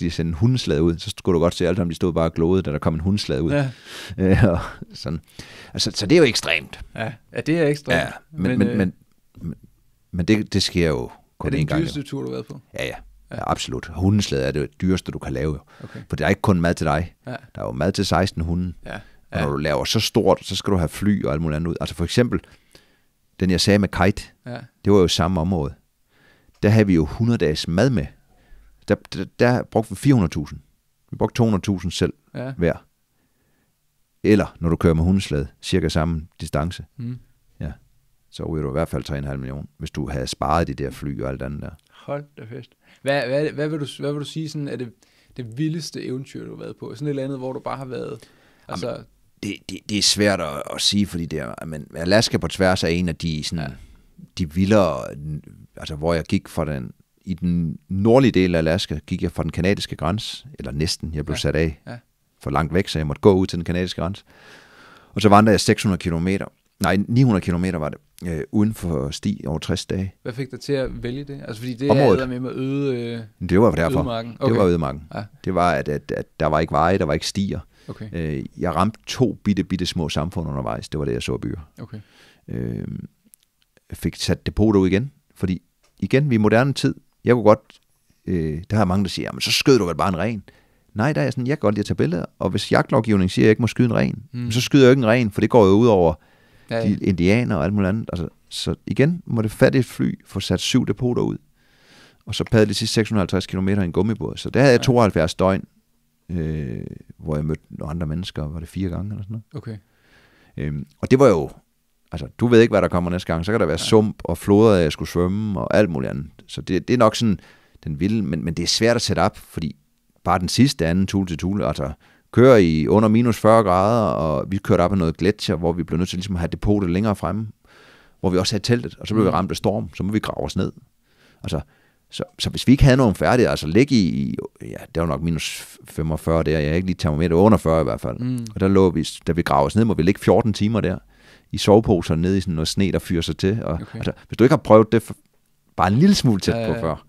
de sende en hundeslade ud. Så skulle du godt se alle sammen, de stod bare og glodede, da der kom en hundeslade ud. Ja. Øh, og sådan. Altså, så det er jo ekstremt. Ja, ja det er ekstremt. Ja, men, men, men, øh, men, men, men det, det sker jo kun én gang. Er det den dyreste tur, du har været på? Ja, ja. Ja. Absolut. Hundeslade er det dyreste, du kan lave. Okay. For det er ikke kun mad til dig. Ja. Der er jo mad til 16 hunde. Ja. Ja. Og når du laver så stort, så skal du have fly og alt muligt andet ud. Altså for eksempel, den jeg sagde med kite, ja. det var jo samme område. Der havde vi jo 100 dages mad med. Der, der, der brugte vi 400.000. Vi brugte 200.000 selv ja. hver. Eller når du kører med hundeslæde, cirka samme distance. Mm. Ja. Så ville du i hvert fald 3,5 millioner, hvis du havde sparet de der fly og alt andet der. Hold da fest. Hvad, hvad, hvad, vil, du, hvad vil du sige, sådan, er det det vildeste eventyr, du har været på? Sådan et eller andet, hvor du bare har været... Altså, Jamen, det, det, det er svært at, at sige, fordi det er, men Alaska på tværs er en af de, sådan, ja. de vildere, altså hvor jeg gik fra den, i den nordlige del af Alaska, gik jeg fra den kanadiske grænse, eller næsten, jeg blev ja. sat af ja. for langt væk, så jeg måtte gå ud til den kanadiske grænse. Og så vandrede jeg 600 kilometer, nej 900 kilometer var det, øh, uden for sti over 60 dage. Hvad fik dig til at vælge det? Altså fordi det Området. er med med øde øh, Det var derfor. Okay. Det var ødemarken. Ja. Det var, at, at, at der var ikke veje, der var ikke stier. Okay. Øh, jeg ramte to bitte, bitte små samfund undervejs. Det var det, jeg så i byer. Okay. Øh, fik sat depoter ud igen, fordi igen, vi er i moderne tid. Jeg kunne godt, øh, der har mange, der siger, men så skød du vel bare en ren. Nej, der er jeg sådan, jeg kan godt lide at tage billeder, og hvis jagtlovgivningen siger, at jeg ikke må skyde en ren, mm. så skyder jeg ikke en ren, for det går jo ud over ja, ja. de indianer og alt muligt andet. Altså, så igen må det fatte et fly få sat syv depoter ud, og så padde de sidste 650 km i en gummibåd. Så der havde jeg 72 døgn øh, hvor jeg mødte nogle andre mennesker, var det fire gange eller sådan noget. Okay. Øhm, og det var jo, altså du ved ikke, hvad der kommer næste gang, så kan der være ja. sump og floder, jeg skulle svømme og alt muligt andet. Så det, det er nok sådan, den vilde, men, men det er svært at sætte op, fordi bare den sidste anden tule til tule, altså kører i under minus 40 grader, og vi kørte op af noget gletsjer, hvor vi blev nødt til ligesom at have depotet længere fremme, hvor vi også havde teltet, og så blev vi mm. ramt af storm, så må vi grave os ned. Altså, så, så hvis vi ikke havde nogen færdige, altså ligge i, ja, det var nok minus 45 der, jeg er ikke lige termometer, under 40 i hvert fald. Mm. Og der lå vi, da vi gravede os ned, må vi ligge 14 timer der, i soveposer nede i sådan noget sne, der fyrer sig til. Og, okay. altså, hvis du ikke har prøvet det for, bare en lille smule tæt på øh. før,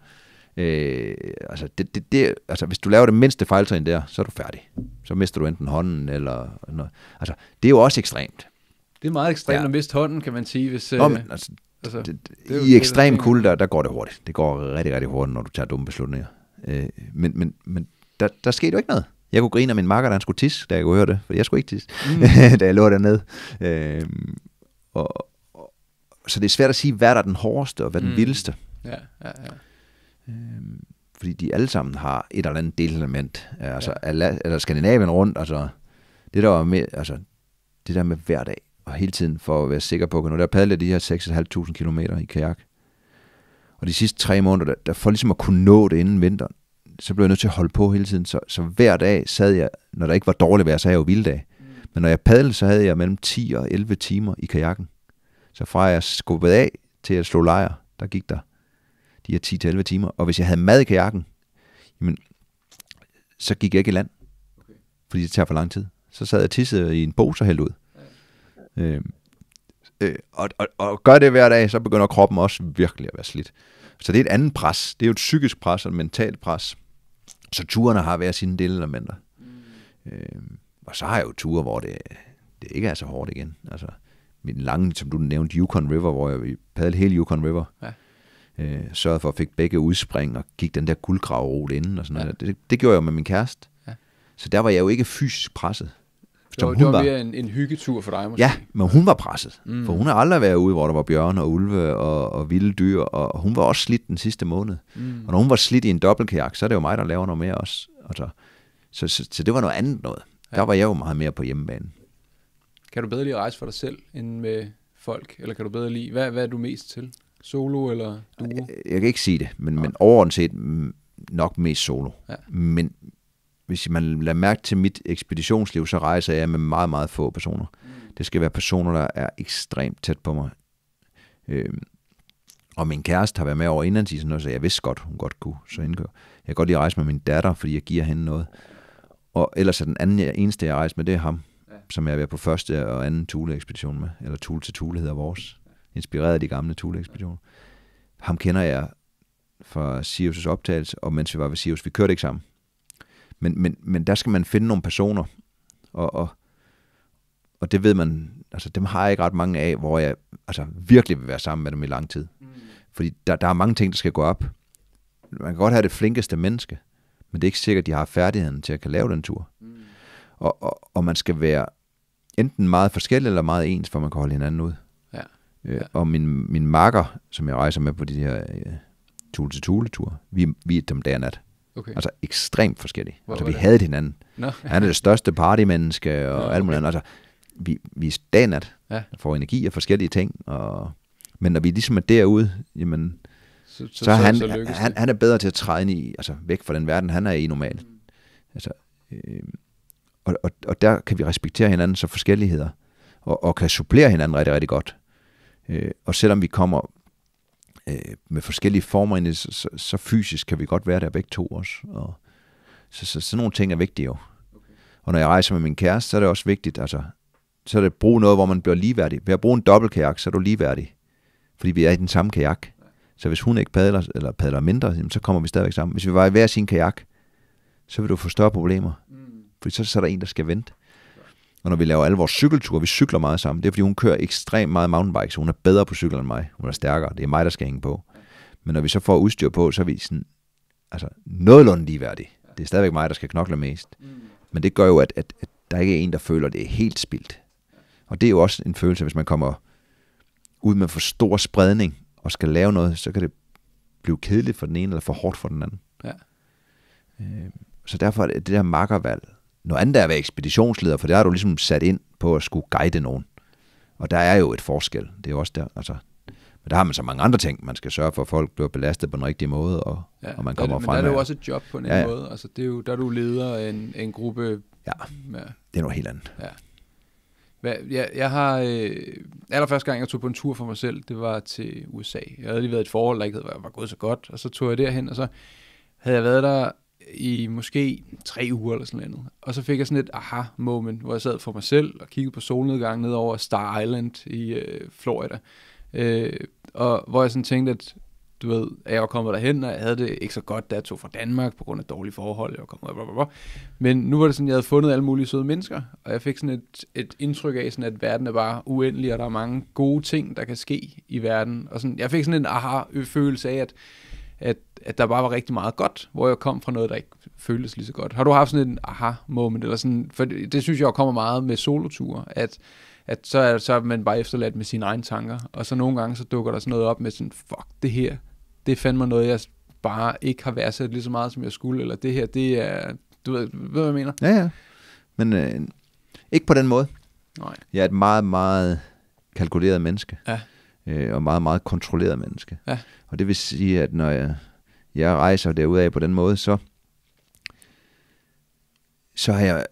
øh, altså, det, det, det, altså, hvis du laver det mindste fejltrin der, så er du færdig. Så mister du enten hånden eller noget. Altså, det er jo også ekstremt. Det er meget ekstremt ja. at miste hånden, kan man sige. Hvis, Nå, øh, men, altså, Altså, det, det, I ekstrem kulde, der, der går det hurtigt. Det går rigtig, rigtig hurtigt, når du tager dumme beslutninger. Øh, men men, men der, der skete jo ikke noget. Jeg kunne grine af min makker, der han skulle tisse, da jeg kunne høre det, for jeg skulle ikke tisse, mm. [laughs] da jeg lå dernede. Øh, og, og, så det er svært at sige, hvad der er den hårdeste, og hvad mm. den vildeste. Ja, ja, ja. Øh, fordi de alle sammen har et eller andet delelement. Altså, ja. eller Skandinavien rundt, altså, det der var med, altså, det der med hver dag og hele tiden for at være sikker på at kunne Der padlede de her 6.500 km i kajak. Og de sidste tre måneder, der, der for ligesom at kunne nå det inden vinteren, så blev jeg nødt til at holde på hele tiden. Så, så hver dag sad jeg, når der ikke var dårligt vejr, så havde jeg jo vilddag. Mm. Men når jeg padlede, så havde jeg mellem 10 og 11 timer i kajakken. Så fra jeg skubbede af til at slå lejr, der gik der de her 10-11 timer. Og hvis jeg havde mad i kajakken, jamen, så gik jeg ikke i land. Okay. Fordi det tager for lang tid. Så sad jeg tisset i en bog, så hældte ud. Øh, øh, og, og, og gør det hver dag, så begynder kroppen også virkelig at være slidt. Så det er et andet pres. Det er jo et psykisk pres og et mentalt pres. Så turene har hver sine delelementer. Mm. Øh, og så har jeg jo ture, hvor det, det ikke er så hårdt igen. Altså, min lange, som du nævnte, Yukon River, hvor jeg padlede hele Yukon River. Ja. Øh, sørgede for at fik begge udspring og gik den der guldgravrote inden og sådan ja. noget. Det, det gjorde jeg jo med min kæreste. Ja. Så der var jeg jo ikke fysisk presset. Så det var, hun det var mere en, en hyggetur for dig måske. Ja, men hun var presset. Mm. For hun har aldrig været ude, hvor der var bjørne og ulve og, og vilde dyr, og, og hun var også slidt den sidste måned. Mm. Og når hun var slidt i en dobbeltkajak, så er det jo mig, der laver noget mere også. Altså, så, så, så det var noget andet noget. Ja. Der var jeg jo meget mere på hjemmebane. Kan du bedre lide at rejse for dig selv, end med folk? Eller kan du bedre lide, hvad, hvad er du mest til? Solo eller duo? Jeg, jeg kan ikke sige det, men, men overordnet set mm, nok mest solo. Ja. Men hvis man lader mærke til mit ekspeditionsliv, så rejser jeg med meget, meget få personer. Mm. Det skal være personer, der er ekstremt tæt på mig. Øh, og min kæreste har været med over indlandsisen også, så jeg vidste godt, hun godt kunne så indgøre. Jeg kan godt lide at rejse med min datter, fordi jeg giver hende noget. Og ellers er den anden, jeg, eneste, jeg rejser med, det er ham, ja. som jeg er på første og anden Thule-ekspedition med. Eller Thule til Thule hedder vores. Inspireret af de gamle Thule-ekspeditioner. Ham kender jeg fra Sirius' optagelse, og mens vi var ved Sirius, vi kørte ikke sammen. Men, men, men der skal man finde nogle personer, og, og, og det ved man, altså dem har jeg ikke ret mange af, hvor jeg altså, virkelig vil være sammen med dem i lang tid. Mm. Fordi der, der er mange ting, der skal gå op. Man kan godt have det flinkeste menneske, men det er ikke sikkert, at de har færdigheden til at kan lave den tur. Mm. Og, og, og man skal være enten meget forskellig eller meget ens, for man kan holde hinanden ud. Ja. Øh, og min, min marker, som jeg rejser med på de her øh, tule til tule tur vi, vi er dem der nat. nat. Okay. Altså ekstremt forskellige. Hvor altså vi det? havde hinanden. No. Han er det største partymenneske og no, alt muligt andet. Altså, vi, vi er danat, ja. får energi og forskellige ting. Og, men når vi ligesom er derude, jamen, så, så, så, han, så han, han, han er bedre til at træde ind i, altså væk fra den verden, han er i normalt. Mm. Altså, øh, og, og, og der kan vi respektere hinanden som forskelligheder, og, og kan supplere hinanden rigtig, rigtig godt. Øh, og selvom vi kommer øh, med forskellige former, så, så, så fysisk kan vi godt være der begge to også. Og, så, så sådan nogle ting er vigtige jo. Okay. Og når jeg rejser med min kæreste, så er det også vigtigt, altså, så er det at bruge noget, hvor man bliver ligeværdig. Ved at bruge en dobbeltkajak, så er du ligeværdig. Fordi vi er i den samme kajak. Så hvis hun ikke padler, eller padler mindre, så kommer vi stadigvæk sammen. Hvis vi var i hver sin kajak, så vil du få større problemer. Mm. Fordi så, så er der en, der skal vente. Og når vi laver alle vores cykelture, vi cykler meget sammen, det er fordi hun kører ekstremt meget mountainbike, så hun er bedre på cykel end mig. Hun er stærkere, det er mig, der skal hænge på. Men når vi så får udstyr på, så er vi sådan, altså nogenlunde ligeværdige. Det er stadigvæk mig, der skal knokle mest. Mm. Men det gør jo, at, at, at der ikke er en, der føler, at det er helt spildt. Og det er jo også en følelse, hvis man kommer ud med for stor spredning og skal lave noget, så kan det blive kedeligt for den ene eller for hårdt for den anden. Ja. Øh, så derfor er det der makkervalg noget andet er at være ekspeditionsleder, for der er du ligesom sat ind på at skulle guide nogen. Og der er jo et forskel. Det er jo også der, altså, men der har man så mange andre ting. Man skal sørge for, at folk bliver belastet på den rigtige måde, og, ja, og man kommer det, frem. Men der er det jo også et job på en ja, anden ja. måde. Altså, det er jo, der er du leder en, en gruppe. Ja, ja, det er noget helt andet. Ja. Hvad, jeg, jeg har øh, allerførste gang, jeg tog på en tur for mig selv, det var til USA. Jeg havde lige været i et forhold, der ikke havde, var gået så godt, og så tog jeg derhen, og så havde jeg været der i måske tre uger eller sådan noget. Og så fik jeg sådan et aha-moment, hvor jeg sad for mig selv og kiggede på solnedgangen ned over Star Island i øh, Florida. Øh, og hvor jeg sådan tænkte, at du ved, at jeg var kommet derhen, og jeg havde det ikke så godt, da jeg tog fra Danmark på grund af dårlige forhold. Jeg var kommet, blah, blah, Men nu var det sådan, at jeg havde fundet alle mulige søde mennesker, og jeg fik sådan et, et indtryk af, sådan, at verden er bare uendelig, og der er mange gode ting, der kan ske i verden. Og sådan, jeg fik sådan en aha-følelse af, at at, at der bare var rigtig meget godt, hvor jeg kom fra noget, der ikke føltes lige så godt. Har du haft sådan en aha-moment, eller sådan, for det, det synes jeg kommer meget med soloture, at, at så, er, så er man bare efterladt med sine egne tanker, og så nogle gange så dukker der sådan noget op med sådan, fuck det her, det fandt mig noget, jeg bare ikke har værdsat lige så meget, som jeg skulle, eller det her, det er, du ved, ved hvad jeg mener? Ja, ja. Men øh, ikke på den måde. Nej. Jeg er et meget, meget kalkuleret menneske. Ja. Øh, og meget, meget kontrolleret menneske. Ja. Og det vil sige, at når jeg, jeg rejser derudaf på den måde, så, så har jeg,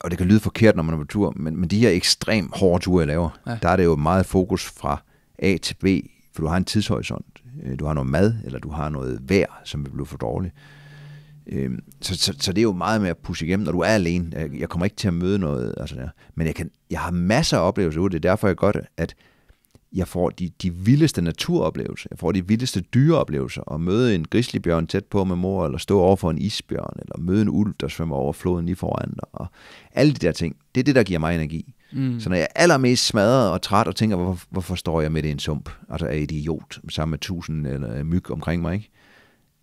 og det kan lyde forkert, når man er på tur, men, men de her ekstremt hårde ture, jeg laver, ja. der er det jo meget fokus fra A til B, for du har en tidshorisont. Øh, du har noget mad, eller du har noget vejr, som vil blive for dårligt. Øhm, så, så, så det er jo meget med at pusse igennem, når du er alene. Jeg kommer ikke til at møde noget. Altså, men jeg, kan, jeg har masser af oplevelser ude. Det er derfor, jeg godt, at jeg får de, de vildeste naturoplevelser, jeg får de vildeste dyreoplevelser, og møde en grizzlybjørn tæt på med mor, eller stå over for en isbjørn, eller møde en ulv, der svømmer over floden lige foran dig, og alle de der ting, det er det, der giver mig energi. Mm. Så når jeg er allermest smadret og træt og tænker, hvorfor, hvorfor står jeg med det i en sump, altså er idiot sammen med tusind eller øh, myg omkring mig, ikke?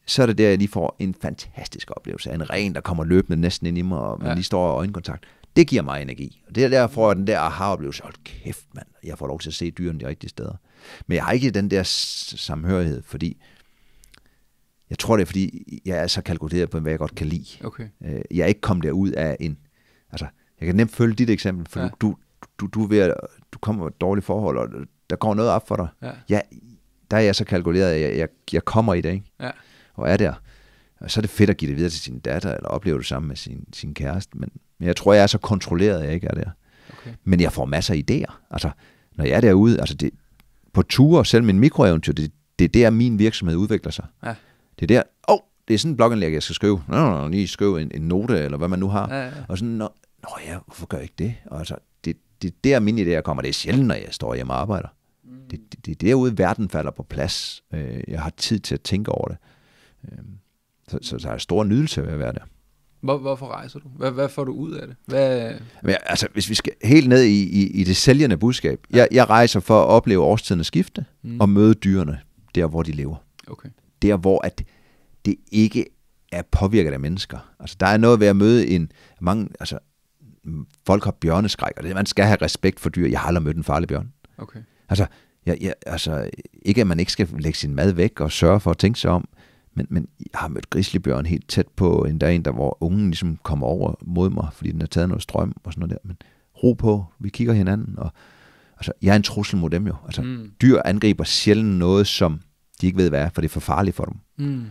så er det der, jeg lige får en fantastisk oplevelse af en ren, der kommer løbende næsten ind i mig, og man ja. lige står i øjenkontakt. Det giver mig energi. Og det er derfor, at den der aha-oplevelse, hold kæft mand, jeg får lov til at se dyrene de rigtige steder. Men jeg har ikke den der samhørighed, fordi jeg tror, det er, fordi jeg er så kalkuleret på, hvad jeg godt kan lide. Okay. Øh, jeg er ikke kommet derud af en... Altså, jeg kan nemt følge dit eksempel, for ja. du, du, du, er ved at, du kommer med et dårligt forhold, og der går noget op for dig. Ja. Jeg, der er jeg så kalkuleret, at jeg, jeg, jeg kommer i det, ikke? Ja. og er der. Og så er det fedt at give det videre til sin datter, eller opleve det sammen med sin, sin kæreste, men, men jeg tror, jeg er så kontrolleret, at jeg ikke er der. Okay. Men jeg får masser af idéer. Altså, når jeg er derude, altså det, på ture, selv min mikroeventyr, det, det er der, min virksomhed udvikler sig. Ja. Det er der, åh, oh, det er sådan en blogindlæg, jeg skal skrive. Nå, nå, nå lige skrive en, en note, eller hvad man nu har. Ja, ja. Og sådan, nå, nå ja, hvorfor gør jeg ikke det? Og altså, det, det er der, mine idéer kommer. Det er sjældent, når jeg står hjemme og arbejder. Mm. Det, det, det er derude, verden falder på plads. Øh, jeg har tid til at tænke over det. Øhm, så, så der er stor nydelse ved at være der. Hvor, hvorfor rejser du? Hvad, hvad får du ud af det? Hvad... Men, altså, hvis vi skal helt ned i, i, i det sælgende budskab. Jeg, jeg rejser for at opleve årstidens skifte mm. og møde dyrene der, hvor de lever. Okay. Der, hvor at det ikke er påvirket af mennesker. Altså, der er noget ved at møde en... Mange, altså, folk har bjørneskræk, og det, man skal have respekt for dyr. Jeg har aldrig mødt en farlig bjørn. Okay. Altså, jeg, jeg, altså, ikke at man ikke skal lægge sin mad væk og sørge for at tænke sig om, men, men jeg har mødt grizzlybjørn helt tæt på, en der en, der, hvor ungen ligesom kommer over mod mig, fordi den har taget noget strøm og sådan noget der. Men ro på, vi kigger hinanden, og altså, jeg er en trussel mod dem jo. Altså, mm. Dyr angriber sjældent noget, som de ikke ved hvad er, for det er for farligt for dem. Mm.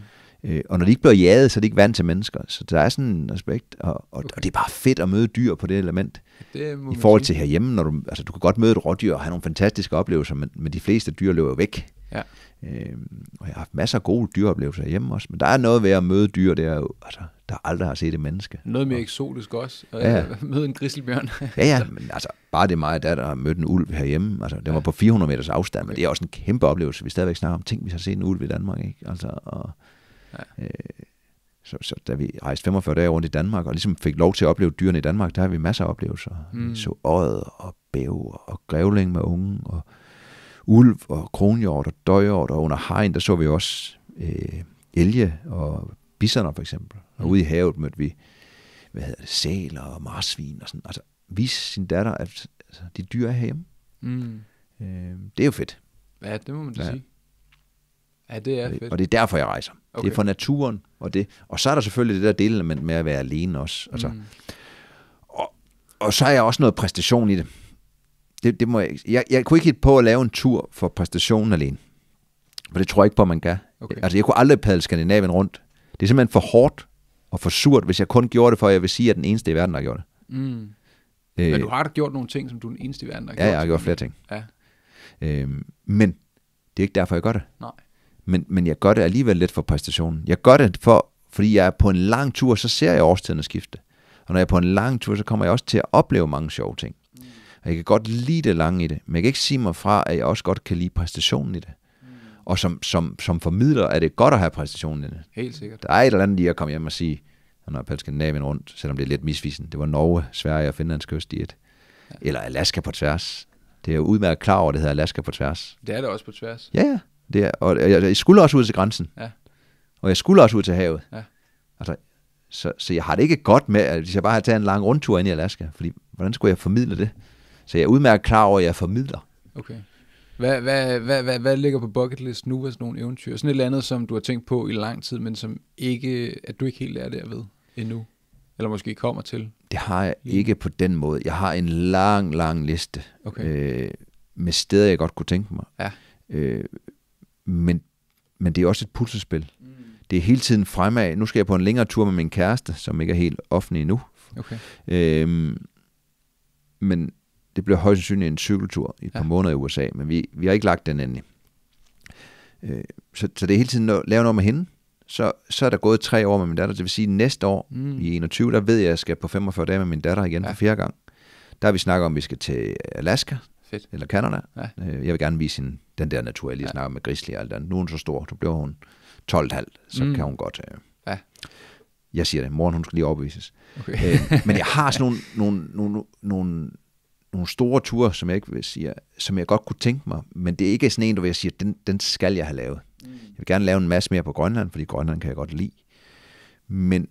Øh, og når de ikke bliver jaget, så er de ikke vant til mennesker. Så der er sådan en aspekt, og, og, okay. og det er bare fedt at møde dyr på det element. Det I forhold til herhjemme, når du, altså, du kan godt møde et rådyr og have nogle fantastiske oplevelser, men, men de fleste dyr løber væk. Ja. Øh, og jeg har haft masser af gode dyreoplevelser hjemme også, men der er noget ved at møde dyr, der, altså, der aldrig har set et menneske. Noget mere og, eksotisk også, og ja. [laughs] møde en grisselbjørn. ja, ja, men altså, bare det mig der, der har mødt en ulv herhjemme, altså, den ja. var på 400 meters afstand, men det er også en kæmpe oplevelse. Vi stadigvæk snakker om ting, vi har set en ulv i Danmark, ikke? Altså, og, ja. øh, så, så da vi rejste 45 dage rundt i Danmark, og ligesom fik lov til at opleve dyrene i Danmark, der har vi masser af oplevelser. Mm. Vi så øjet og bæv og grævling med unge, og ulv og kronhjort og døjhjort, og under hegn, der så vi også øh, elge og bisoner for eksempel. Og mm. ude i havet mødte vi, hvad hedder det, saler og marsvin og sådan. Altså, vise sin datter, at altså, de dyr er hjemme. Mm. Øh, det er jo fedt. Ja, det må man da ja. sige. Ja, det er øh, fedt. Og det er derfor, jeg rejser. Okay. Det er for naturen. Og, det. og så er der selvfølgelig det der del med, med at være alene også. Altså, mm. og, og så er jeg også noget præstation i det det, det må jeg, jeg, jeg kunne ikke på at lave en tur for præstationen alene. For det tror jeg ikke på, at man kan. Okay. Altså, jeg kunne aldrig padle Skandinavien rundt. Det er simpelthen for hårdt og for surt, hvis jeg kun gjorde det, for jeg vil sige, at den eneste i verden, der har gjort det. Mm. Øh, men du har da gjort nogle ting, som du er den eneste i verden, der har ja, gjort. Ja, jeg har gjort flere ting. Ja. Øh, men det er ikke derfor, jeg gør det. Nej. Men, men jeg gør det alligevel lidt for præstationen. Jeg gør det, for, fordi jeg er på en lang tur, så ser jeg årstiderne skifte. Og når jeg er på en lang tur, så kommer jeg også til at opleve mange sjove ting. Jeg kan godt lide det lange i det, men jeg kan ikke sige mig fra, at jeg også godt kan lide præstationen i det. Mm. Og som, som, som formidler er det godt at have præstationen i det. Helt sikkert. Der er et eller andet lige at komme hjem og sige, når jeg Skandinavien rundt, selvom det er lidt misvisende. Det var Norge, Sverige og Finlands kyst i et. Ja. Eller Alaska på tværs. Det er jo udmærket klar over, at det hedder Alaska på tværs. Det er det også på tværs. Ja, ja. Det er, og jeg, jeg skulle også ud til grænsen. Ja. Og jeg skulle også ud til havet. Ja. Altså, så, så jeg har det ikke godt med, at hvis jeg bare har taget en lang rundtur ind i Alaska, fordi hvordan skulle jeg formidle det? Så jeg er udmærket klar over, at jeg formidler. Okay. Hvad, hvad, hvad, hvad, hvad ligger på bucket list nu hos sådan nogle eventyr? Sådan et eller andet, som du har tænkt på i lang tid, men som ikke, at du ikke helt er derved endnu? Eller måske kommer til? Det har jeg ikke på den måde. Jeg har en lang, lang liste okay. øh, med steder, jeg godt kunne tænke mig. Ja. Øh, men, men det er også et puslespil. Mm. Det er hele tiden fremad. Nu skal jeg på en længere tur med min kæreste, som ikke er helt offentlig endnu. Okay. Øh, men det bliver højst sandsynligt en cykeltur i et par måneder i USA, men vi, vi har ikke lagt den endelig. Øh, så, så det er hele tiden at lave noget med hende. Så, så er der gået tre år med min datter, det vil sige næste år mm. i 21, der ved jeg, at jeg skal på 45 dage med min datter igen ja. for fjerde gang. Der har vi snakket om, at vi skal til Alaska, Fedt. eller Canada. Ja. Øh, jeg vil gerne vise hende den der natur, jeg lige ja. snakker med grizzly og alt andet. Nu er hun så stor, nu bliver hun 12,5, så mm. kan hun godt... Øh, ja. Jeg siger det, morgen hun skal lige overbevises. Okay. øh, men jeg har sådan [laughs] nogle, nogle, nogle, nogle nogle store ture, som jeg ikke vil sige, som jeg godt kunne tænke mig, men det er ikke sådan en, du vil sige, den, den skal jeg have lavet. Mm. Jeg vil gerne lave en masse mere på Grønland, fordi Grønland kan jeg godt lide. Men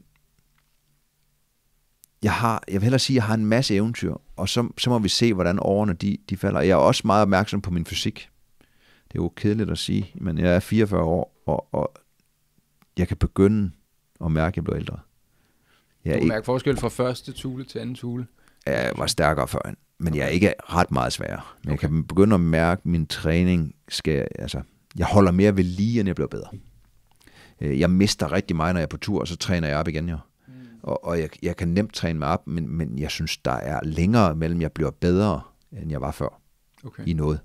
jeg, har, jeg vil hellere sige, at jeg har en masse eventyr, og så, så må vi se, hvordan årene de, de falder. Jeg er også meget opmærksom på min fysik. Det er jo kedeligt at sige, men jeg er 44 år, og, og jeg kan begynde at mærke, at jeg bliver ældre. Jeg du kan ikke... mærke forskel fra første tule til anden tule? Jeg var stærkere end men jeg er ikke ret meget sværere. Men jeg kan begynde at mærke, at min træning skal, altså, jeg holder mere ved lige, end jeg bliver bedre. Øh, jeg mister rigtig meget, når jeg er på tur, og så træner jeg op igen jo. Mm. Og, og jeg, jeg kan nemt træne mig op, men, men jeg synes, der er længere mellem, jeg bliver bedre, end jeg var før okay. i noget.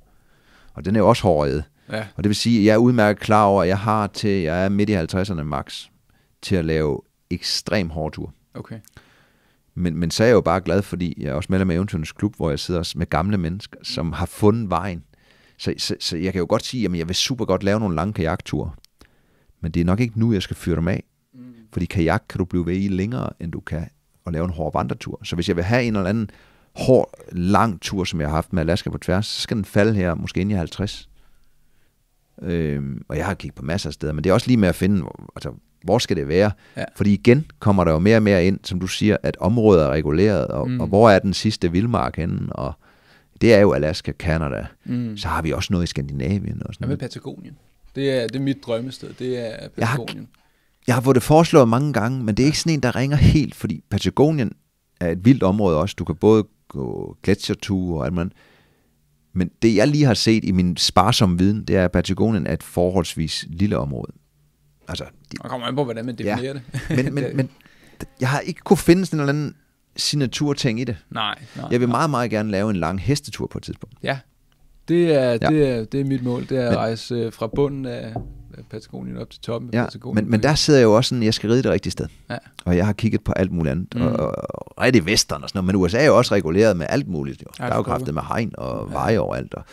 Og den er jo også hårdere. Ja. Og det vil sige, at jeg er udmærket klar over, at jeg har til, jeg er midt i 50'erne max, til at lave ekstrem hård tur. Okay. Men, men så er jeg jo bare glad, fordi jeg er også medlem af Eventyrens Klub, hvor jeg sidder også med gamle mennesker, mm. som har fundet vejen. Så, så, så jeg kan jo godt sige, at jeg vil super godt lave nogle lange kajakture. Men det er nok ikke nu, jeg skal fyre dem af. Mm. Fordi kajak kan du blive ved i længere, end du kan at lave en hård vandretur. Så hvis jeg vil have en eller anden hård, lang tur, som jeg har haft med Alaska på tværs, så skal den falde her, måske ind i 50. Øhm, og jeg har kigget på masser af steder, men det er også lige med at finde, altså, hvor skal det være? Ja. Fordi igen kommer der jo mere og mere ind, som du siger, at områder er reguleret, og, mm. og hvor er den sidste vildmark henne? Og det er jo Alaska, Canada. Mm. Så har vi også noget i Skandinavien. Og sådan ja, med Patagonien? Det er, det er mit drømmested, det er Patagonien. Jeg har, jeg har fået det foreslået mange gange, men det er ikke sådan en, der ringer helt, fordi Patagonien er et vildt område også. Du kan både gå gletsjerture og alt muligt. Men det, jeg lige har set i min sparsomme viden, det er, at Patagonien er et forholdsvis lille område. Altså, de, man kommer an på, hvordan man definerer ja. det. men, [laughs] men, men jeg har ikke kunne finde sådan en eller anden signaturting i det. Nej, nej. Jeg vil nej. meget, meget gerne lave en lang hestetur på et tidspunkt. Ja, det er, ja. Det er, det er mit mål. Det er men, at rejse øh, fra bunden af Patagonien op til toppen ja, af Patagonien. Men, men der sidder jeg jo også sådan, jeg skal ride det rigtige sted. Ja. Og jeg har kigget på alt muligt andet. Mm. Og, og rigtig vestern og sådan noget. Men USA er jo også reguleret med alt muligt. Jo. der er jo kraftet med hegn og ja. veje overalt. Og,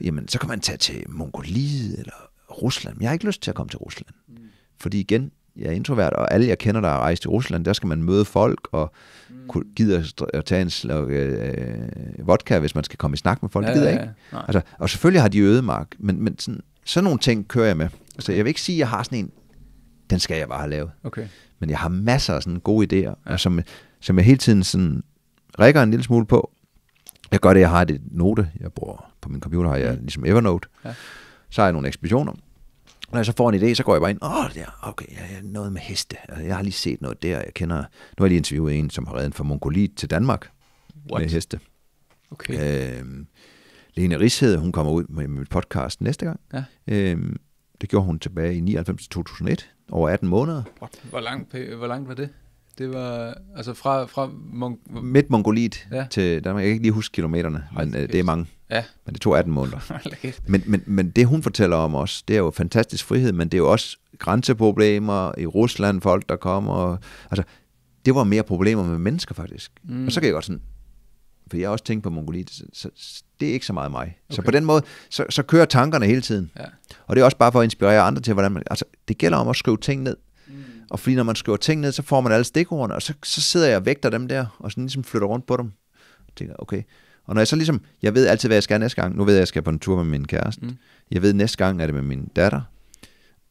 jamen, så kan man tage til Mongoliet eller Rusland. Men jeg har ikke lyst til at komme til Rusland. Mm. Fordi igen, jeg er introvert, og alle jeg kender, der har rejst til Rusland, der skal man møde folk og mm. gider at tage en slag øh, øh, vodka, hvis man skal komme i snak med folk. Ja, det gider ja, ja. ikke. Altså, og selvfølgelig har de ødemark, men, men sådan, sådan nogle ting kører jeg med. Altså, okay. Så jeg vil ikke sige, at jeg har sådan en, den skal jeg bare have lavet. Okay. Men jeg har masser af sådan gode idéer, ja. og som, som jeg hele tiden sådan rækker en lille smule på. Jeg gør det, jeg har det note, jeg bruger på min computer, har jeg mm. ligesom Evernote. Ja. Så har jeg nogle ekspeditioner, når jeg så får en idé, så går jeg bare ind, åh, oh, der, okay, jeg, er noget med heste, altså, jeg har lige set noget der, jeg kender, nu har jeg lige interviewet en, som har reddet fra Mongoliet til Danmark What? med heste. Okay. Øhm, Lene Rished, hun kommer ud med mit podcast næste gang. Ja. Øhm, det gjorde hun tilbage i 99-2001, over 18 måneder. Hvor langt, hvor langt var det? Det var altså fra, fra Mon- midt Mongoliet ja. til Danmark. Jeg kan ikke lige huske kilometerne, men øh, det er mange. Ja. Men det tog 18 måneder. [laughs] men, men, men det hun fortæller om også, det er jo fantastisk frihed, men det er jo også grænseproblemer i Rusland, folk der kommer. Og, altså, det var mere problemer med mennesker faktisk. Mm. Og så kan jeg godt sådan, for jeg har også tænkt på Mongoliet, så, så det er ikke så meget mig. Okay. Så på den måde, så, så kører tankerne hele tiden. Ja. Og det er også bare for at inspirere andre til, hvordan man, altså det gælder om at skrive ting ned. Og fordi når man skriver ting ned, så får man alle stikordene, og så, så sidder jeg og vægter dem der, og sådan ligesom flytter rundt på dem. Og tænker, okay. Og når jeg så ligesom, jeg ved altid, hvad jeg skal næste gang. Nu ved jeg, at jeg skal på en tur med min kæreste. Mm. Jeg ved, næste gang er det med min datter.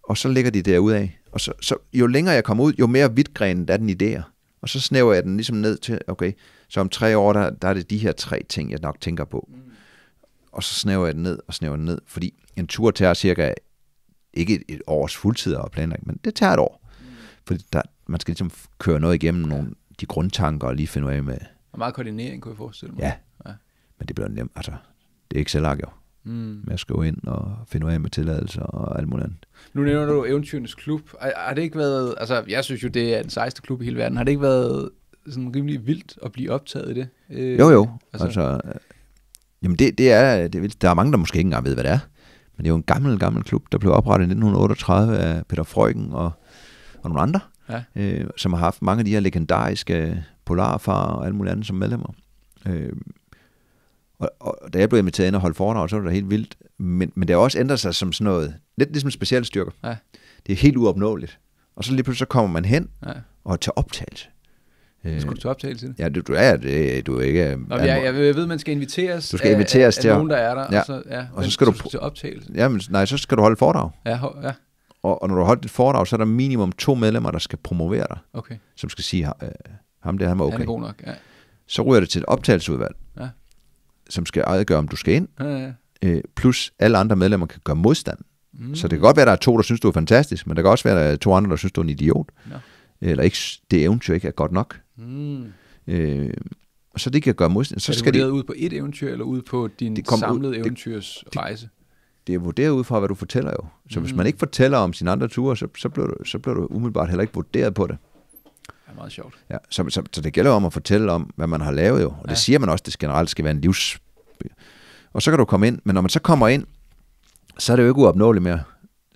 Og så ligger de af. Og så, så jo længere jeg kommer ud, jo mere vidtgrenet er den idéer. Og så snæver jeg den ligesom ned til, okay, så om tre år, der, der er det de her tre ting, jeg nok tænker på. Mm. Og så snæver jeg den ned og snæver den ned, fordi en tur tager cirka, ikke et, et års fuldtid at planlægge, men det tager et år. For der, man skal ligesom køre noget igennem nogle, de grundtanker og lige finde ud af med. Og meget koordinering, kunne jeg forestille mig. Ja, ja. men det bliver nemt. Altså, det er ikke selv jo. Mm. jeg skal jo ind og finde ud af med tilladelser og alt muligt andet. Nu nævner du Eventyrenes Klub. Har, har det ikke været, altså jeg synes jo, det er den sejeste klub i hele verden. Har det ikke været sådan rimelig vildt at blive optaget i det? Øh, jo, jo. Altså, altså øh, jamen det, det er, det er vildt. Der er mange, der måske ikke engang ved, hvad det er. Men det er jo en gammel, gammel klub, der blev oprettet i 1938 af Peter Frøken og og nogle andre, ja. øh, som har haft mange af de her legendariske polarfarer og alle mulige andre som medlemmer. Øh, og, og da jeg blev inviteret ind og holdt foredrag, så var det helt vildt. Men, men det har også ændret sig som sådan noget, lidt ligesom specialstyrker. Ja. Det er helt uopnåeligt. Og så lige pludselig så kommer man hen ja. og tager optagelse. Øh, Skulle du tage optagelse til det? Ja, du, du er det, du er ikke... Nå, jeg, jeg, jeg ved, man skal inviteres, du skal inviteres af, til af nogen, der er der, ja. og så, ja, og så skal du, skal du til optagelse. men, nej, så skal du holde foredrag. Ja, ho, ja. Og, og når du har holdt et foredrag, så er der minimum to medlemmer, der skal promovere dig. Okay. Som skal sige, øh, ham det han var okay. Han er god nok, ja. Så ryger det til et optagelsesudvalg, ja. som skal gøre, om du skal ind. Ja, ja. Øh, plus alle andre medlemmer kan gøre modstand. Mm. Så det kan godt være, at der er to, der synes, du er fantastisk, men der kan også være, at der er to andre, der synes, du er en idiot. Ja. Eller ikke, det eventyr ikke er godt nok. Mm. Øh, så det kan gøre modstand. Så er det skal det ud på et eventyr, eller ud på din det samlede ud, det, Det, det er vurderet ud fra, hvad du fortæller jo. Så mm. hvis man ikke fortæller om sine andre ture, så, så, bliver du, så bliver du umiddelbart heller ikke vurderet på det. Det er meget sjovt. Ja, så, så, så det gælder om at fortælle om, hvad man har lavet jo. Og ja. det siger man også, det generelt skal være en livs... Og så kan du komme ind, men når man så kommer ind, så er det jo ikke uopnåeligt mere.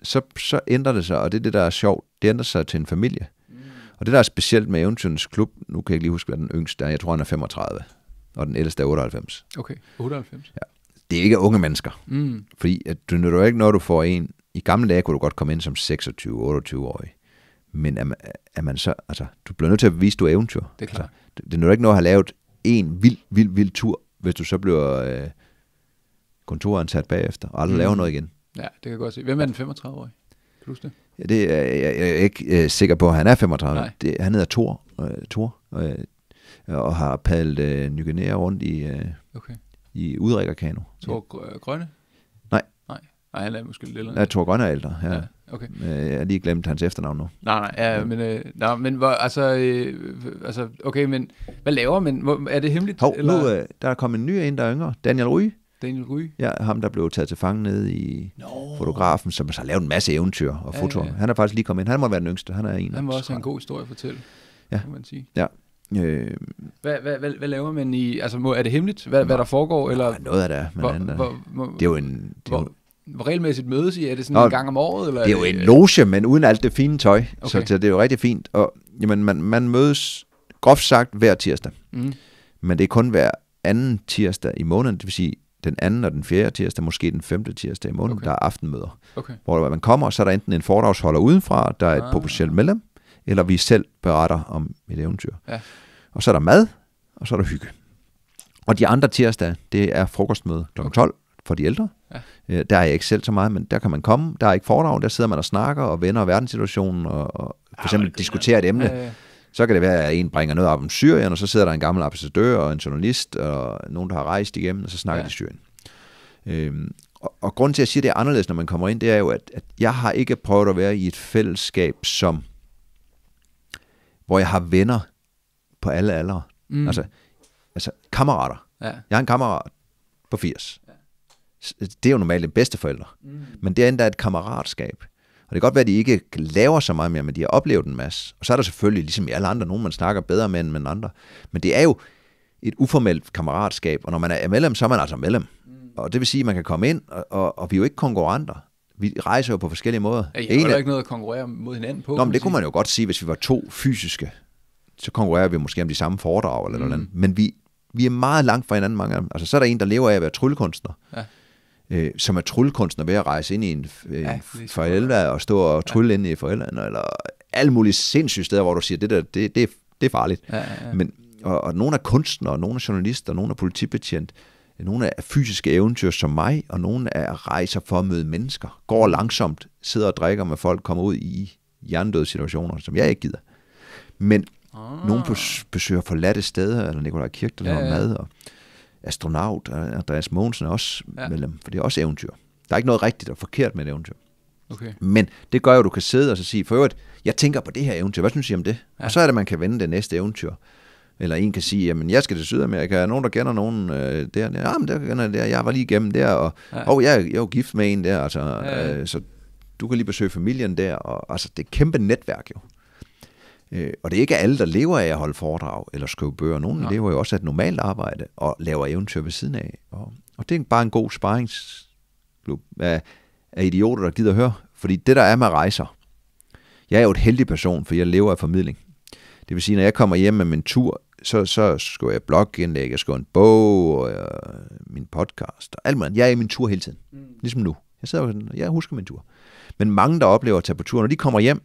Så, så ændrer det sig, og det er det, der er sjovt. Det ændrer sig til en familie. Mm. Og det, der er specielt med Eventyrens Klub, nu kan jeg ikke lige huske, hvad den yngste er. Jeg tror, han er 35, og den ældste er 98. Okay, 98? Ja det ikke er unge mennesker. Mm. Fordi at du nytter ikke, når du får en... I gamle dage kunne du godt komme ind som 26-28-årig. Men er man, er man så... Altså, du bliver nødt til at vise, du er eventyr. Det er altså, klart. Altså, det, det nytter ikke noget at have lavet en vild, vild, vild tur, hvis du så bliver øh, kontoransat bagefter og aldrig mm. laver noget igen. Ja, det kan jeg godt se. Hvem er den 35-årige? Kan du huske det? Ja, det er jeg, jeg er ikke øh, sikker på, at han er 35. Nej. Det, han hedder Thor, øh, Thor øh, og har padlet øh, Ny Guinea rundt i... Øh, okay i udrækker Kano. Tor øh, Grønne? Nej. Nej, Nej han er måske lidt ældre. Ja, Tor Grønne er ældre, ja. ja okay. Øh, jeg har lige glemt hans efternavn nu. Nej, nej, ja, men, øh, nej, men hvor, altså, øh, altså, okay, men hvad laver man? Hvor, er det hemmeligt? Hov, eller? nu, øh, der er kommet en ny en, der er yngre. Daniel Ry. Daniel Ry? Ja, ham der blev taget til fange nede i no. fotografen, som har lavet en masse eventyr og ja, fotoer. Ja, Han er faktisk lige kommet ind. Han må være den yngste. Han er en. Han må også en god historie at fortælle, ja. kan man sige. Ja, Øh, hvad, hvad, hvad, hvad laver man i... Altså, må, er det hemmeligt, hvad, hvad der foregår? Eller, nej, noget af det er, men hvor, andet, hvor, hvor, det er jo en... Det hvor, hvor regelmæssigt mødes I? Er det sådan Nå, en gang om året? Eller det er jo en loge, men uden alt det fine tøj. Okay. Så, så det er jo rigtig fint. Og, jamen, man, man mødes groft sagt hver tirsdag. Mm. Men det er kun hver anden tirsdag i måneden, det vil sige den anden og den fjerde tirsdag, måske den femte tirsdag i måneden, okay. der er aftenmøder. Okay. Hvor man kommer, og så er der enten en foredragsholder udenfra, der er et ah. potentielt medlem, eller vi selv beretter om et eventyr. Ja. Og så er der mad, og så er der hygge. Og de andre tirsdag, det er frokostmøde kl. 12 for de ældre. Ja. Øh, der er jeg ikke selv så meget, men der kan man komme. Der er ikke foredrag, der sidder man og snakker og vender verdenssituationen og, og for ah, eksempel ja, diskuterer et emne. Ja, ja. Så kan det være, at en bringer noget op om Syrien, og så sidder der en gammel ambassadør og en journalist og nogen, der har rejst igennem, og så snakker ja. de Syrien. Øhm, og, og grunden til, at jeg siger, at det er anderledes, når man kommer ind, det er jo, at, at jeg har ikke prøvet at være i et fællesskab, som hvor jeg har venner på alle aldre. Mm. Altså, altså kammerater. Ja. Jeg har en kammerat på 80. Ja. Det er jo normalt forældre. Mm. Men det der endda et kammeratskab. Og det kan godt være, at de ikke laver så meget mere, men de har oplevet en masse. Og så er der selvfølgelig, ligesom i alle andre, nogen man snakker bedre med end andre. Men det er jo et uformelt kammeratskab, og når man er medlem, så er man altså medlem. Mm. Og det vil sige, at man kan komme ind, og, og, og vi er jo ikke konkurrenter vi rejser jo på forskellige måder. Ja, jeg har jo ikke noget at konkurrere mod hinanden på. Nå, men det kunne man jo godt sige, hvis vi var to fysiske, så konkurrerer vi måske om de samme foredrag eller mm. noget andet. Men vi, vi er meget langt fra hinanden mange af dem. Altså, så er der en, der lever af at være tryllekunstner. Ja. Øh, som er tryllekunstner ved at rejse ind i en, øh, ja, forældre og stå og trylle ja. ind i forældrene, eller alle mulige sindssyge steder, hvor du siger, det der, det, det, det er farligt. Ja, ja, ja. Men, og, og nogle er kunstnere, nogle er journalister, nogle er politibetjent. Øh, nogle er fysiske eventyr som mig, og nogle er rejser for at møde mennesker. Går langsomt, sidder og drikker med folk, kommer ud i hjernedøde situationer, som jeg ikke gider. Men ah. nogle besøger forladte steder, eller Nikolaj Kirk, der laver ja, ja. mad, og astronaut, og Andreas Mogensen er også ja. dem, for det er også eventyr. Der er ikke noget rigtigt og forkert med et eventyr. Okay. Men det gør jo, at du kan sidde og så sige, for øvrigt, jeg tænker på det her eventyr, hvad synes I om det? Ja. Og så er det, at man kan vende det næste eventyr eller en kan sige, jamen jeg skal til Sydamerika, er nogen, der kender nogen øh, der? Ja, men der kender der, jeg var lige igennem der, og ja. oh, jeg, jeg var gift med en der, altså, ja. øh, så du kan lige besøge familien der, og altså det er et kæmpe netværk jo. Øh, og det er ikke alle, der lever af at holde foredrag eller skrive bøger. Nogle ja. lever jo også af et normalt arbejde og laver eventyr ved siden af. Og, og det er bare en god sparringsklub af, af idioter, der gider at høre. Fordi det, der er med rejser, jeg er jo et heldig person, for jeg lever af formidling. Det vil sige, når jeg kommer hjem med min tur, så, så skriver jeg blogindlæg, jeg skriver en bog, og jeg, min podcast, og alt muligt. Jeg er i min tur hele tiden, mm. ligesom nu. Jeg sidder sådan, jeg husker min tur. Men mange, der oplever at tage på tur, når de kommer hjem,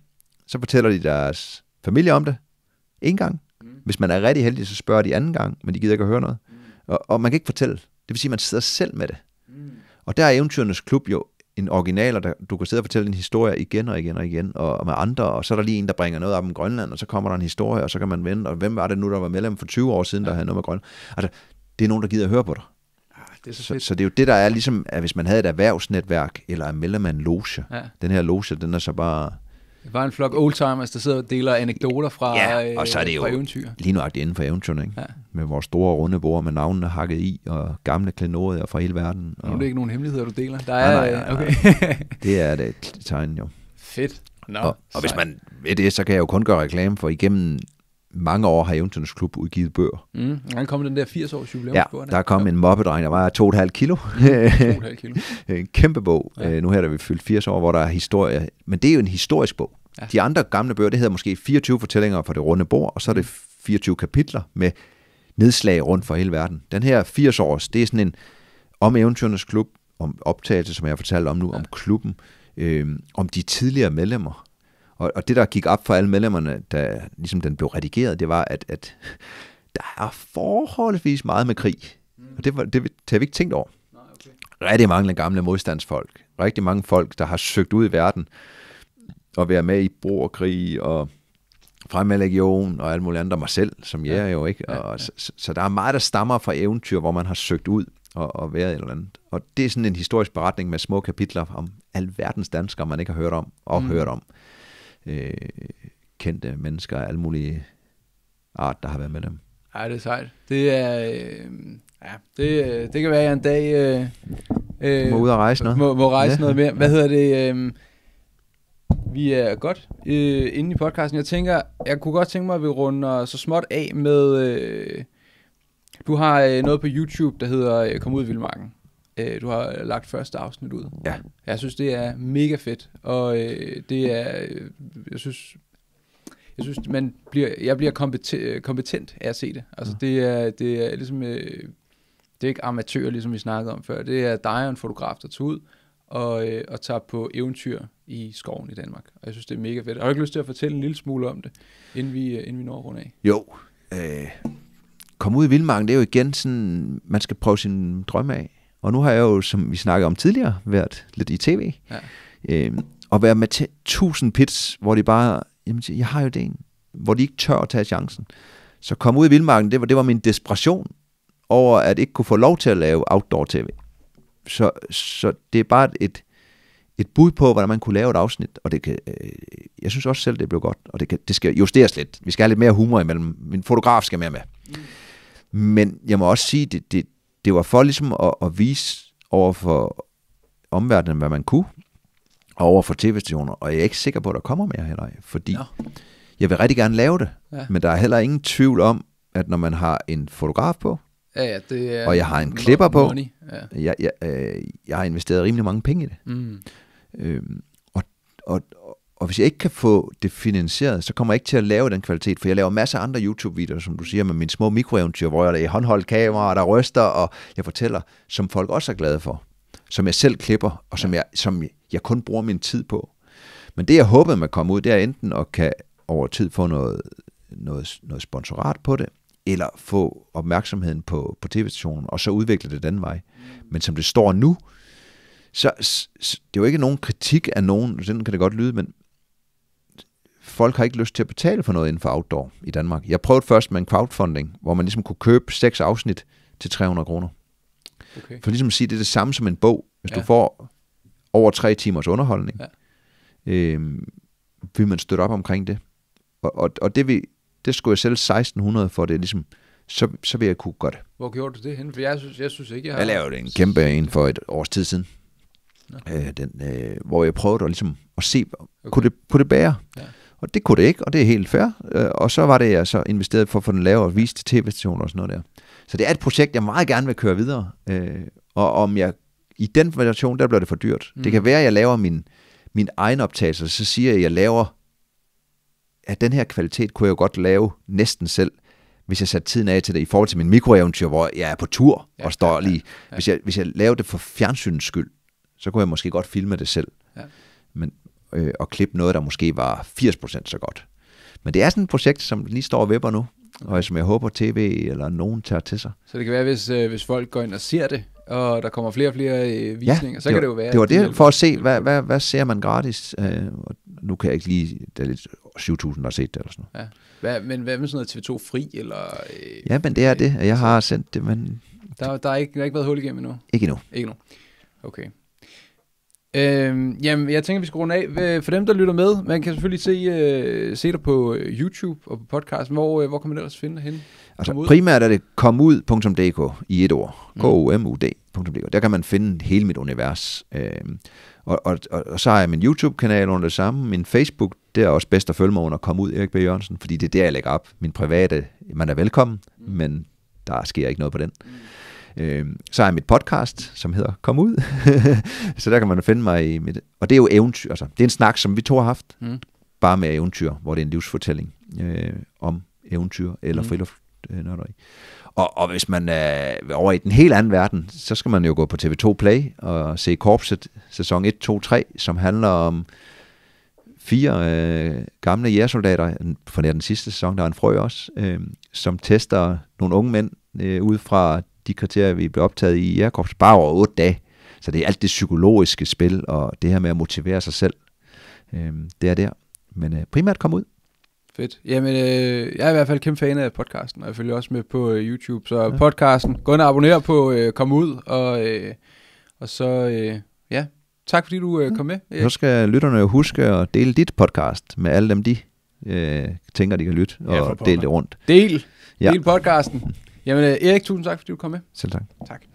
så fortæller de deres familie om det. En gang. Mm. Hvis man er rigtig heldig, så spørger de anden gang, men de gider ikke at høre noget. Mm. Og, og man kan ikke fortælle. Det vil sige, at man sidder selv med det. Mm. Og der er eventyrernes klub jo en original, og der, du kan sidde og fortælle en historie igen og igen og igen, og, og med andre, og så er der lige en, der bringer noget op om Grønland, og så kommer der en historie, og så kan man vende, og hvem var det nu, der var medlem for 20 år siden, der ja. havde noget med Grønland? Altså, det er nogen, der gider at høre på dig. Ja, ah, det er så, så, så det er jo det, der er ligesom, at hvis man havde et erhvervsnetværk, eller er medlem af en loge, ja. den her loge, den er så bare det var en flok oldtimers, der sidder og deler anekdoter fra ja, øh, og så er det jo eventyr. lige nøjagtigt inden for eventyrene, ikke? Ja. med vores store runde bord med navnene hakket i, og gamle klenodier fra hele verden. Og... Nu er det ikke nogen hemmeligheder, du deler. Der er, nej, nej, nej, okay. nej. Det er det tegn jo. Fedt. No, og, og hvis man ved det, så kan jeg jo kun gøre reklame for igennem mange år har Eventyrens Klub udgivet bøger. Mm, Han kom den der 80 års jubilæumsbog. Ja, der kom en mobbedreng, der var 2,5 kilo. Mm, 2,5 kilo. [laughs] en kæmpe bog. Ja. Øh, nu her, der vi fyldt 80 år, hvor der er historie. Men det er jo en historisk bog. Ja. De andre gamle bøger, det hedder måske 24 fortællinger fra det runde bord, og så er det 24 mm. kapitler med nedslag rundt for hele verden. Den her 80 års, det er sådan en om Eventyrens Klub, om optagelse, som jeg har fortalt om nu, ja. om klubben, øh, om de tidligere medlemmer, og, og det, der gik op for alle medlemmerne, da ligesom den blev redigeret, det var, at, at [laughs] der er forholdsvis meget med krig. Mm. Og det, var, det, det har vi ikke tænkt over. Nej, okay. Rigtig mange gamle modstandsfolk. Rigtig mange folk, der har søgt ud i verden og være med i borgerkrig og fremmedlegion og alt muligt andet, og mig selv, som jeg ja, er jo, ikke? Og, ja, ja. Så, så der er meget, der stammer fra eventyr, hvor man har søgt ud og, og været et eller andet. Og det er sådan en historisk beretning med små kapitler om alverdens danskere, man ikke har hørt om og mm. hørt om øh, kendte mennesker af alle mulige art, der har været med dem. Ej, det er sejt. Det er... Øh, ja, det, øh, det kan være, at jeg en dag... Øh, øh, må ud og rejse noget. Må, må rejse ja. noget mere. Hvad hedder det? Øh, vi er godt øh, inde i podcasten. Jeg tænker, jeg kunne godt tænke mig, at vi runder så småt af med... Øh, du har øh, noget på YouTube, der hedder øh, Kom ud i Vildmarken. Øh, du har lagt første afsnit ud. Ja. Jeg synes, det er mega fedt, og øh, det er, øh, jeg synes, jeg synes, man bliver, jeg bliver kompetent, kompetent af at se det. Altså, ja. Mm. det, er, det er ligesom, øh, det er ikke amatører, ligesom vi snakkede om før. Det er dig og en fotograf, der tager ud og, øh, og tager på eventyr i skoven i Danmark. Og jeg synes, det er mega fedt. Har du ikke lyst til at fortælle en lille smule om det, inden vi, øh, inden vi når rundt af? Jo. Øh, kom ud i vildmarken, det er jo igen sådan, man skal prøve sin drømme af. Og nu har jeg jo, som vi snakkede om tidligere, været lidt i tv. Ja. Øhm, og været med til tusind pits, hvor de bare, jamen, jeg har jo det en, hvor de ikke tør at tage chancen. Så kom ud i vildmarken, det var, det var min desperation over at ikke kunne få lov til at lave outdoor-tv. Så, så det er bare et, et bud på, hvordan man kunne lave et afsnit, og det kan, øh, jeg synes også selv, det blev godt, og det, kan, det skal justeres lidt. Vi skal have lidt mere humor imellem. Min fotograf skal mere med. Mm. Men jeg må også sige, det, det, det var for ligesom at, at vise over for omverdenen, hvad man kunne, og over for tv-stationer, og jeg er ikke sikker på, at der kommer mere heller, fordi ja. jeg vil rigtig gerne lave det, ja. men der er heller ingen tvivl om, at når man har en fotograf på, ja, ja, det er og jeg har en klipper på, Ja. Jeg, jeg, øh, jeg har investeret rimelig mange penge i det. Mm. Øhm, og, og, og hvis jeg ikke kan få det finansieret, så kommer jeg ikke til at lave den kvalitet, for jeg laver masser af andre YouTube-videoer, som du siger, med mine små mikroeventyr, hvor jeg er i håndholdt kamera, der ryster, og jeg fortæller, som folk også er glade for, som jeg selv klipper, og som, jeg, som jeg kun bruger min tid på. Men det, jeg håber med at komme ud, det er enten at kan over tid få noget, noget, noget sponsorat på det, eller få opmærksomheden på, på tv-stationen, og så udvikle det den vej. Mm. Men som det står nu, så, så det er jo ikke nogen kritik af nogen, sådan kan det godt lyde, men, folk har ikke lyst til at betale for noget inden for outdoor i Danmark. Jeg prøvede først med en crowdfunding, hvor man ligesom kunne købe seks afsnit til 300 kroner. Okay. For ligesom at sige, det er det samme som en bog. Hvis ja. du får over tre timers underholdning, ja. øh, vil man støtte op omkring det. Og, og, og det, vil, det skulle jeg sælge 1600 for, det ligesom, så, så vil jeg kunne godt. Hvor gjorde du det hen? For jeg synes, jeg synes ikke, jeg har... Jeg lavede en kæmpe en for et års tid siden. Ja. Øh, den, øh, hvor jeg prøvede at, ligesom, at se, okay. kunne, det, kunne det bære? Ja. Og det kunne det ikke, og det er helt fair. Øh, og så var det, jeg så investerede for at få den lavet og vise til tv-stationer og sådan noget der. Så det er et projekt, jeg meget gerne vil køre videre. Øh, og om jeg i den version, der bliver det for dyrt. Mm. Det kan være, at jeg laver min, min egen optagelse, så siger jeg, at jeg laver, at den her kvalitet kunne jeg jo godt lave næsten selv, hvis jeg satte tiden af til det, i forhold til min mikroeventyr, hvor jeg er på tur ja, og står lige. Ja, ja, Hvis, jeg, hvis jeg laver det for fjernsynens skyld, så kunne jeg måske godt filme det selv. Ja. Men øh, at klippe noget, der måske var 80% så godt. Men det er sådan et projekt, som lige står og vipper nu, og som jeg håber tv eller nogen tager til sig. Så det kan være, hvis, øh, hvis folk går ind og ser det, og der kommer flere og flere øh, visninger, ja, så det var, kan det jo være... det var det, for at se, hvad, hvad, hvad ser man gratis? Øh, og nu kan jeg ikke lige... Det er lidt 7.000, der har set det eller sådan noget. Ja. Hvad, men hvad med sådan noget TV2 Fri, eller... Øh, ja, men det er øh, det, jeg har sendt det, men... Der, der, er ikke, der er ikke været hul igennem endnu? Ikke endnu. Ikke endnu. Okay. Øhm, jamen, jeg tænker, vi skal runde af. Øh, for dem, der lytter med, man kan selvfølgelig se, øh, se dig på øh, YouTube og på podcasten. Hvor, øh, hvor kan man ellers finde dig henne? Altså, primært er det komud.dk i et ord. Mm. k o m u -D. Der kan man finde hele mit univers. Øhm, og, og, og, og så har jeg min YouTube-kanal under det samme. Min Facebook, det er også bedst at følge mig under Kom ud, Erik B. Jørgensen, fordi det er der, jeg lægger op. Min private, man er velkommen, mm. men der sker ikke noget på den. Mm. Øh, så er jeg mit podcast, som hedder Kom ud. [laughs] så der kan man finde mig i mit... Og det er jo eventyr, altså. Det er en snak, som vi to har haft. Mm. Bare med eventyr, hvor det er en livsfortælling øh, om eventyr eller mm. friluftsnørderi. Og, og hvis man er over i den helt anden verden, så skal man jo gå på TV2 Play og se Korpset sæson 1, 2, 3, som handler om fire øh, gamle jægersoldater, For den sidste sæson, der er en frø også, øh, som tester nogle unge mænd øh, ud fra de kriterier, vi blev optaget i Jakobs, bare over otte dage. Så det er alt det psykologiske spil, og det her med at motivere sig selv, øh, det er der. Men øh, primært kom ud. Fedt. Jamen, øh, jeg er i hvert fald kæmpe fan af podcasten, og jeg følger også med på øh, YouTube. Så ja. podcasten, gå ind og abonner på øh, Kom Ud, og, øh, og så, øh, ja, tak fordi du øh, kom med. Erik. Så skal lytterne jo huske at dele dit podcast med alle dem, de øh, tænker, de kan lytte, og ja, dele det rundt. Del! Ja. Del podcasten. Jamen øh, Erik, tusind tak, fordi du kom med. Selv tak. Tak.